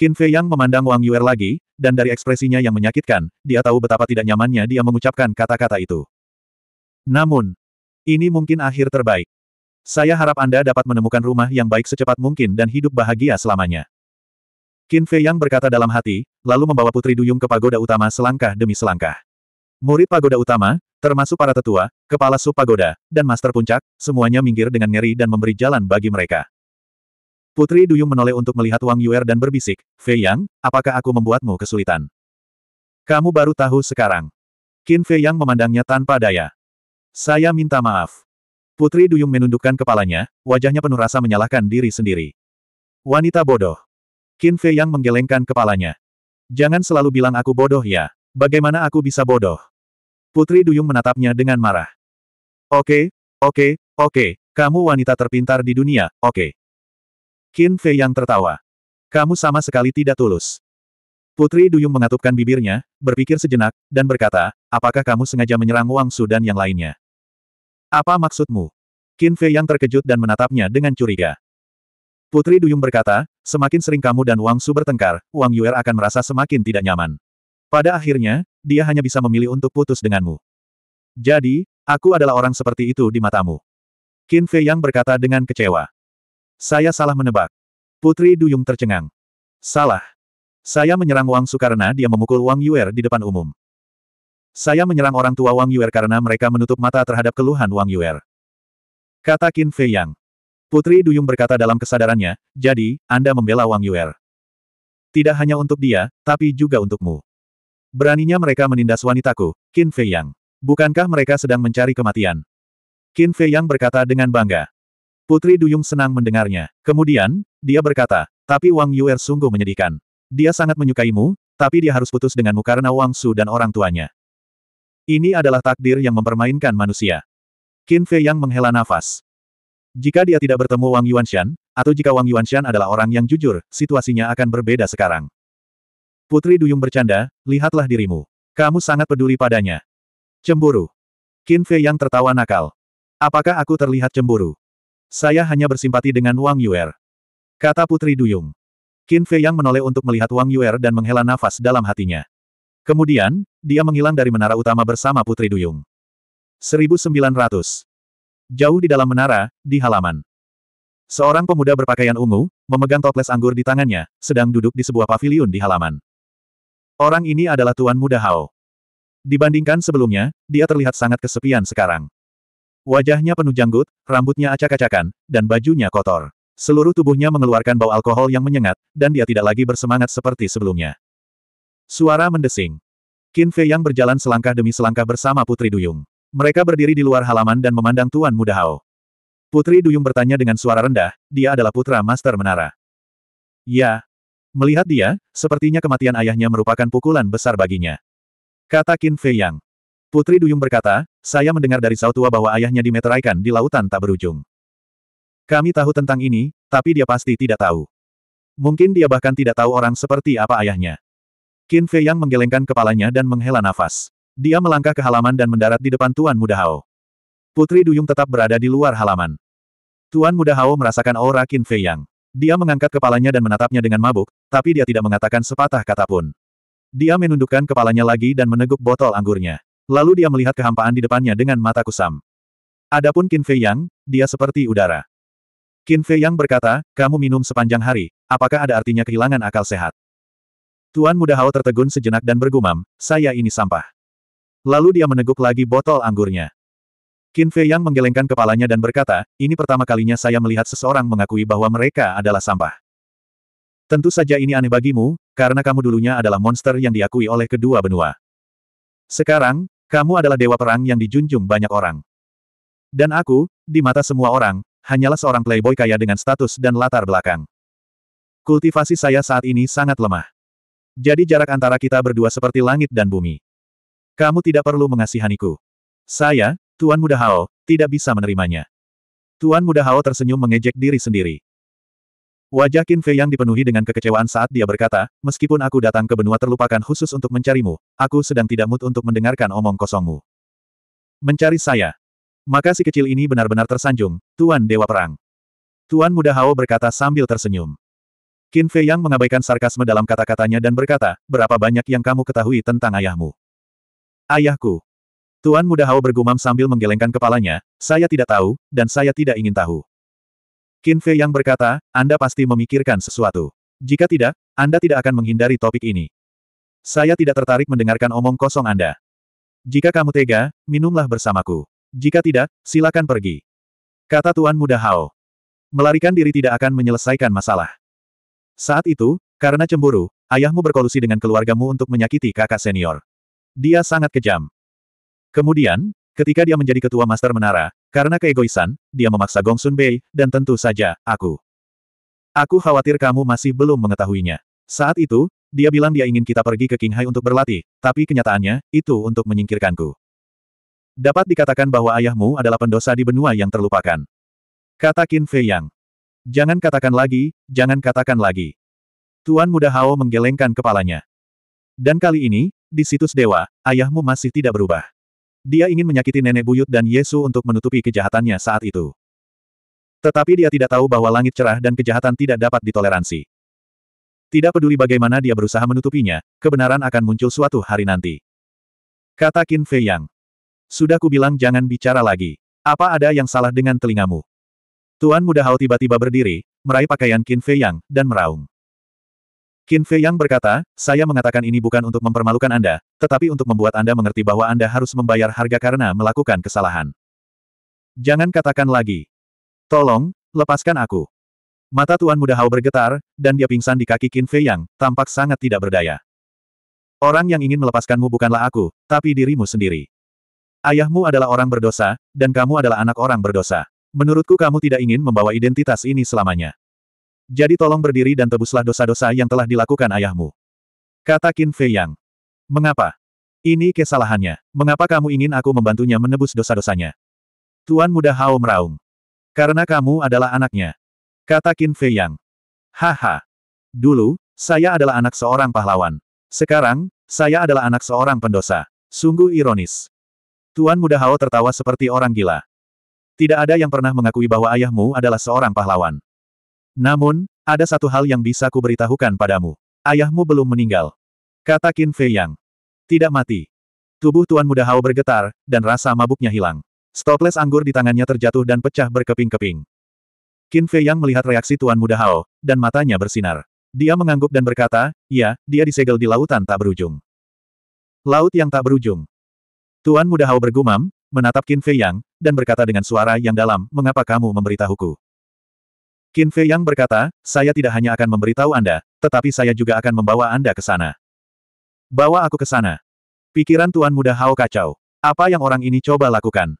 Qin Fei Yang memandang Wang Yuer lagi, dan dari ekspresinya yang menyakitkan, dia tahu betapa tidak nyamannya dia mengucapkan kata-kata itu. Namun, ini mungkin akhir terbaik. Saya harap Anda dapat menemukan rumah yang baik secepat mungkin dan hidup bahagia selamanya. Qin Fei Yang berkata dalam hati, lalu membawa Putri Duyung ke pagoda utama selangkah demi selangkah. Murid pagoda utama, termasuk para tetua, kepala sub pagoda, dan master puncak, semuanya minggir dengan ngeri dan memberi jalan bagi mereka. Putri Duyung menoleh untuk melihat Wang Yuer dan berbisik, Fei Yang, apakah aku membuatmu kesulitan? Kamu baru tahu sekarang. Qin Fei Yang memandangnya tanpa daya. Saya minta maaf. Putri Duyung menundukkan kepalanya, wajahnya penuh rasa menyalahkan diri sendiri. Wanita bodoh. Qin Fei Yang menggelengkan kepalanya. Jangan selalu bilang aku bodoh ya. Bagaimana aku bisa bodoh? Putri Duyung menatapnya dengan marah. Oke, oke, oke, kamu wanita terpintar di dunia, oke. Qin Fei Yang tertawa. Kamu sama sekali tidak tulus. Putri Duyung mengatupkan bibirnya, berpikir sejenak, dan berkata, apakah kamu sengaja menyerang Wang Su dan yang lainnya? Apa maksudmu? Qin Fei yang terkejut dan menatapnya dengan curiga. Putri Duyung berkata, semakin sering kamu dan Wang Su bertengkar, Wang Yuer akan merasa semakin tidak nyaman. Pada akhirnya, dia hanya bisa memilih untuk putus denganmu. Jadi, aku adalah orang seperti itu di matamu. Qin Fei yang berkata dengan kecewa. Saya salah menebak. Putri Duyung tercengang. Salah. Saya menyerang Wang Su karena dia memukul Wang Yuer di depan umum. Saya menyerang orang tua Wang Yuer karena mereka menutup mata terhadap keluhan Wang Yuer. Kata Qin Fei Yang. Putri Duyung berkata dalam kesadarannya, jadi, Anda membela Wang Yuer. Tidak hanya untuk dia, tapi juga untukmu. Beraninya mereka menindas wanitaku, Qin Fei Yang. Bukankah mereka sedang mencari kematian? Qin Fei Yang berkata dengan bangga. Putri Duyung senang mendengarnya. Kemudian, dia berkata, tapi Wang Yuer sungguh menyedihkan. Dia sangat menyukaimu, tapi dia harus putus denganmu karena Wang Su dan orang tuanya. Ini adalah takdir yang mempermainkan manusia. Qin Fei yang menghela nafas. Jika dia tidak bertemu Wang Yuanshan, atau jika Wang Yuanshan adalah orang yang jujur, situasinya akan berbeda sekarang. Putri Duyung bercanda, lihatlah dirimu. Kamu sangat peduli padanya. Cemburu. Qin Fei yang tertawa nakal. Apakah aku terlihat cemburu? Saya hanya bersimpati dengan Wang Yuer. Kata Putri Duyung. Qin Fei yang menoleh untuk melihat Wang Yuer dan menghela nafas dalam hatinya. Kemudian, dia menghilang dari menara utama bersama Putri Duyung. 1900. Jauh di dalam menara, di halaman. Seorang pemuda berpakaian ungu, memegang toples anggur di tangannya, sedang duduk di sebuah paviliun di halaman. Orang ini adalah Tuan Muda Hao. Dibandingkan sebelumnya, dia terlihat sangat kesepian sekarang. Wajahnya penuh janggut, rambutnya acak-acakan, dan bajunya kotor. Seluruh tubuhnya mengeluarkan bau alkohol yang menyengat, dan dia tidak lagi bersemangat seperti sebelumnya. Suara mendesing. Qin Fei Yang berjalan selangkah demi selangkah bersama Putri Duyung. Mereka berdiri di luar halaman dan memandang Tuan Muda Hao. Putri Duyung bertanya dengan suara rendah, dia adalah putra Master Menara. Ya. Melihat dia, sepertinya kematian ayahnya merupakan pukulan besar baginya. Kata Qin Fei Yang. Putri Duyung berkata, saya mendengar dari Tua bahwa ayahnya dimeteraikan di lautan tak berujung. Kami tahu tentang ini, tapi dia pasti tidak tahu. Mungkin dia bahkan tidak tahu orang seperti apa ayahnya. Qin Fei Yang menggelengkan kepalanya dan menghela nafas. Dia melangkah ke halaman dan mendarat di depan Tuan Muda Hao. Putri Duyung tetap berada di luar halaman. Tuan Muda Hao merasakan aura Qin Fei Yang. Dia mengangkat kepalanya dan menatapnya dengan mabuk, tapi dia tidak mengatakan sepatah kata pun. Dia menundukkan kepalanya lagi dan meneguk botol anggurnya. Lalu dia melihat kehampaan di depannya dengan mata kusam. Adapun Qin Fei Yang, dia seperti udara. Qin Fei Yang berkata, kamu minum sepanjang hari, apakah ada artinya kehilangan akal sehat? Tuan Muda Hao tertegun sejenak dan bergumam, saya ini sampah. Lalu dia meneguk lagi botol anggurnya. Qin Fei Yang menggelengkan kepalanya dan berkata, ini pertama kalinya saya melihat seseorang mengakui bahwa mereka adalah sampah. Tentu saja ini aneh bagimu, karena kamu dulunya adalah monster yang diakui oleh kedua benua. Sekarang, kamu adalah dewa perang yang dijunjung banyak orang. Dan aku, di mata semua orang, hanyalah seorang playboy kaya dengan status dan latar belakang. Kultivasi saya saat ini sangat lemah. Jadi jarak antara kita berdua seperti langit dan bumi. Kamu tidak perlu mengasihaniku. Saya, Tuan Muda Hao, tidak bisa menerimanya. Tuan Muda Hao tersenyum mengejek diri sendiri. Wajah Qin Fei yang dipenuhi dengan kekecewaan saat dia berkata, meskipun aku datang ke benua terlupakan khusus untuk mencarimu, aku sedang tidak mood untuk mendengarkan omong kosongmu. Mencari saya. Maka si kecil ini benar-benar tersanjung, Tuan Dewa Perang. Tuan Muda Hao berkata sambil tersenyum. Qin Fei Yang mengabaikan sarkasme dalam kata-katanya dan berkata, berapa banyak yang kamu ketahui tentang ayahmu? Ayahku. Tuan muda Hao bergumam sambil menggelengkan kepalanya, saya tidak tahu, dan saya tidak ingin tahu. Qin Fei Yang berkata, Anda pasti memikirkan sesuatu. Jika tidak, Anda tidak akan menghindari topik ini. Saya tidak tertarik mendengarkan omong kosong Anda. Jika kamu tega, minumlah bersamaku. Jika tidak, silakan pergi. Kata Tuan Muda Hao. Melarikan diri tidak akan menyelesaikan masalah. Saat itu, karena cemburu, ayahmu berkolusi dengan keluargamu untuk menyakiti kakak senior. Dia sangat kejam. Kemudian, ketika dia menjadi ketua master menara, karena keegoisan, dia memaksa Gongsun Bei, dan tentu saja, aku. Aku khawatir kamu masih belum mengetahuinya. Saat itu, dia bilang dia ingin kita pergi ke Qinghai untuk berlatih, tapi kenyataannya, itu untuk menyingkirkanku. Dapat dikatakan bahwa ayahmu adalah pendosa di benua yang terlupakan. Kata Qin Fei Yang. Jangan katakan lagi, jangan katakan lagi. Tuan muda Hao menggelengkan kepalanya. Dan kali ini, di situs dewa, ayahmu masih tidak berubah. Dia ingin menyakiti nenek buyut dan Yesu untuk menutupi kejahatannya saat itu. Tetapi dia tidak tahu bahwa langit cerah dan kejahatan tidak dapat ditoleransi. Tidak peduli bagaimana dia berusaha menutupinya, kebenaran akan muncul suatu hari nanti. Kata Qin Fei Yang. Sudah kubilang jangan bicara lagi. Apa ada yang salah dengan telingamu? Tuan Muda Hao tiba-tiba berdiri, meraih pakaian Qin Fei Yang, dan meraung. Qin Fei Yang berkata, saya mengatakan ini bukan untuk mempermalukan Anda, tetapi untuk membuat Anda mengerti bahwa Anda harus membayar harga karena melakukan kesalahan. Jangan katakan lagi. Tolong, lepaskan aku. Mata Tuan Muda Hao bergetar, dan dia pingsan di kaki Qin Fei Yang, tampak sangat tidak berdaya. Orang yang ingin melepaskanmu bukanlah aku, tapi dirimu sendiri. Ayahmu adalah orang berdosa, dan kamu adalah anak orang berdosa. Menurutku kamu tidak ingin membawa identitas ini selamanya. Jadi tolong berdiri dan tebuslah dosa-dosa yang telah dilakukan ayahmu. Kata Qin Fei Yang. Mengapa? Ini kesalahannya. Mengapa kamu ingin aku membantunya menebus dosa-dosanya? Tuan muda Hao meraung. Karena kamu adalah anaknya. Kata Qin Fei Yang. Haha. Dulu, saya adalah anak seorang pahlawan. Sekarang, saya adalah anak seorang pendosa. Sungguh ironis. Tuan muda Hao tertawa seperti orang gila. Tidak ada yang pernah mengakui bahwa ayahmu adalah seorang pahlawan. Namun, ada satu hal yang bisa kuberitahukan padamu. Ayahmu belum meninggal. Kata Qin Fei Yang. Tidak mati. Tubuh Tuan Muda Hao bergetar, dan rasa mabuknya hilang. Stopless anggur di tangannya terjatuh dan pecah berkeping-keping. Qin Fei Yang melihat reaksi Tuan Muda Hao, dan matanya bersinar. Dia mengangguk dan berkata, ya, dia disegel di lautan tak berujung. Laut yang tak berujung. Tuan Muda Hao bergumam, menatap Qin Fei Yang, dan berkata dengan suara yang dalam, mengapa kamu memberitahuku? Qin Fei Yang berkata, saya tidak hanya akan memberitahu Anda, tetapi saya juga akan membawa Anda ke sana. Bawa aku ke sana. Pikiran Tuan Muda Hao kacau. Apa yang orang ini coba lakukan?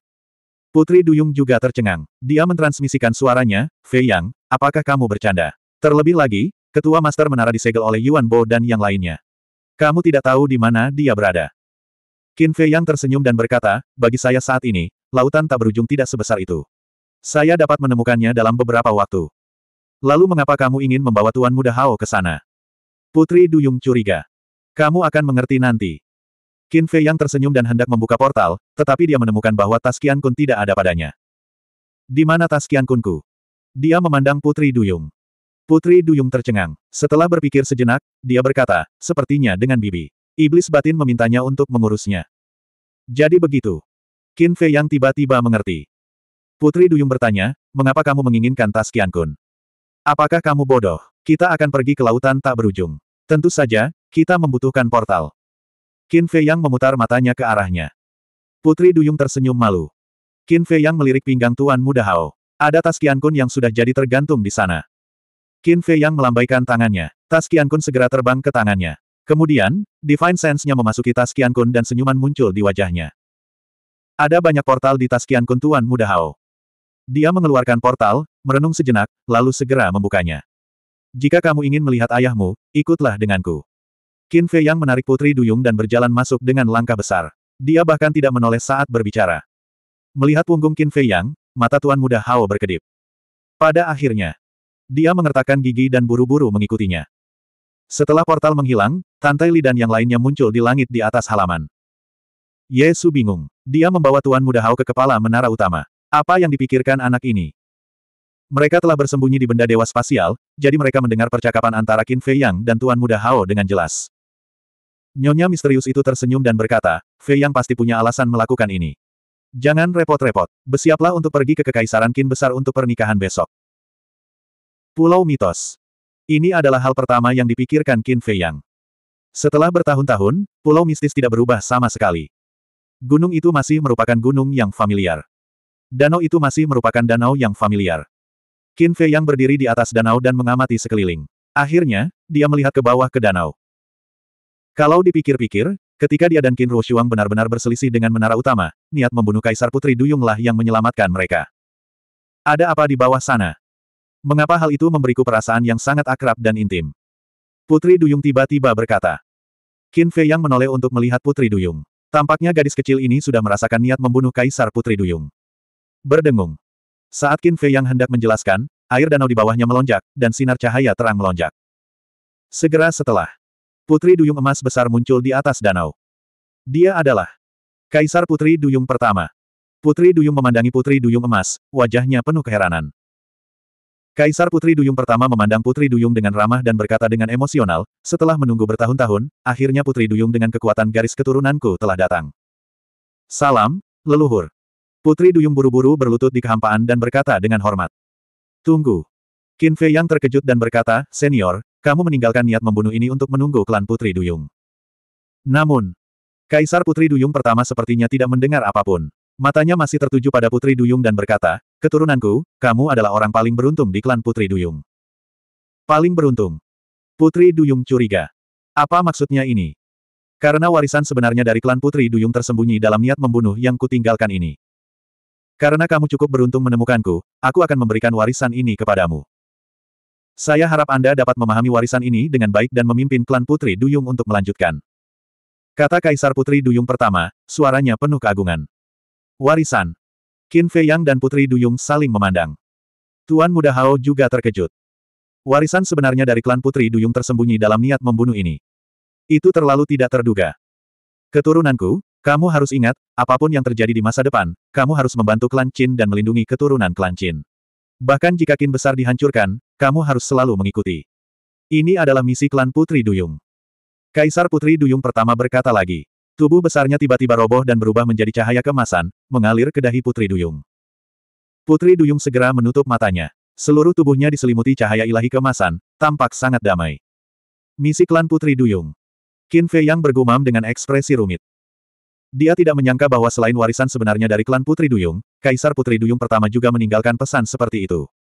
Putri Duyung juga tercengang. Dia mentransmisikan suaranya, Fei Yang, apakah kamu bercanda? Terlebih lagi, ketua master menara disegel oleh Yuan Bo dan yang lainnya. Kamu tidak tahu di mana dia berada. Qin Fei Yang tersenyum dan berkata, bagi saya saat ini, lautan tak berujung tidak sebesar itu. Saya dapat menemukannya dalam beberapa waktu. Lalu mengapa kamu ingin membawa Tuan Muda Hao ke sana? Putri Duyung curiga. Kamu akan mengerti nanti. Qin Fei Yang tersenyum dan hendak membuka portal, tetapi dia menemukan bahwa tas Kian Kun tidak ada padanya. Di mana tas Kunku? Dia memandang Putri Duyung. Putri Duyung tercengang. Setelah berpikir sejenak, dia berkata, sepertinya dengan bibi. Iblis batin memintanya untuk mengurusnya. Jadi begitu. Qin Fei yang tiba-tiba mengerti. Putri Duyung bertanya, mengapa kamu menginginkan tas Qian Kun? Apakah kamu bodoh? Kita akan pergi ke lautan tak berujung. Tentu saja, kita membutuhkan portal. Qin Fei yang memutar matanya ke arahnya. Putri Duyung tersenyum malu. Qin Fei yang melirik pinggang Tuan Muda Hao. Ada tas Qian Kun yang sudah jadi tergantung di sana. Qin Fei yang melambaikan tangannya. Tas Qian Kun segera terbang ke tangannya. Kemudian, Divine Sense-nya memasuki tas Qian Kun dan senyuman muncul di wajahnya. Ada banyak portal di tas Qian Kun Tuan Muda Hao. Dia mengeluarkan portal, merenung sejenak, lalu segera membukanya. Jika kamu ingin melihat ayahmu, ikutlah denganku. Qin Fei yang menarik Putri Duyung dan berjalan masuk dengan langkah besar. Dia bahkan tidak menoleh saat berbicara. Melihat punggung Qin Fei Yang, mata Tuan Muda Hao berkedip. Pada akhirnya, dia mengertakkan gigi dan buru-buru mengikutinya. Setelah portal menghilang, tantai Li dan yang lainnya muncul di langit di atas halaman. Yesu bingung. Dia membawa Tuan Muda Hao ke kepala menara utama. Apa yang dipikirkan anak ini? Mereka telah bersembunyi di benda dewa spasial, jadi mereka mendengar percakapan antara Qin Fei Yang dan Tuan Muda Hao dengan jelas. Nyonya misterius itu tersenyum dan berkata, Fei Yang pasti punya alasan melakukan ini. Jangan repot-repot, bersiaplah untuk pergi ke Kekaisaran Qin Besar untuk pernikahan besok. Pulau Mitos ini adalah hal pertama yang dipikirkan Qin Fei Yang. Setelah bertahun-tahun, pulau mistis tidak berubah sama sekali. Gunung itu masih merupakan gunung yang familiar. Danau itu masih merupakan danau yang familiar. Qin Fei Yang berdiri di atas danau dan mengamati sekeliling. Akhirnya, dia melihat ke bawah ke danau. Kalau dipikir-pikir, ketika dia dan Qin Ruoshuang benar-benar berselisih dengan menara utama, niat membunuh Kaisar Putri Duyunglah yang menyelamatkan mereka. Ada apa di bawah sana? Mengapa hal itu memberiku perasaan yang sangat akrab dan intim? Putri Duyung tiba-tiba berkata. Qin Fei yang menoleh untuk melihat Putri Duyung. Tampaknya gadis kecil ini sudah merasakan niat membunuh Kaisar Putri Duyung. Berdengung. Saat Qin Fei yang hendak menjelaskan, air danau di bawahnya melonjak, dan sinar cahaya terang melonjak. Segera setelah, Putri Duyung emas besar muncul di atas danau. Dia adalah Kaisar Putri Duyung pertama. Putri Duyung memandangi Putri Duyung emas, wajahnya penuh keheranan. Kaisar Putri Duyung pertama memandang Putri Duyung dengan ramah dan berkata dengan emosional, setelah menunggu bertahun-tahun, akhirnya Putri Duyung dengan kekuatan garis keturunanku telah datang. Salam, leluhur. Putri Duyung buru-buru berlutut di kehampaan dan berkata dengan hormat. Tunggu. Qin Fei yang terkejut dan berkata, Senior, kamu meninggalkan niat membunuh ini untuk menunggu klan Putri Duyung. Namun, Kaisar Putri Duyung pertama sepertinya tidak mendengar apapun. Matanya masih tertuju pada Putri Duyung dan berkata, Keturunanku, kamu adalah orang paling beruntung di klan Putri Duyung. Paling beruntung. Putri Duyung curiga. Apa maksudnya ini? Karena warisan sebenarnya dari klan Putri Duyung tersembunyi dalam niat membunuh yang kutinggalkan ini. Karena kamu cukup beruntung menemukanku, aku akan memberikan warisan ini kepadamu. Saya harap Anda dapat memahami warisan ini dengan baik dan memimpin klan Putri Duyung untuk melanjutkan. Kata Kaisar Putri Duyung pertama, suaranya penuh keagungan. Warisan. Qin Fei Yang dan Putri Duyung saling memandang. Tuan Muda Hao juga terkejut. Warisan sebenarnya dari klan Putri Duyung tersembunyi dalam niat membunuh ini. Itu terlalu tidak terduga. Keturunanku, kamu harus ingat, apapun yang terjadi di masa depan, kamu harus membantu klan Qin dan melindungi keturunan klan Qin. Bahkan jika Qin besar dihancurkan, kamu harus selalu mengikuti. Ini adalah misi klan Putri Duyung. Kaisar Putri Duyung pertama berkata lagi. Tubuh besarnya tiba-tiba roboh dan berubah menjadi cahaya kemasan, mengalir ke dahi Putri Duyung. Putri Duyung segera menutup matanya. Seluruh tubuhnya diselimuti cahaya ilahi kemasan, tampak sangat damai. Misi klan Putri Duyung. Qin Fei Yang bergumam dengan ekspresi rumit. Dia tidak menyangka bahwa selain warisan sebenarnya dari klan Putri Duyung, Kaisar Putri Duyung pertama juga meninggalkan pesan seperti itu.